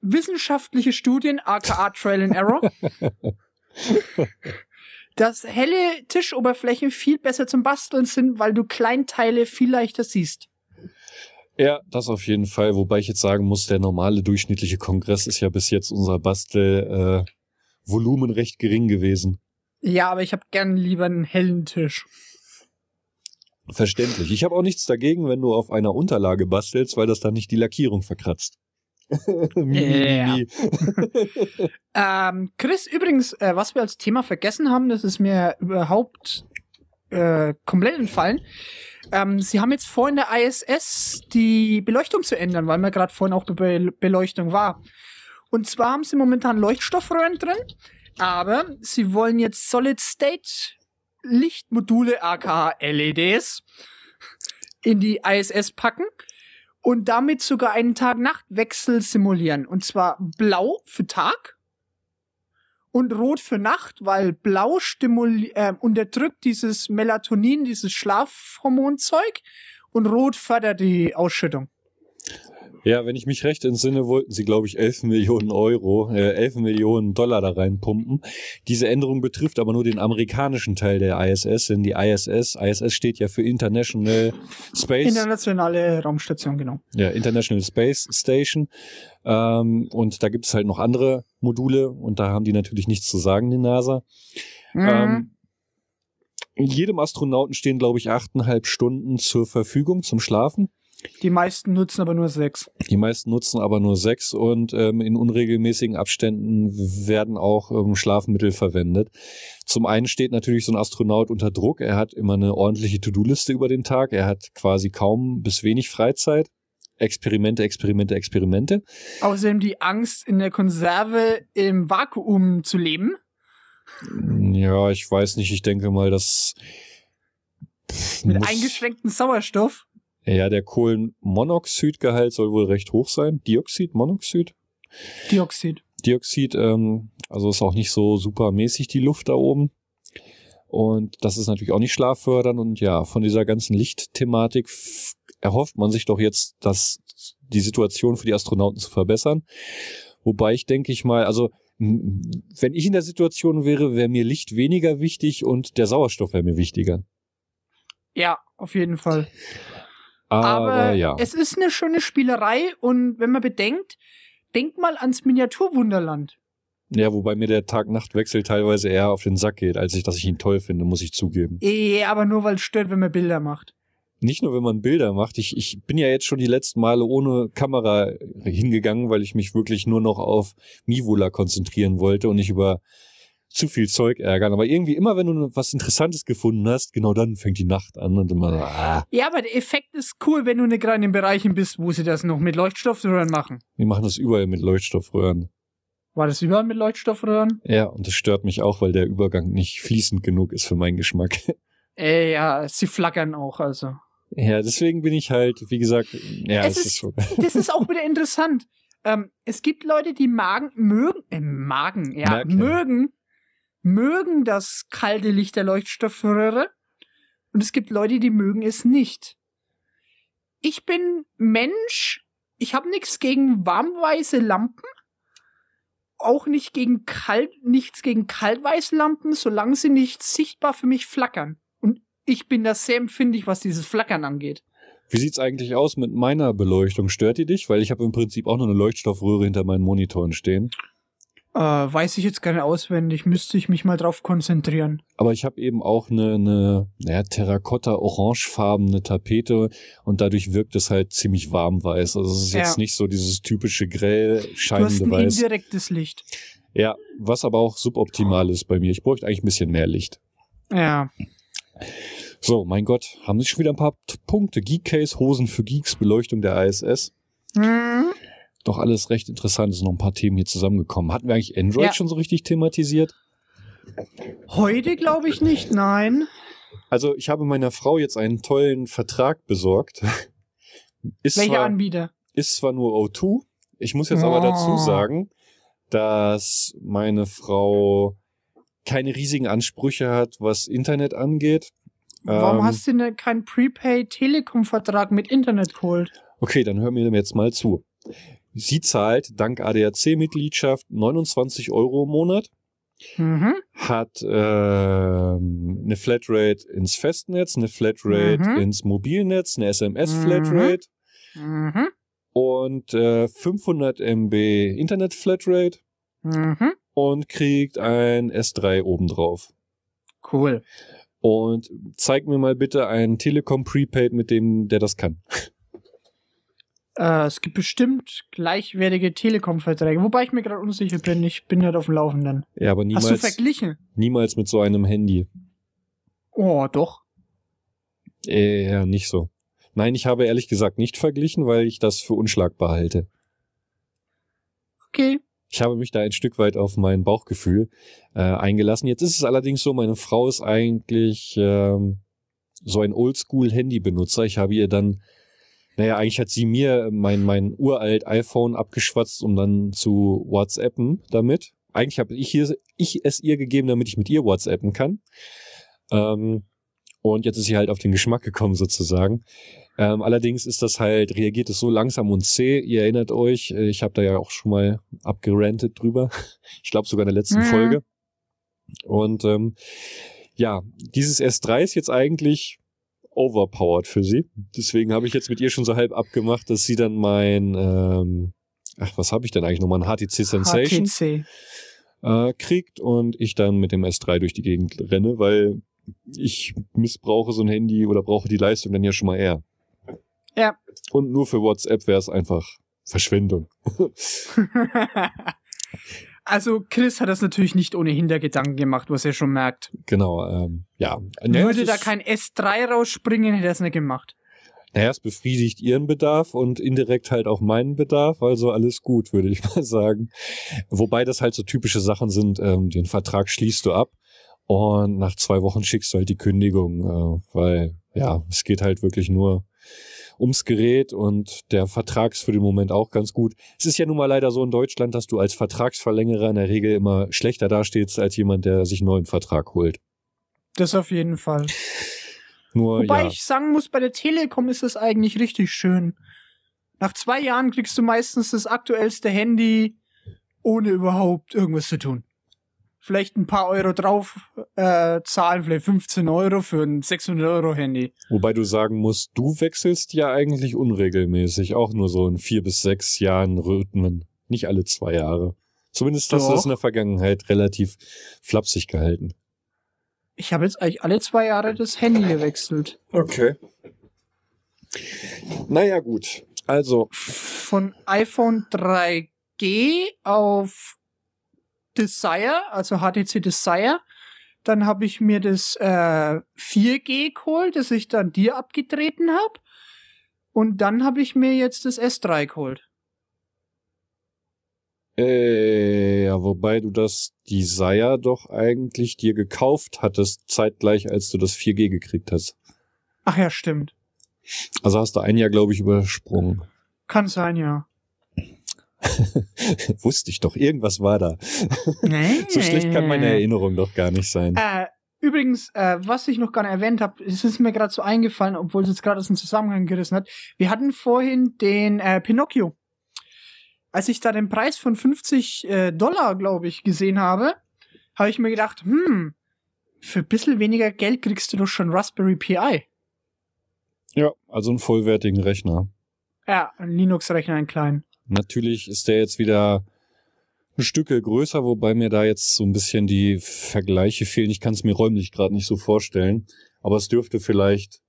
wissenschaftliche Studien, aka Trail and Error, [LAUGHS] dass helle Tischoberflächen viel besser zum Basteln sind, weil du Kleinteile viel leichter siehst. Ja, das auf jeden Fall. Wobei ich jetzt sagen muss, der normale durchschnittliche Kongress ist ja bis jetzt unser Bastelvolumen äh, recht gering gewesen. Ja, aber ich habe gern lieber einen hellen Tisch. Verständlich. Ich habe auch nichts dagegen, wenn du auf einer Unterlage bastelst, weil das dann nicht die Lackierung verkratzt yeah. [LAUGHS] [LAUGHS] ähm, Chris, übrigens, äh, was wir als Thema vergessen haben, das ist mir überhaupt äh, komplett entfallen. Ähm, Sie haben jetzt vor in der ISS die Beleuchtung zu ändern, weil wir gerade vorhin auch bei Be Beleuchtung war. Und zwar haben Sie momentan Leuchtstoffröhren drin, aber Sie wollen jetzt Solid State Lichtmodule, aka LEDs, in die ISS packen und damit sogar einen Tag-Nacht-Wechsel simulieren. Und zwar blau für Tag und rot für Nacht, weil blau stimuli äh, unterdrückt dieses Melatonin, dieses Schlafhormonzeug und rot fördert die Ausschüttung. Ja, wenn ich mich recht entsinne, wollten sie, glaube ich, 11 Millionen Euro, äh, 11 Millionen Dollar da reinpumpen. Diese Änderung betrifft aber nur den amerikanischen Teil der ISS, denn die ISS, ISS steht ja für International Space. Internationale Raumstation, genau. Ja, International Space Station. Ähm, und da gibt es halt noch andere Module und da haben die natürlich nichts zu sagen, die NASA. Mhm. Ähm, jedem Astronauten stehen, glaube ich, achteinhalb Stunden zur Verfügung zum Schlafen. Die meisten nutzen aber nur sechs. Die meisten nutzen aber nur sechs und ähm, in unregelmäßigen Abständen werden auch ähm, Schlafmittel verwendet. Zum einen steht natürlich so ein Astronaut unter Druck. Er hat immer eine ordentliche To-Do-Liste über den Tag. Er hat quasi kaum bis wenig Freizeit. Experimente, Experimente, Experimente. Außerdem die Angst, in der Konserve im Vakuum zu leben. Ja, ich weiß nicht. Ich denke mal, dass. Mit eingeschränktem Sauerstoff? Ja, der Kohlenmonoxidgehalt soll wohl recht hoch sein. Dioxid, Monoxid? Dioxid. Dioxid, ähm, also ist auch nicht so super mäßig die Luft da oben. Und das ist natürlich auch nicht schlaffördernd. Und ja, von dieser ganzen Lichtthematik erhofft man sich doch jetzt, dass die Situation für die Astronauten zu verbessern. Wobei ich denke ich mal, also wenn ich in der Situation wäre, wäre mir Licht weniger wichtig und der Sauerstoff wäre mir wichtiger. Ja, auf jeden Fall. Aber, Aber ja. es ist eine schöne Spielerei und wenn man bedenkt, denk mal ans Miniaturwunderland. Ja, wobei mir der Tag-Nacht-Wechsel teilweise eher auf den Sack geht, als ich, dass ich ihn toll finde, muss ich zugeben. Ehe, aber nur weil es stört, wenn man Bilder macht. Nicht nur, wenn man Bilder macht. Ich, ich bin ja jetzt schon die letzten Male ohne Kamera hingegangen, weil ich mich wirklich nur noch auf Mivola konzentrieren wollte und nicht über zu viel Zeug ärgern. Aber irgendwie immer, wenn du was Interessantes gefunden hast, genau dann fängt die Nacht an und immer. Ah. Ja, aber der Effekt ist cool, wenn du nicht gerade in den Bereichen bist, wo sie das noch mit Leuchtstoffröhren machen. Die machen das überall mit Leuchtstoffröhren. War das überall mit Leuchtstoffröhren? Ja, und das stört mich auch, weil der Übergang nicht fließend genug ist für meinen Geschmack. [LAUGHS] Äh, ja, sie flackern auch, also. Ja, deswegen bin ich halt, wie gesagt, ja, es, es ist, ist so. [LAUGHS] Das ist auch wieder interessant. Ähm, es gibt Leute, die Magen, mögen, äh, Magen, ja, Merkel. mögen mögen das kalte Licht der Leuchtstoffröhre und es gibt Leute, die mögen es nicht. Ich bin Mensch, ich habe nichts gegen warmweiße Lampen, auch nicht gegen kalt, nichts gegen kaltweiße Lampen, solange sie nicht sichtbar für mich flackern. Und ich bin da sehr empfindlich, was dieses Flackern angeht. Wie sieht's eigentlich aus mit meiner Beleuchtung? Stört die dich? Weil ich habe im Prinzip auch noch eine Leuchtstoffröhre hinter meinen Monitoren stehen. Äh, weiß ich jetzt gerne auswendig, müsste ich mich mal drauf konzentrieren. Aber ich habe eben auch eine, eine naja, Terrakotta-orangefarbene Tapete und dadurch wirkt es halt ziemlich warmweiß. Also es ist ja. jetzt nicht so dieses typische grell scheinende Weiß. Du hast ein weiß. indirektes Licht. Ja, was aber auch suboptimal ist bei mir. Ich bräuchte eigentlich ein bisschen mehr Licht. Ja. So, mein Gott, haben sich schon wieder ein paar Punkte. Geek Case, Hosen für Geeks, Beleuchtung der ISS. Mhm doch alles recht interessant. Es sind noch ein paar Themen hier zusammengekommen. Hatten wir eigentlich Android ja. schon so richtig thematisiert? Heute glaube ich nicht, nein. Also ich habe meiner Frau jetzt einen tollen Vertrag besorgt. [LAUGHS] Ist Welcher zwar, Anbieter? Ist zwar nur O2. Ich muss jetzt oh. aber dazu oh. sagen, dass meine Frau keine riesigen Ansprüche hat, was Internet angeht. Warum ähm, hast du denn keinen Prepaid-Telekom-Vertrag mit Internet geholt? Okay, dann hör mir jetzt mal zu. Sie zahlt dank ADAC-Mitgliedschaft 29 Euro im Monat. Mhm. Hat äh, eine Flatrate ins Festnetz, eine Flatrate mhm. ins Mobilnetz, eine SMS-Flatrate mhm. mhm. und äh, 500 MB Internet-Flatrate mhm. und kriegt ein S3 obendrauf. Cool. Und zeig mir mal bitte einen Telekom Prepaid, mit dem der das kann. [LAUGHS] Äh, es gibt bestimmt gleichwertige Telekom-Verträge, wobei ich mir gerade unsicher bin. Ich bin nicht halt auf dem Laufenden. Ja, aber niemals. Hast du verglichen? Niemals mit so einem Handy. Oh, doch. Eher äh, nicht so. Nein, ich habe ehrlich gesagt nicht verglichen, weil ich das für unschlagbar halte. Okay. Ich habe mich da ein Stück weit auf mein Bauchgefühl äh, eingelassen. Jetzt ist es allerdings so, meine Frau ist eigentlich ähm, so ein Oldschool-Handy-Benutzer. Ich habe ihr dann naja, eigentlich hat sie mir mein, mein uralt iPhone abgeschwatzt, um dann zu WhatsAppen damit. Eigentlich habe ich, hier, ich es ihr gegeben, damit ich mit ihr WhatsAppen kann. Ähm, und jetzt ist sie halt auf den Geschmack gekommen sozusagen. Ähm, allerdings ist das halt, reagiert es so langsam und zäh. Ihr erinnert euch, äh, ich habe da ja auch schon mal abgerantet drüber. [LAUGHS] Ich glaube sogar in der letzten mhm. Folge. Und ähm, ja, dieses S3 ist jetzt eigentlich overpowered für sie. Deswegen habe ich jetzt mit ihr schon so halb abgemacht, dass sie dann mein, ähm, ach, was habe ich denn eigentlich nochmal, ein HTC Sensation HTC. Äh, kriegt und ich dann mit dem S3 durch die Gegend renne, weil ich missbrauche so ein Handy oder brauche die Leistung dann ja schon mal eher. Ja. Und nur für WhatsApp wäre es einfach Verschwendung. [LAUGHS] [LAUGHS] Also Chris hat das natürlich nicht ohne Hintergedanken gemacht, was er schon merkt. Genau, ähm, ja. Würde da kein S3 rausspringen, hätte er es nicht gemacht. Naja, es befriedigt ihren Bedarf und indirekt halt auch meinen Bedarf, also alles gut, würde ich [LAUGHS] mal sagen. Wobei das halt so typische Sachen sind, ähm, den Vertrag schließt du ab und nach zwei Wochen schickst du halt die Kündigung, äh, weil ja, es geht halt wirklich nur ums Gerät und der Vertrag ist für den Moment auch ganz gut. Es ist ja nun mal leider so in Deutschland, dass du als Vertragsverlängerer in der Regel immer schlechter dastehst als jemand, der sich einen neuen Vertrag holt. Das auf jeden Fall. Nur, Wobei ja. ich sagen muss, bei der Telekom ist es eigentlich richtig schön. Nach zwei Jahren kriegst du meistens das aktuellste Handy, ohne überhaupt irgendwas zu tun vielleicht ein paar Euro drauf äh, zahlen, vielleicht 15 Euro für ein 600 Euro Handy. Wobei du sagen musst, du wechselst ja eigentlich unregelmäßig, auch nur so in vier bis sechs Jahren Rhythmen, nicht alle zwei Jahre. Zumindest hast du das in der Vergangenheit relativ flapsig gehalten. Ich habe jetzt eigentlich alle zwei Jahre das Handy gewechselt. Okay. Naja, gut. Also. Von iPhone 3G auf Desire, also HTC Desire. Dann habe ich mir das äh, 4G geholt, das ich dann dir abgetreten habe. Und dann habe ich mir jetzt das S3 geholt. Äh, ja, wobei du das Desire doch eigentlich dir gekauft hattest, zeitgleich, als du das 4G gekriegt hast. Ach ja, stimmt. Also hast du ein Jahr, glaube ich, übersprungen. Kann sein, ja. [LAUGHS] Wusste ich doch, irgendwas war da. Nee. [LAUGHS] so schlecht kann meine Erinnerung doch gar nicht sein. Äh, übrigens, äh, was ich noch gar nicht erwähnt habe, es ist mir gerade so eingefallen, obwohl es jetzt gerade aus dem Zusammenhang gerissen hat. Wir hatten vorhin den äh, Pinocchio. Als ich da den Preis von 50 äh, Dollar, glaube ich, gesehen habe, habe ich mir gedacht, hm, für ein bisschen weniger Geld kriegst du doch schon Raspberry Pi. Ja, also einen vollwertigen Rechner. Ja, einen Linux-Rechner, einen kleinen. Natürlich ist der jetzt wieder ein Stück größer, wobei mir da jetzt so ein bisschen die Vergleiche fehlen. Ich kann es mir räumlich gerade nicht so vorstellen, aber es dürfte vielleicht.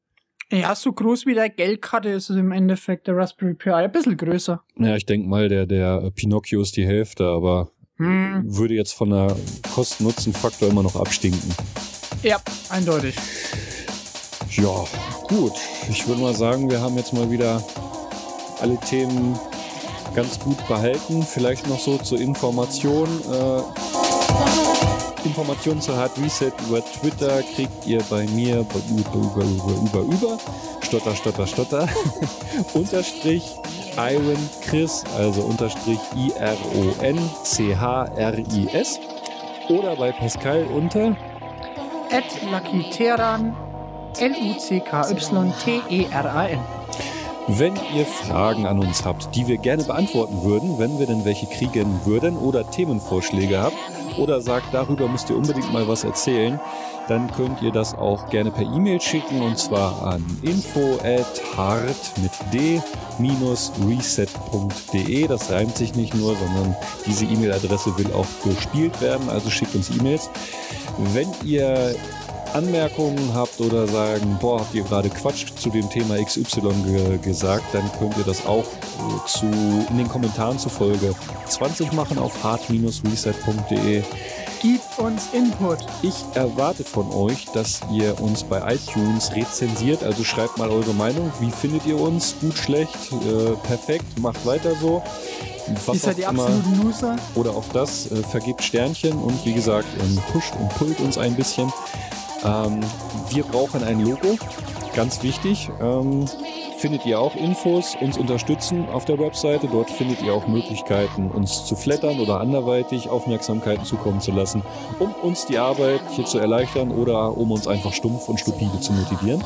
Ja, so groß wie der Geldkarte ist es im Endeffekt der Raspberry Pi ein bisschen größer. Ja, ich denke mal, der, der Pinocchio ist die Hälfte, aber hm. würde jetzt von der Kosten-Nutzen-Faktor immer noch abstinken. Ja, eindeutig. Ja, gut. Ich würde mal sagen, wir haben jetzt mal wieder alle Themen ganz gut behalten. Vielleicht noch so zur Information. Äh, Informationen zur Hard Reset über Twitter kriegt ihr bei mir über, über, über, über, über, stotter, stotter, stotter, [LAUGHS] unterstrich Iron Chris, also unterstrich I-R-O-N-C-H-R-I-S oder bei Pascal unter at Lucky Teran L-U-C-K-Y-T-E-R-A-N. Wenn ihr Fragen an uns habt, die wir gerne beantworten würden, wenn wir denn welche kriegen würden oder Themenvorschläge habt oder sagt, darüber müsst ihr unbedingt mal was erzählen, dann könnt ihr das auch gerne per E-Mail schicken und zwar an info at hart mit d reset.de. Das reimt sich nicht nur, sondern diese E-Mail-Adresse will auch gespielt werden, also schickt uns E-Mails. Wenn ihr Anmerkungen habt oder sagen, boah, habt ihr gerade Quatsch zu dem Thema XY ge gesagt, dann könnt ihr das auch äh, zu, in den Kommentaren zufolge 20 machen auf hard-reset.de. Gebt uns Input. Ich erwarte von euch, dass ihr uns bei iTunes rezensiert, also schreibt mal eure Meinung. Wie findet ihr uns? Gut, schlecht, äh, perfekt, macht weiter so. Was ist ja die absoluten Loser. Oder auch das, äh, vergebt Sternchen und wie gesagt, ähm, pusht und pullt uns ein bisschen. Ähm, wir brauchen ein Logo, ganz wichtig. Ähm, findet ihr auch Infos, uns unterstützen auf der Webseite. Dort findet ihr auch Möglichkeiten, uns zu flattern oder anderweitig Aufmerksamkeiten zukommen zu lassen, um uns die Arbeit hier zu erleichtern oder um uns einfach stumpf und stupide zu motivieren.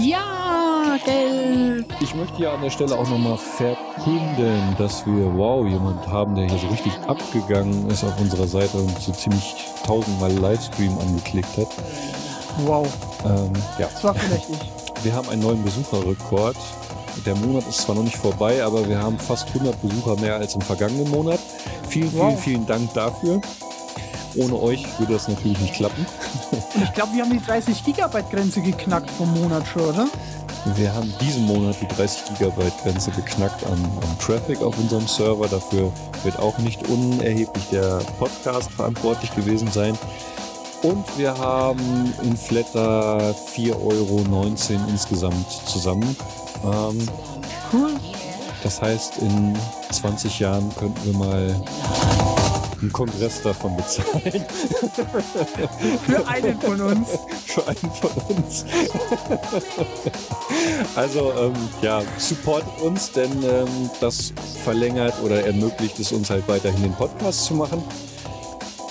Ja! Ja, Ich möchte hier an der Stelle auch nochmal verkünden, dass wir, wow, jemand haben, der hier so richtig abgegangen ist auf unserer Seite und so ziemlich tausendmal Livestream angeklickt hat. Wow. Ähm, ja. Das war vielleicht ich. [LAUGHS] Wir haben einen neuen Besucherrekord. Der Monat ist zwar noch nicht vorbei, aber wir haben fast 100 Besucher mehr als im vergangenen Monat. Vielen, wow. vielen, vielen Dank dafür. Ohne euch würde das natürlich nicht klappen. Und ich glaube, wir haben die 30 Gigabyte Grenze geknackt vom Monat schon, oder? Wir haben diesen Monat die 30 Gigabyte Grenze geknackt an, am, Traffic auf unserem Server. Dafür wird auch nicht unerheblich der Podcast verantwortlich gewesen sein. Und wir haben in Flatter 4,19 Euro insgesamt zusammen. Ähm, cool. Das heißt, in 20 Jahren könnten wir mal einen Kongress davon bezahlen. [LAUGHS] Für einen von uns. Für einen von uns. Also ähm, ja, support uns, denn ähm, das verlängert oder ermöglicht es uns halt weiterhin den Podcast zu machen.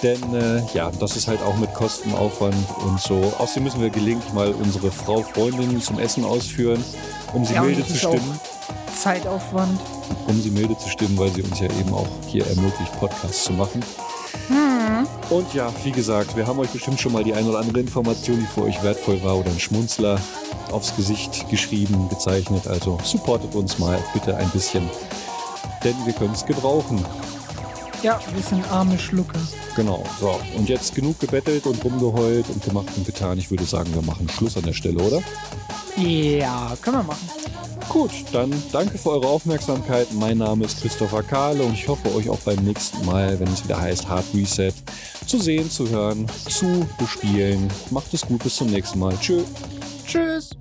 Denn äh, ja, das ist halt auch mit Kostenaufwand und so. Außerdem müssen wir gelingt mal unsere Frau, Freundin zum Essen ausführen, um sie ja, milde zu stimmen. Zeitaufwand um sie milde zu stimmen, weil sie uns ja eben auch hier ermöglicht, Podcasts zu machen. Hm. Und ja, wie gesagt, wir haben euch bestimmt schon mal die ein oder andere Information, die für euch wertvoll war oder ein Schmunzler aufs Gesicht geschrieben, gezeichnet. Also supportet uns mal bitte ein bisschen, denn wir können es gebrauchen. Ja, wir sind arme Schlucker. Genau. So, und jetzt genug gebettelt und rumgeheult und gemacht und getan. Ich würde sagen, wir machen Schluss an der Stelle, oder? Ja, können wir machen. Gut, dann danke für eure Aufmerksamkeit. Mein Name ist Christopher Kahle und ich hoffe, euch auch beim nächsten Mal, wenn es wieder heißt Hard Reset, zu sehen, zu hören, zu bespielen. Macht es gut, bis zum nächsten Mal. Tschö. Tschüss.